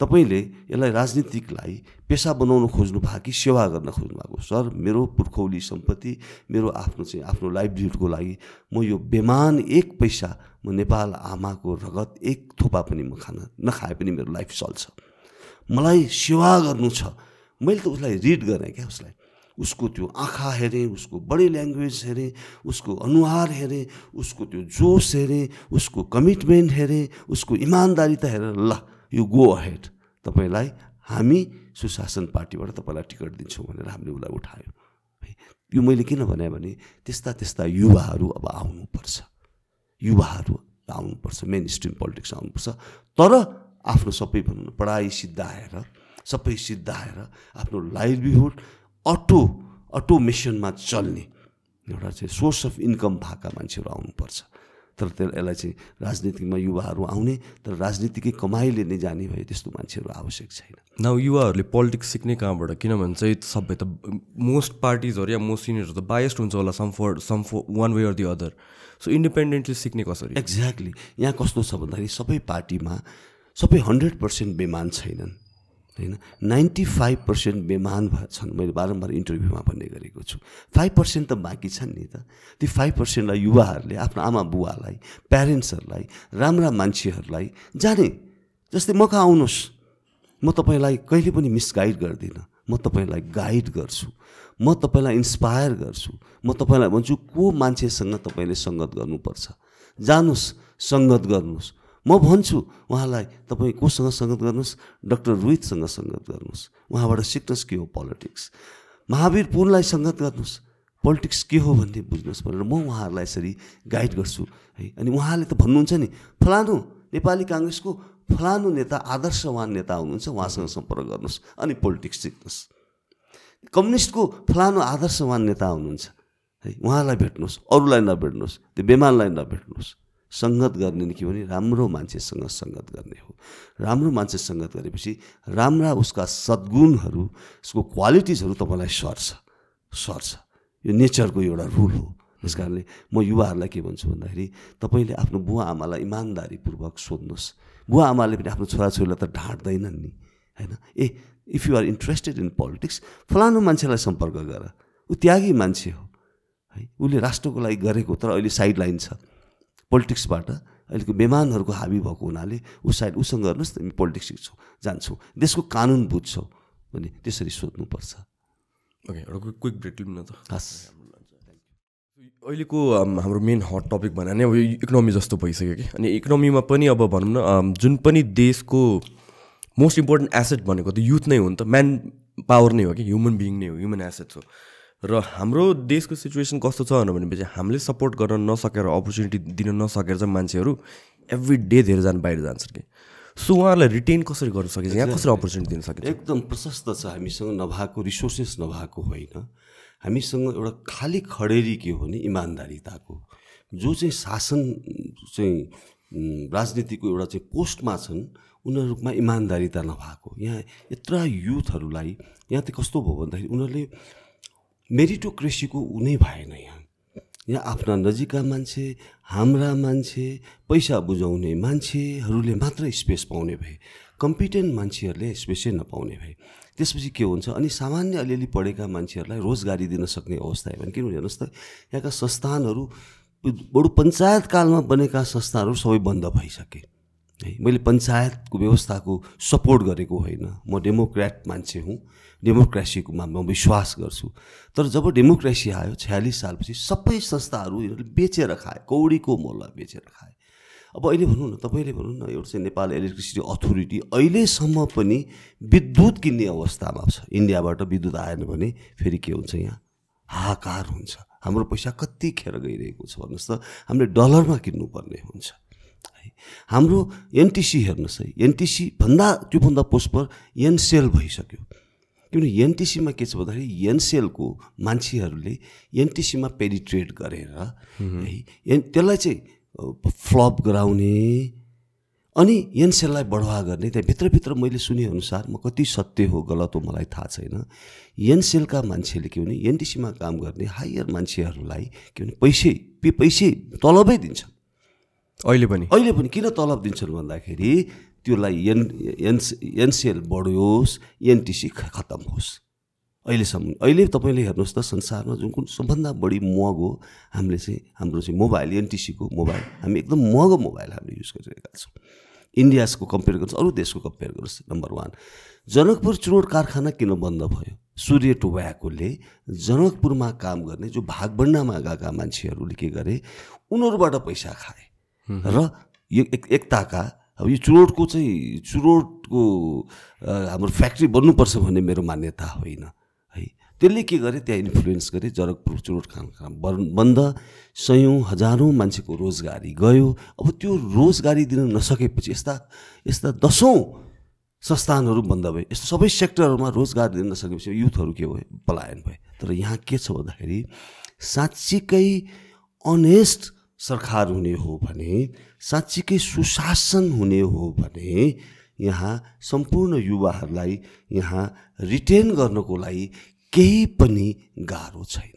तपाईँले यसलाई राजनीतिकलाई पेसा बनाउन खोज्नु भएको कि सेवा गर्न खोज्नु भएको सर मेरो पुर्खौली सम्पत्ति मेरो आफ्नो चाहिँ आफ्नो लाइभलिहुडको लागि म यो बेमान एक पैसा म नेपाल आमाको रगत एक थोपा पनि म खान नखाए पनि मेरो लाइफ चल्छ मलाई सेवा गर्नु छ मैले त उसलाई रिड गरेँ क्या उसलाई उसको त्यो आँखा हेरेँ उसको बडी ल्याङ्ग्वेज हेरेँ उसको अनुहार हेरेँ उसको त्यो जोस हेरेँ उसको कमिटमेन्ट हेरेँ उसको इमान्दारी त हेरेर ल यु गो अहेड तपाईँलाई हामी सुशासन पार्टीबाट तपाईँलाई टिकट दिन्छौँ भनेर हामीले उसलाई उठायो यो मैले किन भने भने त्यस्ता त्यस्ता युवाहरू अब आउनुपर्छ युवाहरू आउनुपर्छ मेन स्ट्रिम पोलिटिक्स आउनुपर्छ तर आफ्नो सबै भनौँ पढाइ सिद्धाएर सबै सिद्धाएर आफ्नो लाइभलीहुड अटो अटोमेसनमा चल्ने एउटा चाहिँ सोर्स अफ इन्कम भएका मान्छेहरू आउनुपर्छ तर त्यसलाई यसलाई चाहिँ राजनीतिमा युवाहरू आउने तर राजनीतिकै कमाइले नै जाने भए त्यस्तो मान्छेहरू आवश्यक छैन न युवाहरूले पोलिटिक्स सिक्ने कहाँबाट किनभने चाहिँ सबै त मोस्ट पार्टिजहरू या मोस्ट सिनियरहरू त बायस्ड हुन्छ होला some for some for one way or the other so independently सिक्ने कसरी एक्ज्याक्टली यहाँ कस्तो छ भन्दाखेरि सबै पार्टीमा सबै हन्ड्रेड पर्सेन्ट बेमान छैनन् होइन नाइन्टी फाइभ पर्सेन्ट बेमान छन् मैले बारम्बार इन्टरभ्यूमा भन्ने गरेको छु फाइभ पर्सेन्ट त बाँकी छन् नि त ती फाइभ पर्सेन्टलाई युवाहरूले आफ्नो आमा बुवालाई प्यारेन्ट्सहरूलाई राम्रा मान्छेहरूलाई जाने जस्तै म कहाँ आउनुहोस् म तपाईँलाई कहिले पनि मिसगाइड गर्दिनँ म तपाईँलाई गाइड गर्छु म तपाईँलाई इन्सपायर गर्छु म तपाईँलाई भन्छु को मान्छेसँग तपाईँले सङ्गत गर्नुपर्छ जानुहोस् सङ्गत गर्नुहोस् म भन्छु उहाँलाई तपाईँ कोसँग सङ्गत गर्नुहोस् डक्टर रोहितसँग सङ्गत गर्नुहोस् उहाँबाट सिक्नुहोस् के हो पोलिटिक्स महावीर पुनलाई सङ्गत गर्नुहोस् पोलिटिक्स के हो भन्ने बुझ्नुहोस् भनेर म उहाँहरूलाई यसरी गाइड गर्छु है अनि उहाँले त भन्नुहुन्छ नि फलानु नेपाली काङ्ग्रेसको फलानु नेता आदर्शवान नेता हुनुहुन्छ उहाँसँग सम्पर्क गर्नुहोस् अनि पोलिटिक्स सिक्नुहोस् कम्युनिस्टको फलानु आदर्शवान नेता हुनुहुन्छ है उहाँलाई भेट्नुहोस् अरूलाई नभेट्नुहोस् त्यो बेमानलाई नभेट्नुहोस् सङ्गत गर्ने के भने राम्रो मान्छेसँग सङ्गत गर्ने हो राम्रो मान्छे सङ्गत गरेपछि राम्रा उसका सद्गुणहरू उसको क्वालिटिजहरू तपाईँलाई सर्छ सर्छ यो नेचरको एउटा रुल हो त्यस कारणले म युवाहरूलाई के भन्छु भन्दाखेरि तपाईँले आफ्नो बुवा आमालाई इमान्दारीपूर्वक सोध्नुहोस् बुवा आमाले पनि आफ्नो छोराछोरीलाई त ढाँट्दैनन् नि होइन ए if you are interested in politics फलानु मान्छेलाई सम्पर्क गर ऊ त्यागी मान्छे हो है उसले राष्ट्रको लागि गरेको तर अहिले साइड लाइन छ पोलिटिक्सबाट अहिलेको बेमानहरूको हाबी भएको हुनाले ऊ सायद उसँग गर्नुहोस् हामी पोलिटिक्स सिक्छौँ जान्छौँ देशको कानुन बुझ्छौँ भने त्यसरी सोध्नुपर्छ ओके एउटा क्विक ब्रेक न त हस् अहिलेको हाम्रो मेन हट टपिक भन्यो नै अब इकोनोमी जस्तो भइसक्यो कि अनि इकोनोमीमा पनि अब भनौँ न जुन पनि देशको मोस्ट इम्पोर्टेन्ट एसेट भनेको त युथ नै हो नि त म्यान पावर नै हो कि ह्युमन बिङ नै हो ह्युमन एसेट्स हो र हाम्रो देशको सिचुएसन कस्तो छ भनेपछि हामीले सपोर्ट गर्न नसकेर अपर्च्युनिटी दिन नसकेर चाहिँ मान्छेहरू एभ्री डे धेरै जान बाहिर जान्छन् कि सो उहाँहरूलाई रिटेन कसरी गर्न सकिन्छ यहाँ कसरी अपर्च्युनिटी दिन सकिन्छ एकदम प्रशस्त छ हामीसँग नभएको रिसोर्सेस नभएको होइन हामीसँग एउटा खाली खडेरी के हो भने इमान्दारिताको जो चाहिँ शासन चाहिँ राजनीतिको एउटा चाहिँ पोस्टमा छन् उनीहरूमा इमान्दारिता नभएको यहाँ यत्र युथहरूलाई यहाँ त कस्तो भयो भन्दाखेरि उनीहरूले मेरिटोक्रेसीको उनै भएन यहाँ यहाँ आफ्ना नजिकका मान्छे हाम्रा मान्छे पैसा बुझाउने मान्छेहरूले मात्र स्पेस पाउने भए कम्पिटेन्ट मान्छेहरूले स्पेसै नपाउने भए त्यसपछि के हुन्छ अनि सामान्य अलिअलि पढेका मान्छेहरूलाई रोजगारी दिन सक्ने अवस्था आयो भने किनभने हेर्नुहोस् त यहाँका संस्थानहरू बरु कालमा बनेका संस्थानहरू सबै बन्द भइसके है मैले पञ्चायतको व्यवस्थाको सपोर्ट गरेको होइन म डेमोक्रेट मान्छे हुँ डेमोक्रेसीकोमा म विश्वास गर्छु तर जब डेमोक्रेसी आयो छयालिस सालपछि सबै संस्थाहरू यिनीहरूले बेचेर खाए कौडीको मोलमा बेचेर खाए अब अहिले भनौँ न तपाईँले भनौँ न एउटा चाहिँ नेपाल इलेक्ट्रिसिटी अथोरिटी अहिलेसम्म पनि विद्युत किन्ने अवस्थामा छ इन्डियाबाट विद्युत आएन भने फेरि के हुन्छ यहाँ हाहाकार हुन्छ हाम्रो पैसा कति खेर गइरहेको छ भन्नुहोस् त हामीले डलरमा किन्नुपर्ने हुन्छ है हाम्रो एनटिसी हेर्नुहोस् है एनटिसीभन्दा त्योभन्दा पोस्पर एनसेल भइसक्यो किनभने एनटिसीमा के छ भन्दाखेरि एनसेलको मान्छेहरूले एनटिसीमा पेरिट्रेट गरेर है एन त्यसलाई चाहिँ फ्लप गराउने अनि एनसेललाई बढावा गर्ने त्यहाँ भित्रभित्र मैले अनुसार म कति सत्य हो गलत हो मलाई थाहा छैन एनसेलका मान्छेले के भने एनटिसीमा काम गर्ने हायर मान्छेहरूलाई के भने पैसै पैसै तलबै दिन्छ अहिले पनि अहिले पनि किन तलब दिन्छन् भन्दाखेरि त्योलाई एन एनस एनसिएल बढोस् एनटिसी खत्तम होस् अहिलेसम्म अहिले तपाईँले हेर्नुहोस् त संसारमा जुन कुन सबभन्दा बढी मग हो हामीले चाहिँ हाम्रो चाहिँ मोबाइल एनटिसीको मोबाइल हामी एकदम महँगो मोबाइल हामीले युज गरिरहेका छौँ इन्डियासको कम्पेयर गर्नुहोस् अरू देशको कम्पेयर गर्नुहोस् नम्बर वान जनकपुर चुनौट कारखाना किन बन्द भयो सूर्य टोबाकोले जनकपुरमा काम गर्ने जो भागभन्डामा गएका मान्छेहरूले के गरे उनीहरूबाट पैसा खाए र यो एक एकताका अब यो चुरोटको चाहिँ चुरोटको हाम्रो फ्याक्ट्री बन्नुपर्छ भन्ने मेरो मान्यता होइन है त्यसले के गरे त्यहाँ इन्फ्लुएन्स गरे जरकपुर चुरोट खान बन्द सयौँ हजारौँ मान्छेको रोजगारी गयो अब त्यो रोजगारी दिन नसकेपछि यस्ता यस्ता दसौँ संस्थानहरू बन्द भए यस्तो सबै सेक्टरहरूमा रोजगार दिन नसकेपछि युथहरू के भयो पलायन भए तर यहाँ के छ भन्दाखेरि साँच्चीकै अनेस्ट सरकार हुने हो भने साँच्चीकै सुशासन हुने हो भने यहाँ सम्पूर्ण युवाहरूलाई यहाँ रिटेन गर्नको लागि केही पनि गाह्रो छैन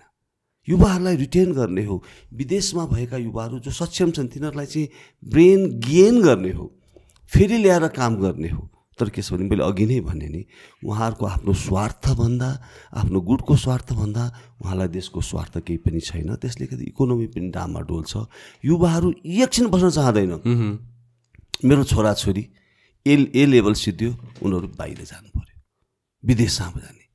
युवाहरूलाई रिटेन गर्ने हो विदेशमा भएका युवाहरू जो सक्षम छन् तिनीहरूलाई चाहिँ ब्रेन गेन गर्ने हो फेरि ल्याएर काम गर्ने हो तर के छ भने मैले अघि नै भने नि उहाँहरूको आफ्नो स्वार्थभन्दा आफ्नो गुटको स्वार्थभन्दा उहाँलाई देशको स्वार्थ केही पनि छैन त्यसले गर्दा इकोनोमी पनि डामाडोल छ युवाहरू एकछिन बस्न चाहँदैन मेरो छोराछोरी ए ए लेभल सिद्धियो उनीहरू बाहिर जानु पऱ्यो विदेशसम्म जाने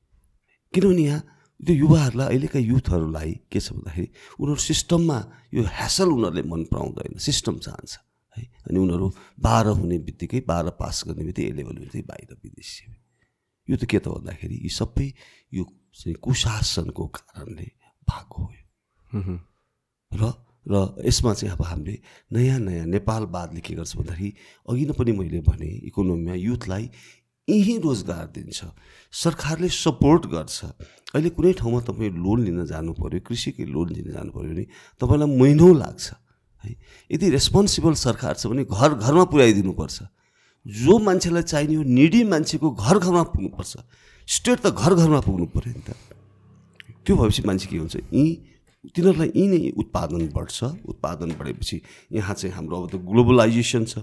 किनभने यहाँ त्यो युवाहरूलाई अहिलेका युथहरूलाई के छ भन्दाखेरि उनीहरू सिस्टममा यो ह्यासल उनीहरूले मन पराउँदैन सिस्टम चाहन्छ है अनि उनीहरू बाह्र हुने बित्तिकै बाह्र पास गर्ने बित्तिकै ए बित्तिकै बाहिर विदेशी यो त के त भन्दाखेरि यी सबै यो चाहिँ कुशासनको कारणले भएको हो र र यसमा चाहिँ अब हामीले नयाँ नयाँ नेपालवादले के गर्छ भन्दाखेरि अघि नै पनि मैले भने इकोनोमीमा युथलाई यहीँ रोजगार दिन्छ सरकारले सपोर्ट गर्छ अहिले कुनै ठाउँमा तपाईँ लोन लिन जानु पऱ्यो कृषिकै लोन लिन जानु पऱ्यो भने तपाईँलाई महिनौ लाग्छ है यदि रेस्पोन्सिबल सरकार छ भने घर घरमा पुर्याइदिनुपर्छ जो मान्छेलाई चाहिने हो निडी मान्छेको घर घरमा पुग्नुपर्छ स्टेट त घर घरमा पुग्नु पऱ्यो नि त त्यो भएपछि मान्छे के हुन्छ यी तिनीहरूलाई यहीँ नै उत्पादन बढ्छ उत्पादन बढेपछि यहाँ चाहिँ हाम्रो अब त ग्लोबलाइजेसन छ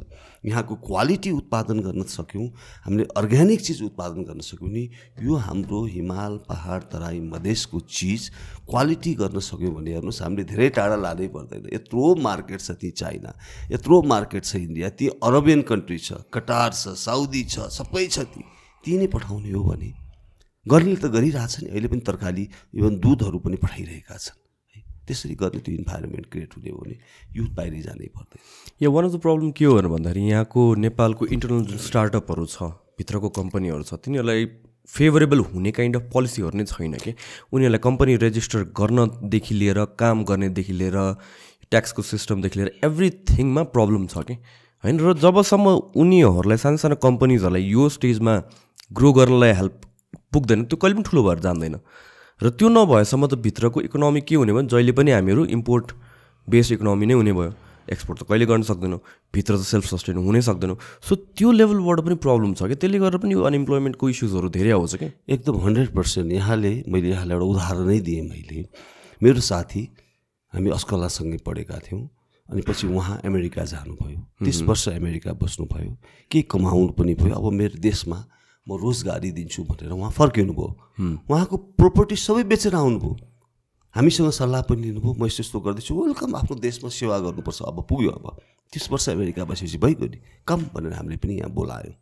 यहाँको क्वालिटी उत्पादन गर्न सक्यौँ हामीले अर्ग्यानिक चिज उत्पादन गर्न सक्यौँ नि यो हाम्रो हिमाल पहाड तराई मधेसको चिज क्वालिटी गर्न सक्यौँ भने हेर्नुहोस् हामीले धेरै टाढा लानै पर्दैन यत्रो मार्केट छ ती चाइना यत्रो मार्केट छ इन्डिया ती अरबियन कन्ट्री छ कटार छ साउदी छ सबै छ ती ती नै पठाउने हो भने गर्नेले त गरिरहेछ नि अहिले पनि तरकारी इभन दुधहरू पनि पठाइरहेका छन् त्यसरी गर्ने त्यो इन्भाइरोमेन्ट क्रिएट हुने हो भने युथ बाहिरै जानै पर्दैन यहाँ वान अफ द प्रब्लम के हो भनेर भन्दाखेरि यहाँको नेपालको इन्टरनल जुन स्टार्टअपहरू छ भित्रको कम्पनीहरू छ तिनीहरूलाई फेभरेबल हुने काइन्ड अफ पोलिसीहरू नै छैन कि उनीहरूलाई कम्पनी रेजिस्टर गर्नदेखि लिएर काम गर्नेदेखि लिएर ट्याक्सको सिस्टमदेखि लिएर एभ्रिथिङमा प्रब्लम छ कि होइन र जबसम्म उनीहरूलाई सानो सानो कम्पनीजहरूलाई यो स्टेजमा ग्रो गर्नलाई हेल्प पुग्दैन त्यो कहिले पनि ठुलो भएर जान्दैन र त्यो नभएसम्म त भित्रको इकोनोमी के हुने भने जहिले पनि हामीहरू इम्पोर्ट बेस्ड इकोनोमी नै हुने भयो एक्सपोर्ट त कहिले गर्न सक्दैनौँ भित्र त सेल्फ सस्टेन हुनै सक्दैनौँ सो त्यो लेभलबाट पनि प्रब्लम छ कि त्यसले गर्दा पनि यो अनइम्प्लोइमेन्टको इस्युजहरू धेरै आउँछ कि एकदम हन्ड्रेड पर्सेन्ट यहाँले मैले यहाँलाई एउटा उदाहरणै दिएँ मैले मेरो साथी हामी अस्कलासँगै पढेका थियौँ अनि पछि उहाँ अमेरिका जानुभयो तिस वर्ष अमेरिका बस्नुभयो के कमाउनु पनि भयो अब मेरो देशमा म रोजगारी दिन्छु भनेर उहाँ फर्किनुभयो उहाँको प्रोपर्टी सबै बेचेर आउनुभयो हामीसँग सल्लाह पनि लिनुभयो म यस्तो यस्तो गर्दैछु वेलकम आफ्नो देशमा सेवा गर्नुपर्छ अब पुग्यो अब तिस वर्ष अमेरिका बसेपछि भइगयो नि कम भनेर हामीले पनि यहाँ बोलायो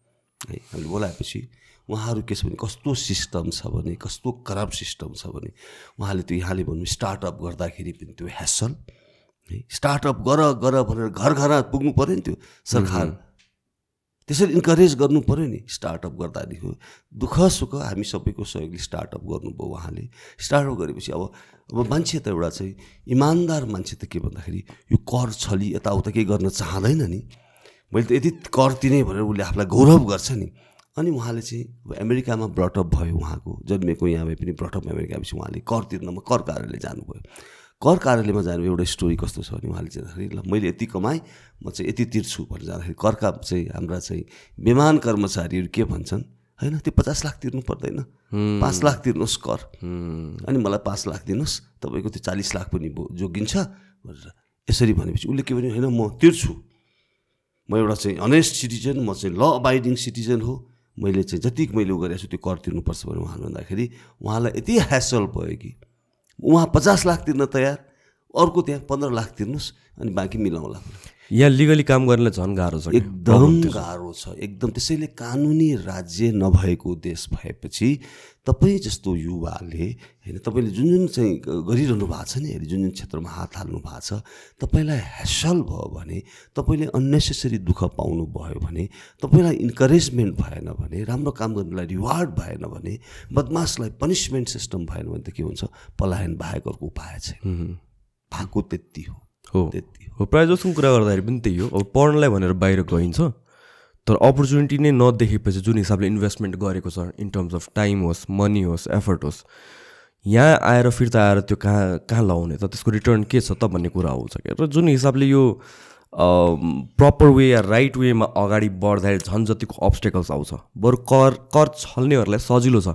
है हामीले बोलाएपछि उहाँहरू के छ भने कस्तो सिस्टम छ भने कस्तो खराब सिस्टम छ भने उहाँले त्यो यहाँले भन्नु स्टार्टअप गर्दाखेरि पनि त्यो ह्यासल है स्टार्टअप गर गर भनेर घर घर पुग्नु पऱ्यो नि त्यो सरकार त्यसरी इन्करेज गर्नु पऱ्यो नि स्टार्टअप गर्दादेखि दुःख सुख हामी सबैको सहयोगले स्टार्टअप गर्नुभयो उहाँले स्टार्टअप गरेपछि अब अब मान्छे त एउटा चाहिँ इमान्दार मान्छे त के भन्दाखेरि यो कर छली यताउता केही गर्न चाहँदैन नि मैले त यति कर तिने भनेर उसले आफूलाई गौरव गर्छ नि अनि उहाँले चाहिँ अब अमेरिकामा ब्रटअप भयो उहाँको जन्मेको यहाँ भए पनि ब्रटअप अमेरिका भएपछि उहाँले कर तिर्नमा कर कारणले जानुभयो कर कार्यालयमा जानु एउटा स्टोरी कस्तो छ भने उहाँले जाँदाखेरि ल मैले यति कमाएँ म चाहिँ यति तिर्छु भनेर जाँदाखेरि करका चाहिँ हाम्रा चाहिँ विमान कर्मचारीहरू के भन्छन् होइन त्यो पचास लाख तिर्नु पर्दैन पाँच लाख तिर्नुहोस् कर अनि मलाई पाँच लाख दिनुहोस् तपाईँको त्यो चालिस लाख पनि जोगिन्छ भनेर यसरी भनेपछि उसले के भन्यो होइन म तिर्छु म एउटा चाहिँ अनेस्ट सिटिजन म चाहिँ ल अबाइडिङ सिटिजन हो मैले चाहिँ जति मैले उ गरेको छु त्यो कर तिर्नुपर्छ भनेर उहाँले भन्दाखेरि उहाँलाई यति ह्यासल भयो कि उहाँ पचास लाख तिर्न तयार अर्को त्यहाँ पन्ध्र लाख तिर्नुहोस् अनि बाँकी मिलाउँला यहाँ लिगली काम गर्नलाई झन् गाह्रो छ एकदम गाह्रो छ एकदम त्यसैले कानुनी राज्य नभएको देश भएपछि तपाईँ जस्तो युवाले होइन तपाईँले जुन जुन चाहिँ गरिरहनु भएको छ नि अहिले जुन जुन क्षेत्रमा हात हाल्नु भएको छ तपाईँलाई ह्यासल भयो भने तपाईँले अन्नेसेसरी दुःख पाउनुभयो भने तपाईँलाई इन्करेजमेन्ट भएन भने राम्रो काम गर्नेलाई रिवार्ड भएन भने बदमासलाई पनिसमेन्ट सिस्टम भएन भने त के हुन्छ पलायन बाहेक अर्को उपाय चाहिँ भएको त्यति हो हो त्यति हो प्रायः जसको कुरा गर्दाखेरि पनि त्यही हो अब पढ्नलाई भनेर बाहिर गइन्छ तर अपर्च्युनिटी नै नदेखेपछि जुन हिसाबले इन्भेस्टमेन्ट गरेको छ इन टर्म्स अफ टाइम होस् मनी होस् एफर्ट होस् यहाँ आएर फिर्ता आएर त्यो कहाँ कहाँ लगाउने त त्यसको रिटर्न के छ त भन्ने कुरा आउँछ क्या र जुन हिसाबले यो प्रपर वे या राइट वेमा अगाडि बढ्दाखेरि झन् जतिको अब्सटेकल्स आउँछ बरु कर कर छल्नेहरूलाई सजिलो छ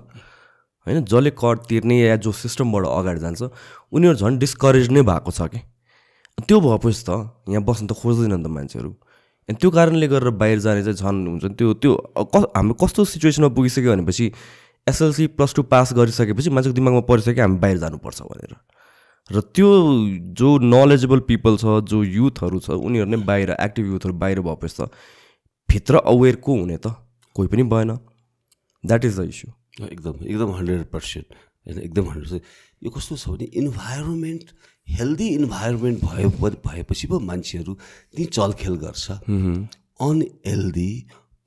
होइन जसले कर तिर्ने या जो सिस्टमबाट अगाडि जान्छ उनीहरू झन् डिस्करेज नै भएको छ कि त्यो भएपछि त यहाँ बस्न त खोज्दैन नि त मान्छेहरू अनि त्यो कारणले गरेर बाहिर जाने चाहिँ झन् हुन्छ त्यो त्यो हाम्रो कस्तो सिचुएसनमा पुगिसक्यो भनेपछि एसएलसी प्लस टू पास गरिसकेपछि मान्छेको दिमागमा परिसक्यो हामी बाहिर जानुपर्छ भनेर र त्यो जो नलेजेबल पिपल छ जो युथहरू छ उनीहरू नै बाहिर एक्टिभ युथहरू बाहिर भएपछि त भित्र अवेर को हुने त कोही पनि भएन द्याट इज द इस्यु एकदम एकदम हन्ड्रेड पर्सेन्ट एकदम हन्ड्रेड यो कस्तो छ भने इन्भाइरोमेन्ट हेल्दी इन्भाइरोमेन्ट भए भएपछि पो मान्छेहरू ती चलखेल गर्छ अनहेल्दी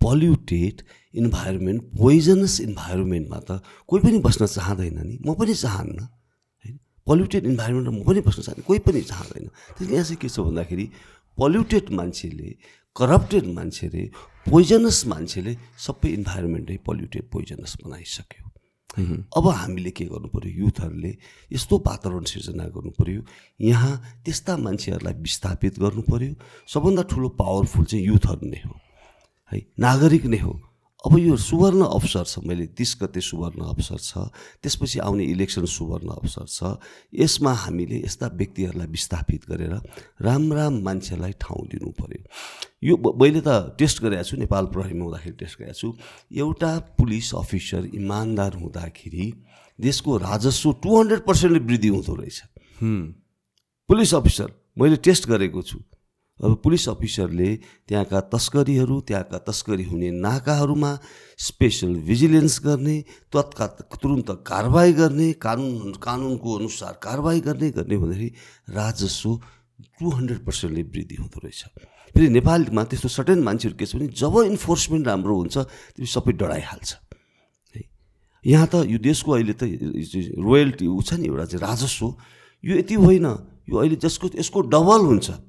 पल्युटेड इन्भाइरोमेन्ट पोइजनस इन्भाइरोमेन्टमा त कोही पनि बस्न चाहँदैन नि म पनि चाहन्न होइन पल्युटेड इन्भाइरोमेन्टमा म पनि बस्न चाहन्न कोही पनि चाहँदैन त्यसले यहाँ चाहिँ के छ भन्दाखेरि पल्युटेड मान्छेले करप्टेड मान्छेले पोइजनस मान्छेले सबै इन्भाइरोमेन्टै पल्युटेड पोइजनस बनाइसक्यो अब हामीले के गर्नु पऱ्यो युथहरूले यस्तो वातावरण सिर्जना गर्नु पऱ्यो यहाँ त्यस्ता मान्छेहरूलाई विस्थापित गर्नु पऱ्यो सबभन्दा ठुलो पावरफुल चाहिँ युथहरू नै हो है नागरिक नै हो अब यो सुवर्ण अवसर छ मैले तिस गते सुवर्ण अवसर छ त्यसपछि आउने इलेक्सन सुवर्ण अवसर छ यसमा हामीले यस्ता व्यक्तिहरूलाई विस्थापित गरेर राम राम मान्छेलाई ठाउँ दिनु पऱ्यो यो मैले त टेस्ट गरेको छु नेपाल प्रहरीमा हुँदाखेरि टेस्ट गरेको छु एउटा पुलिस अफिसर इमान्दार हुँदाखेरि देशको राजस्व टु हन्ड्रेड पर्सेन्टले वृद्धि हुँदो रहेछ पुलिस अफिसर मैले टेस्ट गरेको छु अब पुलिस अफिसरले त्यहाँका तस्करीहरू त्यहाँका तस्करी हुने नाकाहरूमा स्पेसल भिजिलेन्स गर्ने तत्का तुरुन्त कारवाही गर्ने कानुन कानुनको अनुसार कारवाही गर्ने गर्ने भन्दाखेरि राजस्व टु हन्ड्रेड पर्सेन्टले वृद्धि हुँदो रहेछ फेरि नेपालमा त्यस्तो सर्टेन मान्छेहरू के छ भने जब इन्फोर्समेन्ट राम्रो हुन्छ त्यो सबै डढाइहाल्छ है यहाँ त यो देशको अहिले त रोयल्टी ऊ छ नि एउटा चाहिँ राजस्व यो यति होइन यो अहिले जसको यसको डबल हुन्छ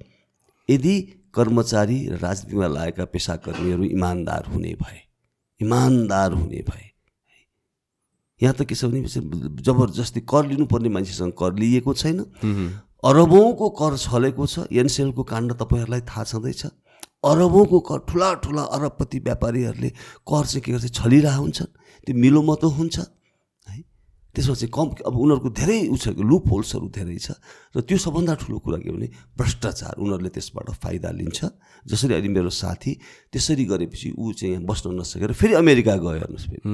यदि कर्मचारी र राजनीतिमा लागेका पेसाकर्मीहरू इमान्दार हुने भए इमान्दार हुने भए यहाँ त के छ भने जबरजस्ती कर लिनुपर्ने मान्छेसँग कर लिएको छैन अरबौँको कर छलेको छ एनसेलको काण्ड तपाईँहरूलाई थाहा छँदैछ अरबौँको कर ठुला ठुला अरबपति व्यापारीहरूले कर चाहिँ के गर्छ छलिरहेको हुन्छन् त्यो मिलोमतो हुन्छ त्यसमा चाहिँ कम अब उनीहरूको धेरै उ छ लुप होल्सहरू धेरै छ र त्यो सबभन्दा ठुलो कुरा के भने भ्रष्टाचार उनीहरूले त्यसबाट फाइदा लिन्छ जसरी अहिले मेरो साथी त्यसरी गरेपछि ऊ चाहिँ यहाँ बस्न नसकेर फेरि अमेरिका गयो हेर्नुहोस् फेरि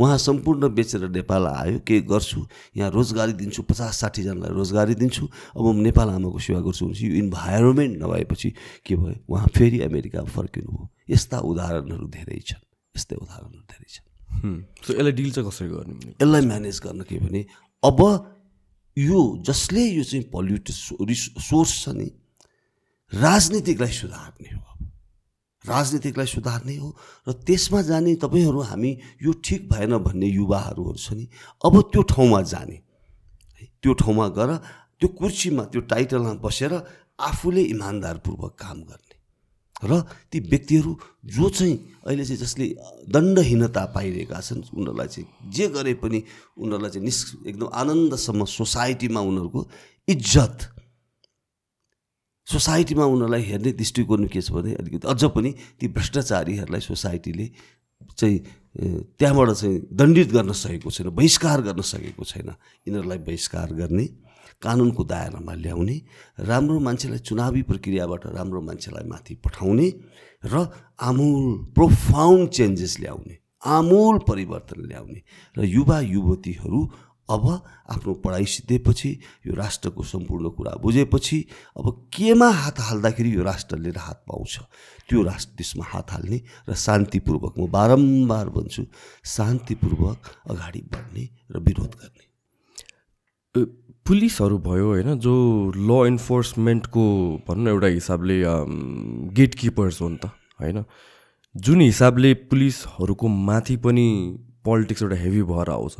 उहाँ सम्पूर्ण बेचेर नेपाल आयो के गर्छु यहाँ रोजगारी दिन्छु पचास साठीजनालाई रोजगारी दिन्छु अब म नेपाल आमाको सेवा गर्छु भनेपछि यो इन्भाइरोमेन्ट नभएपछि के भयो उहाँ फेरि अमेरिका फर्किनु हो यस्ता उदाहरणहरू धेरै छन् यस्तै उदाहरणहरू धेरै छन् सो यसलाई डिल चाहिँ कसरी गर्ने यसलाई म्यानेज गर्न के भने अब यो जसले यो चाहिँ पल्युट सोर्स छ नि राजनीतिकलाई सुधार्ने हो राजनीतिकलाई सुधार्ने हो र त्यसमा जाने तपाईँहरू हामी यो ठिक भएन भन्ने युवाहरू छ नि अब त्यो ठाउँमा जाने त्यो ठाउँमा गएर त्यो कुर्सीमा त्यो टाइटलमा बसेर आफूले इमान्दारपूर्वक काम गर्ने र ती व्यक्तिहरू जो चाहिँ अहिले चाहिँ जसले दण्डहीनता पाइरहेका छन् उनीहरूलाई चाहिँ जे गरे पनि उनीहरूलाई चाहिँ निस् एकदम आनन्दसम्म सोसाइटीमा उनीहरूको इज्जत सोसाइटीमा उनीहरूलाई हेर्ने दृष्टिकोण के छ भने अलिकति अझ पनि ती भ्रष्टाचारीहरूलाई सोसाइटीले चाहिँ त्यहाँबाट चाहिँ दण्डित गर्न सकेको छैन बहिष्कार गर्न सकेको छैन यिनीहरूलाई बहिष्कार गर्ने कानुनको दायरामा ल्याउने राम्रो मान्छेलाई चुनावी प्रक्रियाबाट राम्रो मान्छेलाई माथि पठाउने र आमूल प्रोफाउन्ड चेन्जेस ल्याउने आमूल परिवर्तन ल्याउने र युवा युवतीहरू अब आफ्नो पढाइ सिद्धेपछि यो राष्ट्रको सम्पूर्ण कुरा बुझेपछि अब केमा हात हाल्दाखेरि यो राष्ट्रले राहत पाउँछ त्यो राष्ट्र देशमा हात हाल्ने र शान्तिपूर्वक म बारम्बार भन्छु शान्तिपूर्वक अगाडि बढ्ने र विरोध गर्ने पुलिसहरू भयो होइन जो ल इन्फोर्समेन्टको भनौँ न एउटा हिसाबले गेट किपर्स हो नि त होइन जुन हिसाबले पुलिसहरूको माथि पनि पोलिटिक्स एउटा हेभी भएर आउँछ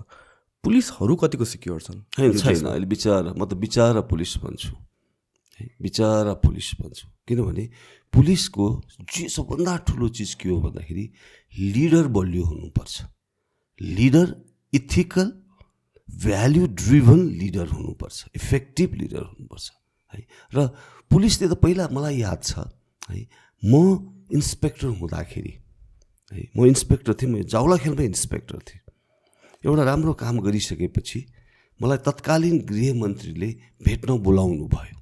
पुलिसहरू कतिको सिक्योर छन् छैन अहिले विचार म त विचार र पुलिस भन्छु है विचार र पुलिस भन्छु किनभने पुलिसको जे सबभन्दा ठुलो चिज के हो भन्दाखेरि लिडर बलियो हुनुपर्छ leader ethical value driven leader हुनुपर्छ इफेक्टिभ लिडर हुनुपर्छ है र पुलिसले त पहिला मलाई याद छ है म इन्सपेक्टर हुँदाखेरि है म इन्सपेक्टर थिएँ म जाउला खेलमै इन्सपेक्टर थिएँ एउटा राम्रो काम गरिसकेपछि मलाई तत्कालीन गृहमन्त्रीले भेट्न बोलाउनु भयो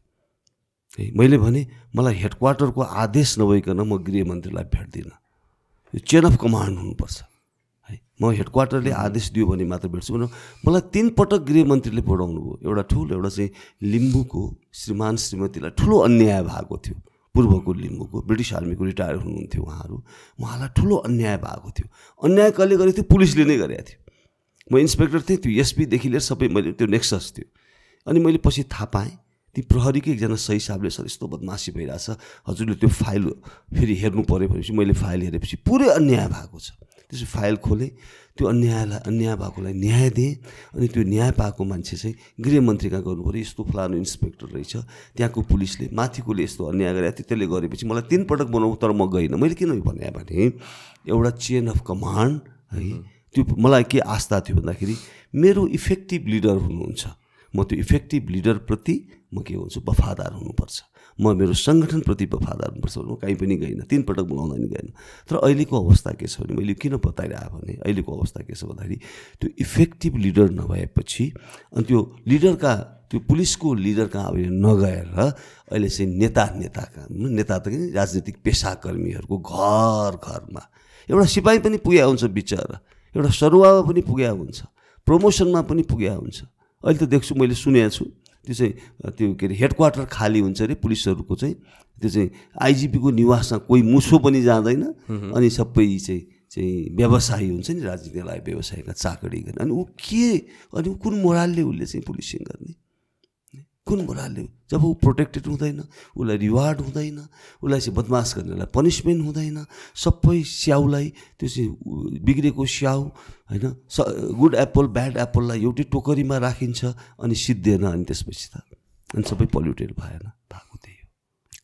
है मैले भने मलाई हेडक्वार्टरको आदेश नभइकन म गृहमन्त्रीलाई भेट्दिनँ यो चेन अफ कमान्ड हुनुपर्छ म हेड क्वार्टरले आदेश दियो भने मात्र भेट्छु भनेर मलाई तिनपटक गृहमन्त्रीले पढाउनु भयो एउटा ठुलो एउटा चाहिँ लिम्बूको श्रीमान श्रीमतीलाई ठुलो अन्याय भएको थियो पूर्वको लिम्बूको ब्रिटिस आर्मीको रिटायर हुनुहुन्थ्यो उहाँहरू उहाँलाई ठुलो अन्याय भएको थियो अन्याय कसले गरेको थियो पुलिसले नै गरेको थियो म इन्सपेक्टर थिएँ त्यो एसपीदेखि लिएर सबै मैले त्यो नेक्सस थियो अनि मैले पछि थाहा पाएँ ती प्रहरीकै एकजना सही हिसाबले सर यस्तो बदमासी भइरहेछ हजुरले त्यो फाइल फेरि हेर्नु पऱ्यो भनेपछि मैले फाइल हेरेपछि पुरै अन्याय भएको छ त्यसो फाइल खोले त्यो अन्यायलाई अन्याय भएकोलाई न्याय दिएँ अनि त्यो न्याय पाएको मान्छे चाहिँ गृहमन्त्री कहाँ पऱ्यो यस्तो फलानु इन्सपेक्टर रहेछ त्यहाँको पुलिसले माथिकोले यस्तो अन्याय गरे थियो त्यसले गरेपछि मलाई तिन पटक बनाऊ तर म गइनँ मैले किन भने एउटा चेन अफ कमान्ड है त्यो मलाई के आस्था थियो भन्दाखेरि मेरो इफेक्टिभ लिडर हुनुहुन्छ म त्यो इफेक्टिभ लिडरप्रति म के हुन्छु वफादार हुनुपर्छ म मेरो सङ्गठनप्रति वफादार हुनुपर्छ म कहीँ पनि गइनँ तिनपटक बोलाउँदा पनि गएन तर अहिलेको अवस्था के छ भने मैले किन बताइरहेको भने अहिलेको अवस्था के छ भन्दाखेरि त्यो इफेक्टिभ लिडर नभएपछि अनि त्यो लिडरका त्यो पुलिसको लिडर कहाँ अब नगएर अहिले चाहिँ नेता नेताका नेता त राजनीतिक पेसाकर्मीहरूको घर घरमा एउटा सिपाही पनि पुग्या हुन्छ बिचरा एउटा सरुवामा पनि पुग्या हुन्छ प्रमोसनमा पनि पुग्या हुन्छ अहिले त देख्छु मैले सुनेको छु त्यो चाहिँ त्यो के अरे हेडक्वार्टर खाली हुन्छ अरे पुलिसहरूको चाहिँ त्यो चाहिँ आइजिपीको निवासमा कोही मुसो पनि जाँदैन अनि सबै चाहिँ चाहिँ व्यवसायी हुन्छ नि राजनीतिलाई व्यवसायका चाकडी गर्ने अनि ऊ के अनि कुन मोरालले उसले चाहिँ पुलिसिङ गर्ने कुन कुराले जब ऊ प्रोटेक्टेड हुँदैन उसलाई रिवार्ड हुँदैन उसलाई चाहिँ बदमास गर्नेलाई पनिसमेन्ट हुँदैन सबै स्याउलाई त्यो चाहिँ बिग्रेको स्याउ होइन स गुड एप्पल ब्याड एप्पललाई एउटै टोकरीमा राखिन्छ अनि सिद्धिएन अनि त्यसपछि त अनि सबै पल्युटेड भएन भएको त्यही हो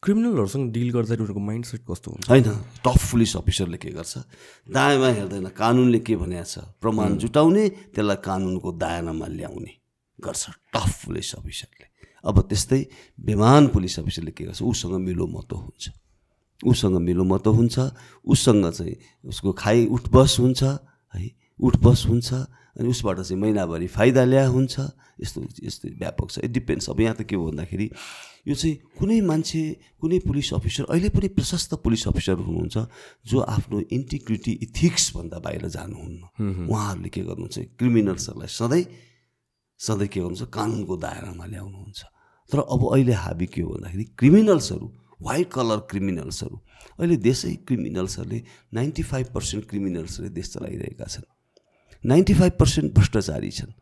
क्रिमिनलहरूसँग डिल गर्दा उनीहरूको माइन्ड सेट कस्तो हुन्छ होइन टफ पुलिस अफिसरले के गर्छ दायाँमा हेर्दैन कानुनले के भनेको छ प्रमाण जुटाउने त्यसलाई कानुनको दायरामा ल्याउने गर्छ टफ पुलिस अफिसरले अब त्यस्तै विमान पुलिस अफिसरले के गर्छ उसँग मिलो मतो हुन्छ उसँग मिलो मतो हुन्छ उसँग चाहिँ उसको खाइ उठबस हुन्छ है उठबस हुन्छ अनि उसबाट चाहिँ महिनाभरि फाइदा ल्या हुन्छ यस्तो यस्तो व्यापक छ इट डिपेन्ड्स अब यहाँ त के हो भन्दाखेरि यो चाहिँ कुनै मान्छे कुनै पुलिस अफिसर अहिले पनि प्रशस्त पुलिस अफिसर हुनुहुन्छ जो आफ्नो इन्टिग्रिटी इथिक्सभन्दा बाहिर जानुहुन्न उहाँहरूले के गर्नुहुन्छ क्रिमिनल्सहरूलाई सधैँ सधैँ के गर्नुहुन्छ कानुनको दायरामा ल्याउनुहुन्छ तर अब अहिले हाबी के हो भन्दाखेरि क्रिमिनल्सहरू वाइट कलर क्रिमिनल्सहरू अहिले देशै क्रिमिनल्सहरूले नाइन्टी फाइभ पर्सेन्ट क्रिमिनल्सले देश चलाइरहेका छन् नाइन्टी फाइभ पर्सेन्ट भ्रष्टाचारी छन्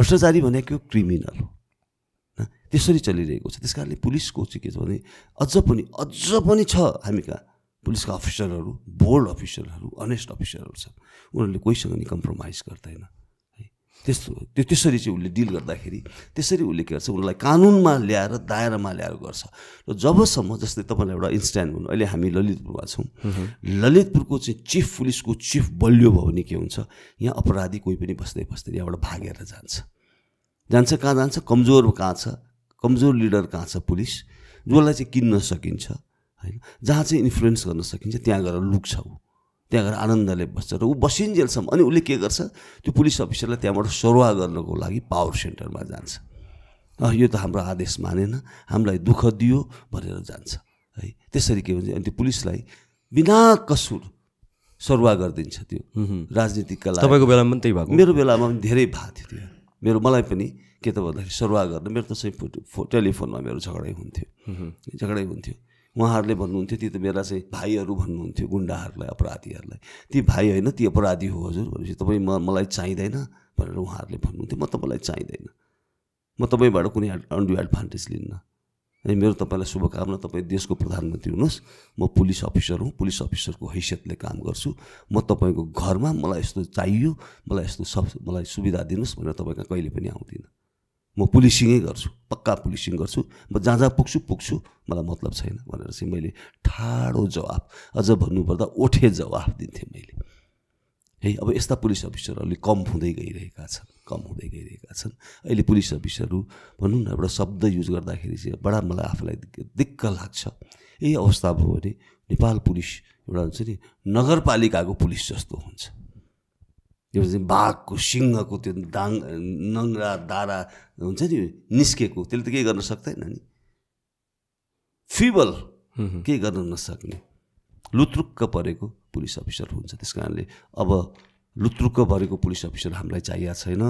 भ्रष्टाचारी भनेको क्रिमिनल हो त्यसरी चलिरहेको छ त्यस कारणले पुलिसको चाहिँ के छ भने अझ पनि अझ पनि छ हामीका पुलिसका अफिसरहरू बोर्ड अफिसरहरू अनेस्ट अफिसरहरू छन् उनीहरूले कोहीसँग नि कम्प्रोमाइज गर्दैन त्यस्तो त्यो त्यसरी चाहिँ उसले डिल गर्दाखेरि त्यसरी उसले के गर्छ उसलाई कानुनमा ल्याएर दायरामा ल्याएर गर्छ र जबसम्म जस्तै तपाईँलाई एउटा इन्स्ट्यान्ड हुनु अहिले हामी ललितपुरमा छौँ ललितपुरको चाहिँ चिफ पुलिसको चिफ बलियो भयो भने के हुन्छ यहाँ अपराधी कोही पनि बस्दै बस्दै यहाँबाट भागेर जान्छ जान्छ कहाँ जान्छ कमजोर कहाँ छ कमजोर लिडर कहाँ छ पुलिस जसलाई चाहिँ किन्न सकिन्छ होइन जहाँ चाहिँ इन्फ्लुएन्स गर्न सकिन्छ त्यहाँ गएर लुक्छ ऊ त्यहाँ गएर आनन्दले बस्छ र ऊ बसिन्जेलसम्म अनि उसले के गर्छ त्यो पुलिस अफिसरलाई त्यहाँबाट सरुवा गर्नको लागि पावर सेन्टरमा जान्छ यो त हाम्रो आदेश मानेन हामीलाई दुःख दियो भनेर जान्छ है त्यसरी के भन्छ अनि त्यो पुलिसलाई बिना कसुर सरुवा गरिदिन्छ त्यो राजनीतिक लागि तपाईँको बेलामा पनि त्यही भएको मेरो बेलामा पनि धेरै भएको थियो त्यो मेरो मलाई पनि के त भन्दाखेरि सरुवा गर्न मेरो त सबै टेलिफोनमा मेरो झगडै हुन्थ्यो झगडै हुन्थ्यो उहाँहरूले भन्नुहुन्थ्यो त बेला चाहिँ भाइहरू भन्नुहुन्थ्यो गुन्डाहरूलाई अपराधीहरूलाई ती भाइ होइन ती अपराधी हो हजुर भनेपछि तपाईँ म मलाई चाहिँदैन भनेर उहाँहरूले भन्नुहुन्थ्यो म त तपाईँलाई चाहिँदैन म तपाईँबाट कुनै अन्डु एडभान्टेज लिन्न अनि मेरो तपाईँलाई शुभकामना तपाईँ देशको प्रधानमन्त्री हुनुहोस् म पुलिस अफिसर हुँ पुलिस अफिसरको हैसियतले काम गर्छु म तपाईँको घरमा मलाई यस्तो चाहियो मलाई यस्तो सब मलाई सुविधा दिनुहोस् भनेर तपाईँका कहिले पनि आउँदिनँ म पुलिसिङै गर्छु पक्का पुलिसिङ गर्छु म जहाँ जहाँ पुग्छु पुग्छु मलाई मतलब छैन भनेर चाहिँ मैले ठाडो जवाब अझ भन्नुपर्दा ओठे जवाफ दिन्थेँ मैले है अब यस्ता पुलिस अलिक कम हुँदै गइरहेका छन् कम हुँदै गइरहेका छन् अहिले पुलिस अफिसरहरू भनौँ न एउटा शब्द युज गर्दाखेरि चाहिँ बडा मलाई आफूलाई दिक्क लाग्छ यही अवस्था भयो भने नेपाल पुलिस एउटा हुन्छ नि नगरपालिकाको पुलिस जस्तो हुन्छ त्यो चाहिँ बाघको सिंहको त्यो दाङ नङ्रा दारा हुन्छ नि निस्केको त्यसले त केही गर्न सक्दैन नि फिबल केही गर्न नसक्ने लुत्रुक्क परेको पुलिस अफिसर हुन्छ त्यस कारणले अब लुत्रुक्क परेको पुलिस अफिसर हामीलाई चाहिएको छैन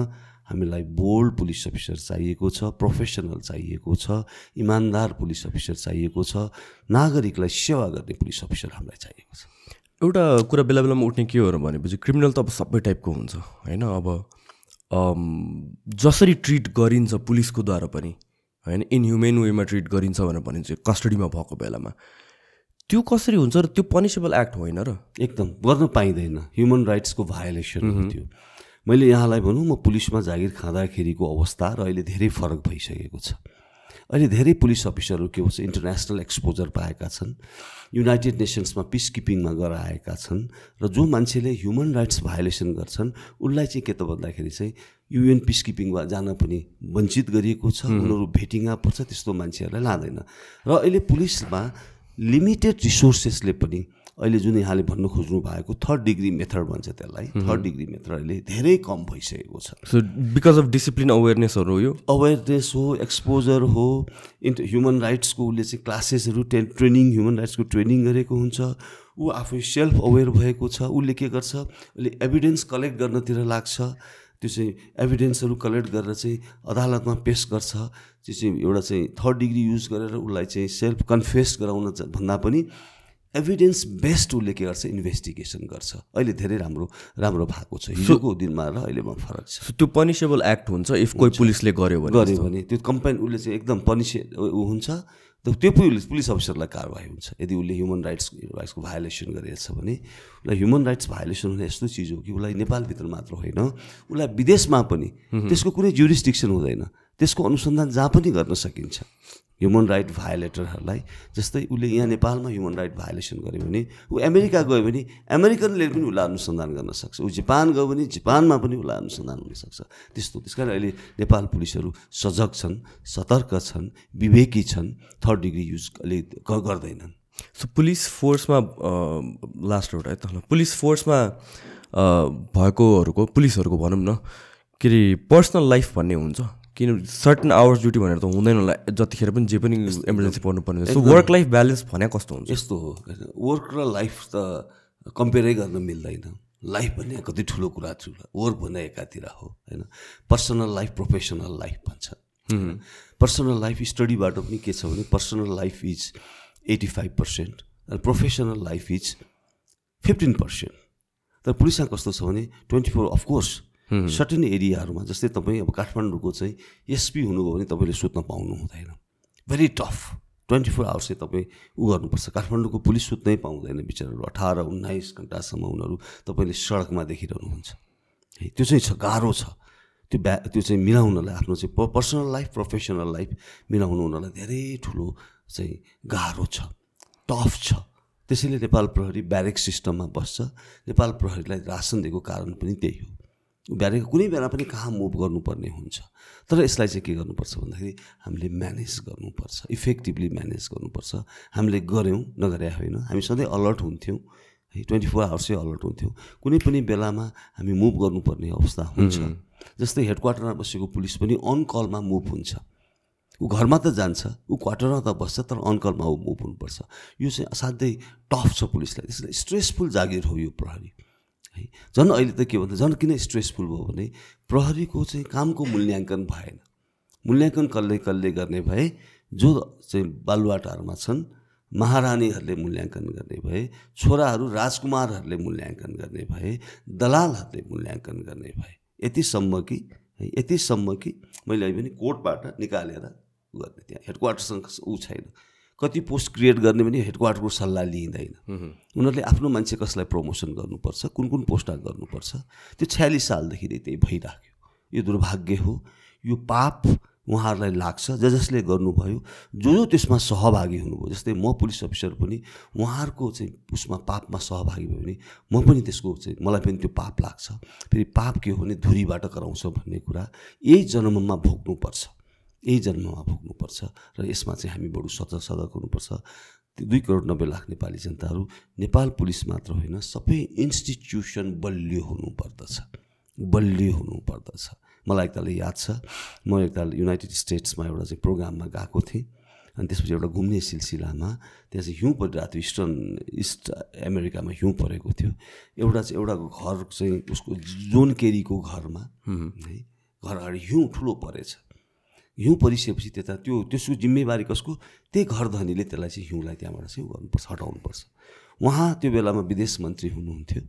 हामीलाई बोल्ड पुलिस अफिसर चाहिएको छ प्रोफेसनल चाहिएको छ इमान्दार पुलिस अफिसर चाहिएको छ नागरिकलाई सेवा गर्ने पुलिस अफिसर हामीलाई चाहिएको छ एउटा कुरा बेला बेलामा उठ्ने के हो भनेपछि क्रिमिनल त अब सबै टाइपको हुन्छ होइन अब जसरी ट्रिट गरिन्छ पुलिसको द्वारा पनि होइन इनह्युमेन वेमा ट्रिट गरिन्छ भनेर भनिन्छ कस्टडीमा भएको बेलामा त्यो कसरी हुन्छ र त्यो पनिसेबल एक्ट होइन र एकदम गर्न पाइँदैन ह्युमन राइट्सको भायोलेसन त्यो मैले यहाँलाई भनौँ म पुलिसमा जागिर खाँदाखेरिको अवस्था र अहिले धेरै फरक भइसकेको छ अहिले धेरै पुलिस अफिसरहरू के भन्छ इन्टरनेसनल एक्सपोजर पाएका छन् युनाइटेड नेसन्समा पिस किपिङमा गएर आएका छन् र जो मान्छेले ह्युमन राइट्स भायोलेसन गर्छन् उसलाई चाहिँ के त भन्दाखेरि चाहिँ युएन पिस किपिङमा जान पनि वञ्चित गरिएको छ उनीहरू भेटिङ पर्छ त्यस्तो मान्छेहरूलाई लाँदैन र अहिले पुलिसमा लिमिटेड रिसोर्सेसले पनि अहिले जुन यहाँले भन्नु खोज्नु भएको थर्ड डिग्री मेथड भन्छ त्यसलाई थर्ड डिग्री मेथड अहिले धेरै कम भइसकेको छ सो बिकज अफ डिसिप्लिन अवेरनेसहरू हो यो अवेरनेस हो एक्सपोजर हो इन्ट ह्युमन राइट्सको उसले चाहिँ क्लासेसहरू ट्रे ट्रेनिङ ह्युमन राइट्सको ट्रेनिङ गरेको हुन्छ ऊ आफै सेल्फ अवेर भएको छ उसले के गर्छ उसले एभिडेन्स कलेक्ट गर्नतिर लाग्छ त्यो चाहिँ एभिडेन्सहरू कलेक्ट गरेर चाहिँ अदालतमा पेस गर्छ त्यो चाहिँ एउटा चाहिँ थर्ड डिग्री युज गरेर उसलाई चाहिँ सेल्फ कन्फेस गराउन भन्दा पनि एभिडेन्स बेस्ड उसले के गर्छ इन्भेस्टिगेसन गर्छ अहिले धेरै राम्रो राम्रो भएको छ हिजोको दिनमा र अहिलेमा फरक छ त्यो पनिसेबल एक्ट हुन्छ इफ कोही पुलिसले गर्यो भने गर्यो भने त्यो कम्प्लेन उसले चाहिँ एकदम पनिसे हुन्छ त्यो पुलिस पुलिस अफिसरलाई कारवाही हुन्छ यदि उसले ह्युमन राइट्स राइट्सको भायोलेसन गरेछ भने उसलाई ह्युमन राइट्स भायोलेसन हुने यस्तो चिज हो कि उसलाई नेपालभित्र मात्र होइन उसलाई विदेशमा पनि त्यसको कुनै ज्युरिस्टिक्सन हुँदैन त्यसको अनुसन्धान जहाँ पनि गर्न सकिन्छ ह्युमन राइट भायोलेटरहरूलाई जस्तै उसले यहाँ नेपालमा ह्युमन राइट भायोलेसन गर्यो भने ऊ अमेरिका गयो भने अमेरिकनले पनि उसलाई अनुसन्धान गर्न सक्छ ऊ जापान गयो भने जापानमा पनि उसलाई अनुसन्धान हुनसक्छ त्यस्तो त्यस कारण अहिले नेपाल पुलिसहरू सजग छन् सतर्क छन् विवेकी छन् थर्ड डिग्री युज अलिक गर्दैनन् सो पुलिस फोर्समा लास्ट एउटा है त पुलिस फोर्समा भएकोहरूको पुलिसहरूको भनौँ न के अरे पर्सनल लाइफ भन्ने हुन्छ किन सर्टन आवर्स ड्युटी भनेर त हुँदैन होला जतिखेर पनि जे पनि इमर्जेन्सी पर्नु पर्ने सो वर्क लाइफ ब्यालेन्स भने कस्तो हुन्छ यस्तो हो वर्क र लाइफ त कम्पेयरै गर्न मिल्दैन लाइफ भन्ने कति ठुलो कुरा ठुलो वर्क भन्ने एकातिर हो होइन पर्सनल लाइफ प्रोफेसनल लाइफ भन्छ पर्सनल लाइफ स्टडीबाट पनि के छ भने personal life is eighty five percent अनि professional life is fifteen percent तर पुलिसमा कस्तो छ भने ट्वेन्टी फोर अफकोर्स सर्टेन एरियाहरूमा जस्तै तपाईँ अब काठमाडौँको चाहिँ एसपी हुनुभयो भने तपाईँले सुत्न पाउनु हुँदैन very tough twenty four hours चाहिँ तपाईँ ऊ गर्नुपर्छ काठमाडौँको पुलिस सुत्नै पाउँदैन बिचराहरू अठार उन्नाइस घन्टासम्म उनीहरू तपाईँले सडकमा देखिरहनुहुन्छ है त्यो चाहिँ छ गाह्रो छ त्यो ब्या त्यो चाहिँ मिलाउनलाई आफ्नो चाहिँ पर्सनल लाइफ प्रोफेसनल लाइफ मिलाउनु उनीहरूलाई धेरै ठुलो चाहिँ गाह्रो छ टफ छ त्यसैले नेपाल प्रहरी ब्यारेक सिस्टममा बस्छ नेपाल प्रहरीलाई राशन दिएको कारण पनि त्यही हो भ्यारेको कुनै बेला पनि कहाँ मुभ गर्नुपर्ने हुन्छ तर यसलाई चाहिँ के गर्नुपर्छ भन्दाखेरि हामीले म्यानेज गर्नुपर्छ इफेक्टिभली म्यानेज गर्नुपर्छ हामीले गऱ्यौँ नगरे होइन हामी सधैँ अलर्ट हुन्थ्यौँ है ट्वेन्टी फोर आवर्सै अलर्ट हुन्थ्यौँ कुनै पनि बेलामा हामी मुभ गर्नुपर्ने अवस्था हुन्छ जस्तै हेड क्वार्टरमा बसेको पुलिस पनि अन मुभ हुन्छ ऊ घरमा त जान्छ ऊ क्वार्टरमा त बस्छ तर अनकलमा ऊ मुभ हुनुपर्छ यो चाहिँ असाध्यै टफ छ पुलिसलाई त्यसले स्ट्रेसफुल जागिर हो यो प्रहरी है झन् अहिले त के भन्छ झन् किन स्ट्रेसफुल भयो भने प्रहरीको चाहिँ कामको मूल्याङ्कन भएन मूल्याङ्कन कसले कसले गर्ने भए जो चाहिँ बालुवाटारमा छन् महारानीहरूले मूल्याङ्कन गर्ने भए छोराहरू राजकुमारहरूले मूल्याङ्कन गर्ने भए दलालहरूले मूल्याङ्कन गर्ने भए यतिसम्म कि है यतिसम्म कि मैले अहिले पनि कोर्टबाट निकालेर गर्ने त्यहाँ हेडक्वार्टरसँग ऊ छैन कति पोस्ट क्रिएट गर्ने पनि हेडक्वार्टरको सल्लाह लिइँदैन उनीहरूले आफ्नो मान्छे कसलाई प्रमोसन गर्नुपर्छ कुन कुन पोस्टमा गर्नुपर्छ त्यो छ्यालिस सालदेखि नै त्यही भइराख्यो यो दुर्भाग्य हो यो पाप उहाँहरूलाई लाग्छ ज जसले गर्नुभयो जो जो त्यसमा सहभागी हुनुभयो जस्तै म पुलिस अफिसर पनि उहाँहरूको चाहिँ उसमा पापमा सहभागी भयो भने म पनि त्यसको चाहिँ मलाई पनि त्यो पाप लाग्छ फेरि पाप के हो भने धुरीबाट कराउँछ भन्ने कुरा यही जन्ममा भोग्नुपर्छ यही जन्ममा पुग्नुपर्छ र यसमा चाहिँ हामी बडु सजग सजग हुनुपर्छ त्यो दुई करोड नब्बे लाख नेपाली जनताहरू नेपाल पुलिस मात्र होइन सबै इन्स्टिट्युसन बलियो हुनुपर्दछ बलियो हुनुपर्दछ मलाई एकताल याद छ म एकताल युनाइटेड स्टेट्समा एउटा चाहिँ प्रोग्राममा गएको थिएँ अनि त्यसपछि एउटा घुम्ने सिलसिलामा त्यहाँ चाहिँ हिउँ परिरहेको थियो इस्टर्न इस्ट अमेरिकामा हिउँ परेको थियो एउटा चाहिँ एउटा घर चाहिँ उसको जोन केरीको घरमा है घर अगाडि हिउँ ठुलो परेछ हिउँ परिसकेपछि त्यता त्यो त्यसको जिम्मेवारी कसको त्यही घर धनीले त्यसलाई चाहिँ हिउँलाई त्यहाँबाट चाहिँ गर्नुपर्छ हटाउनुपर्छ उहाँ त्यो बेलामा विदेश मन्त्री हुनुहुन्थ्यो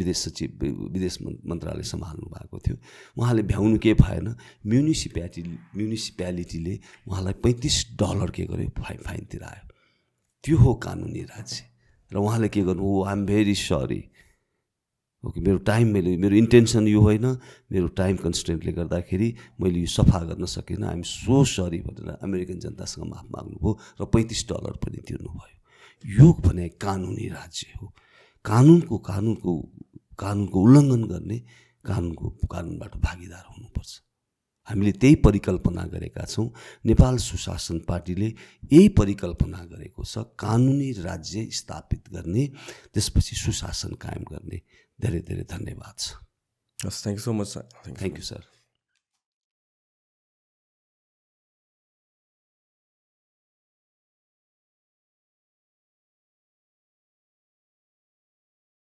विदेश सचिव विदेश मन्त्रालय सम्हाल्नु भएको थियो उहाँले भ्याउनु के भएन म्युनिसिप्यालिटी म्युनिसिप्यालिटीले उहाँलाई पैँतिस डलर के गर्यो फाइ फाइन तिरायो त्यो हो कानुनी राज्य र उहाँले के गर्नु oh am very sorry okay मेरो टाइम मैले मेरो इन्टेन्सन यो होइन मेरो टाइम कन्सटेन्टले गर्दाखेरि मैले यो सफा गर्न सकिनँ आइएम सो सरी भनेर अमेरिकन जनतासँग माफ माग्नुभयो र पैँतिस डलर पनि तिर्नुभयो यो भने कानुनी राज्य हो कानुनको कानुनको कानुनको उल्लङ्घन गर्ने कानुनको कानुनबाट भागीदार हुनुपर्छ हामीले त्यही परिकल्पना गरेका छौँ नेपाल सुशासन पार्टीले यही परिकल्पना गरेको छ कानुनी राज्य स्थापित गर्ने त्यसपछि सुशासन कायम गर्ने धेरै धेरै धन्यवाद छ हस् thank you so much sir thank you sir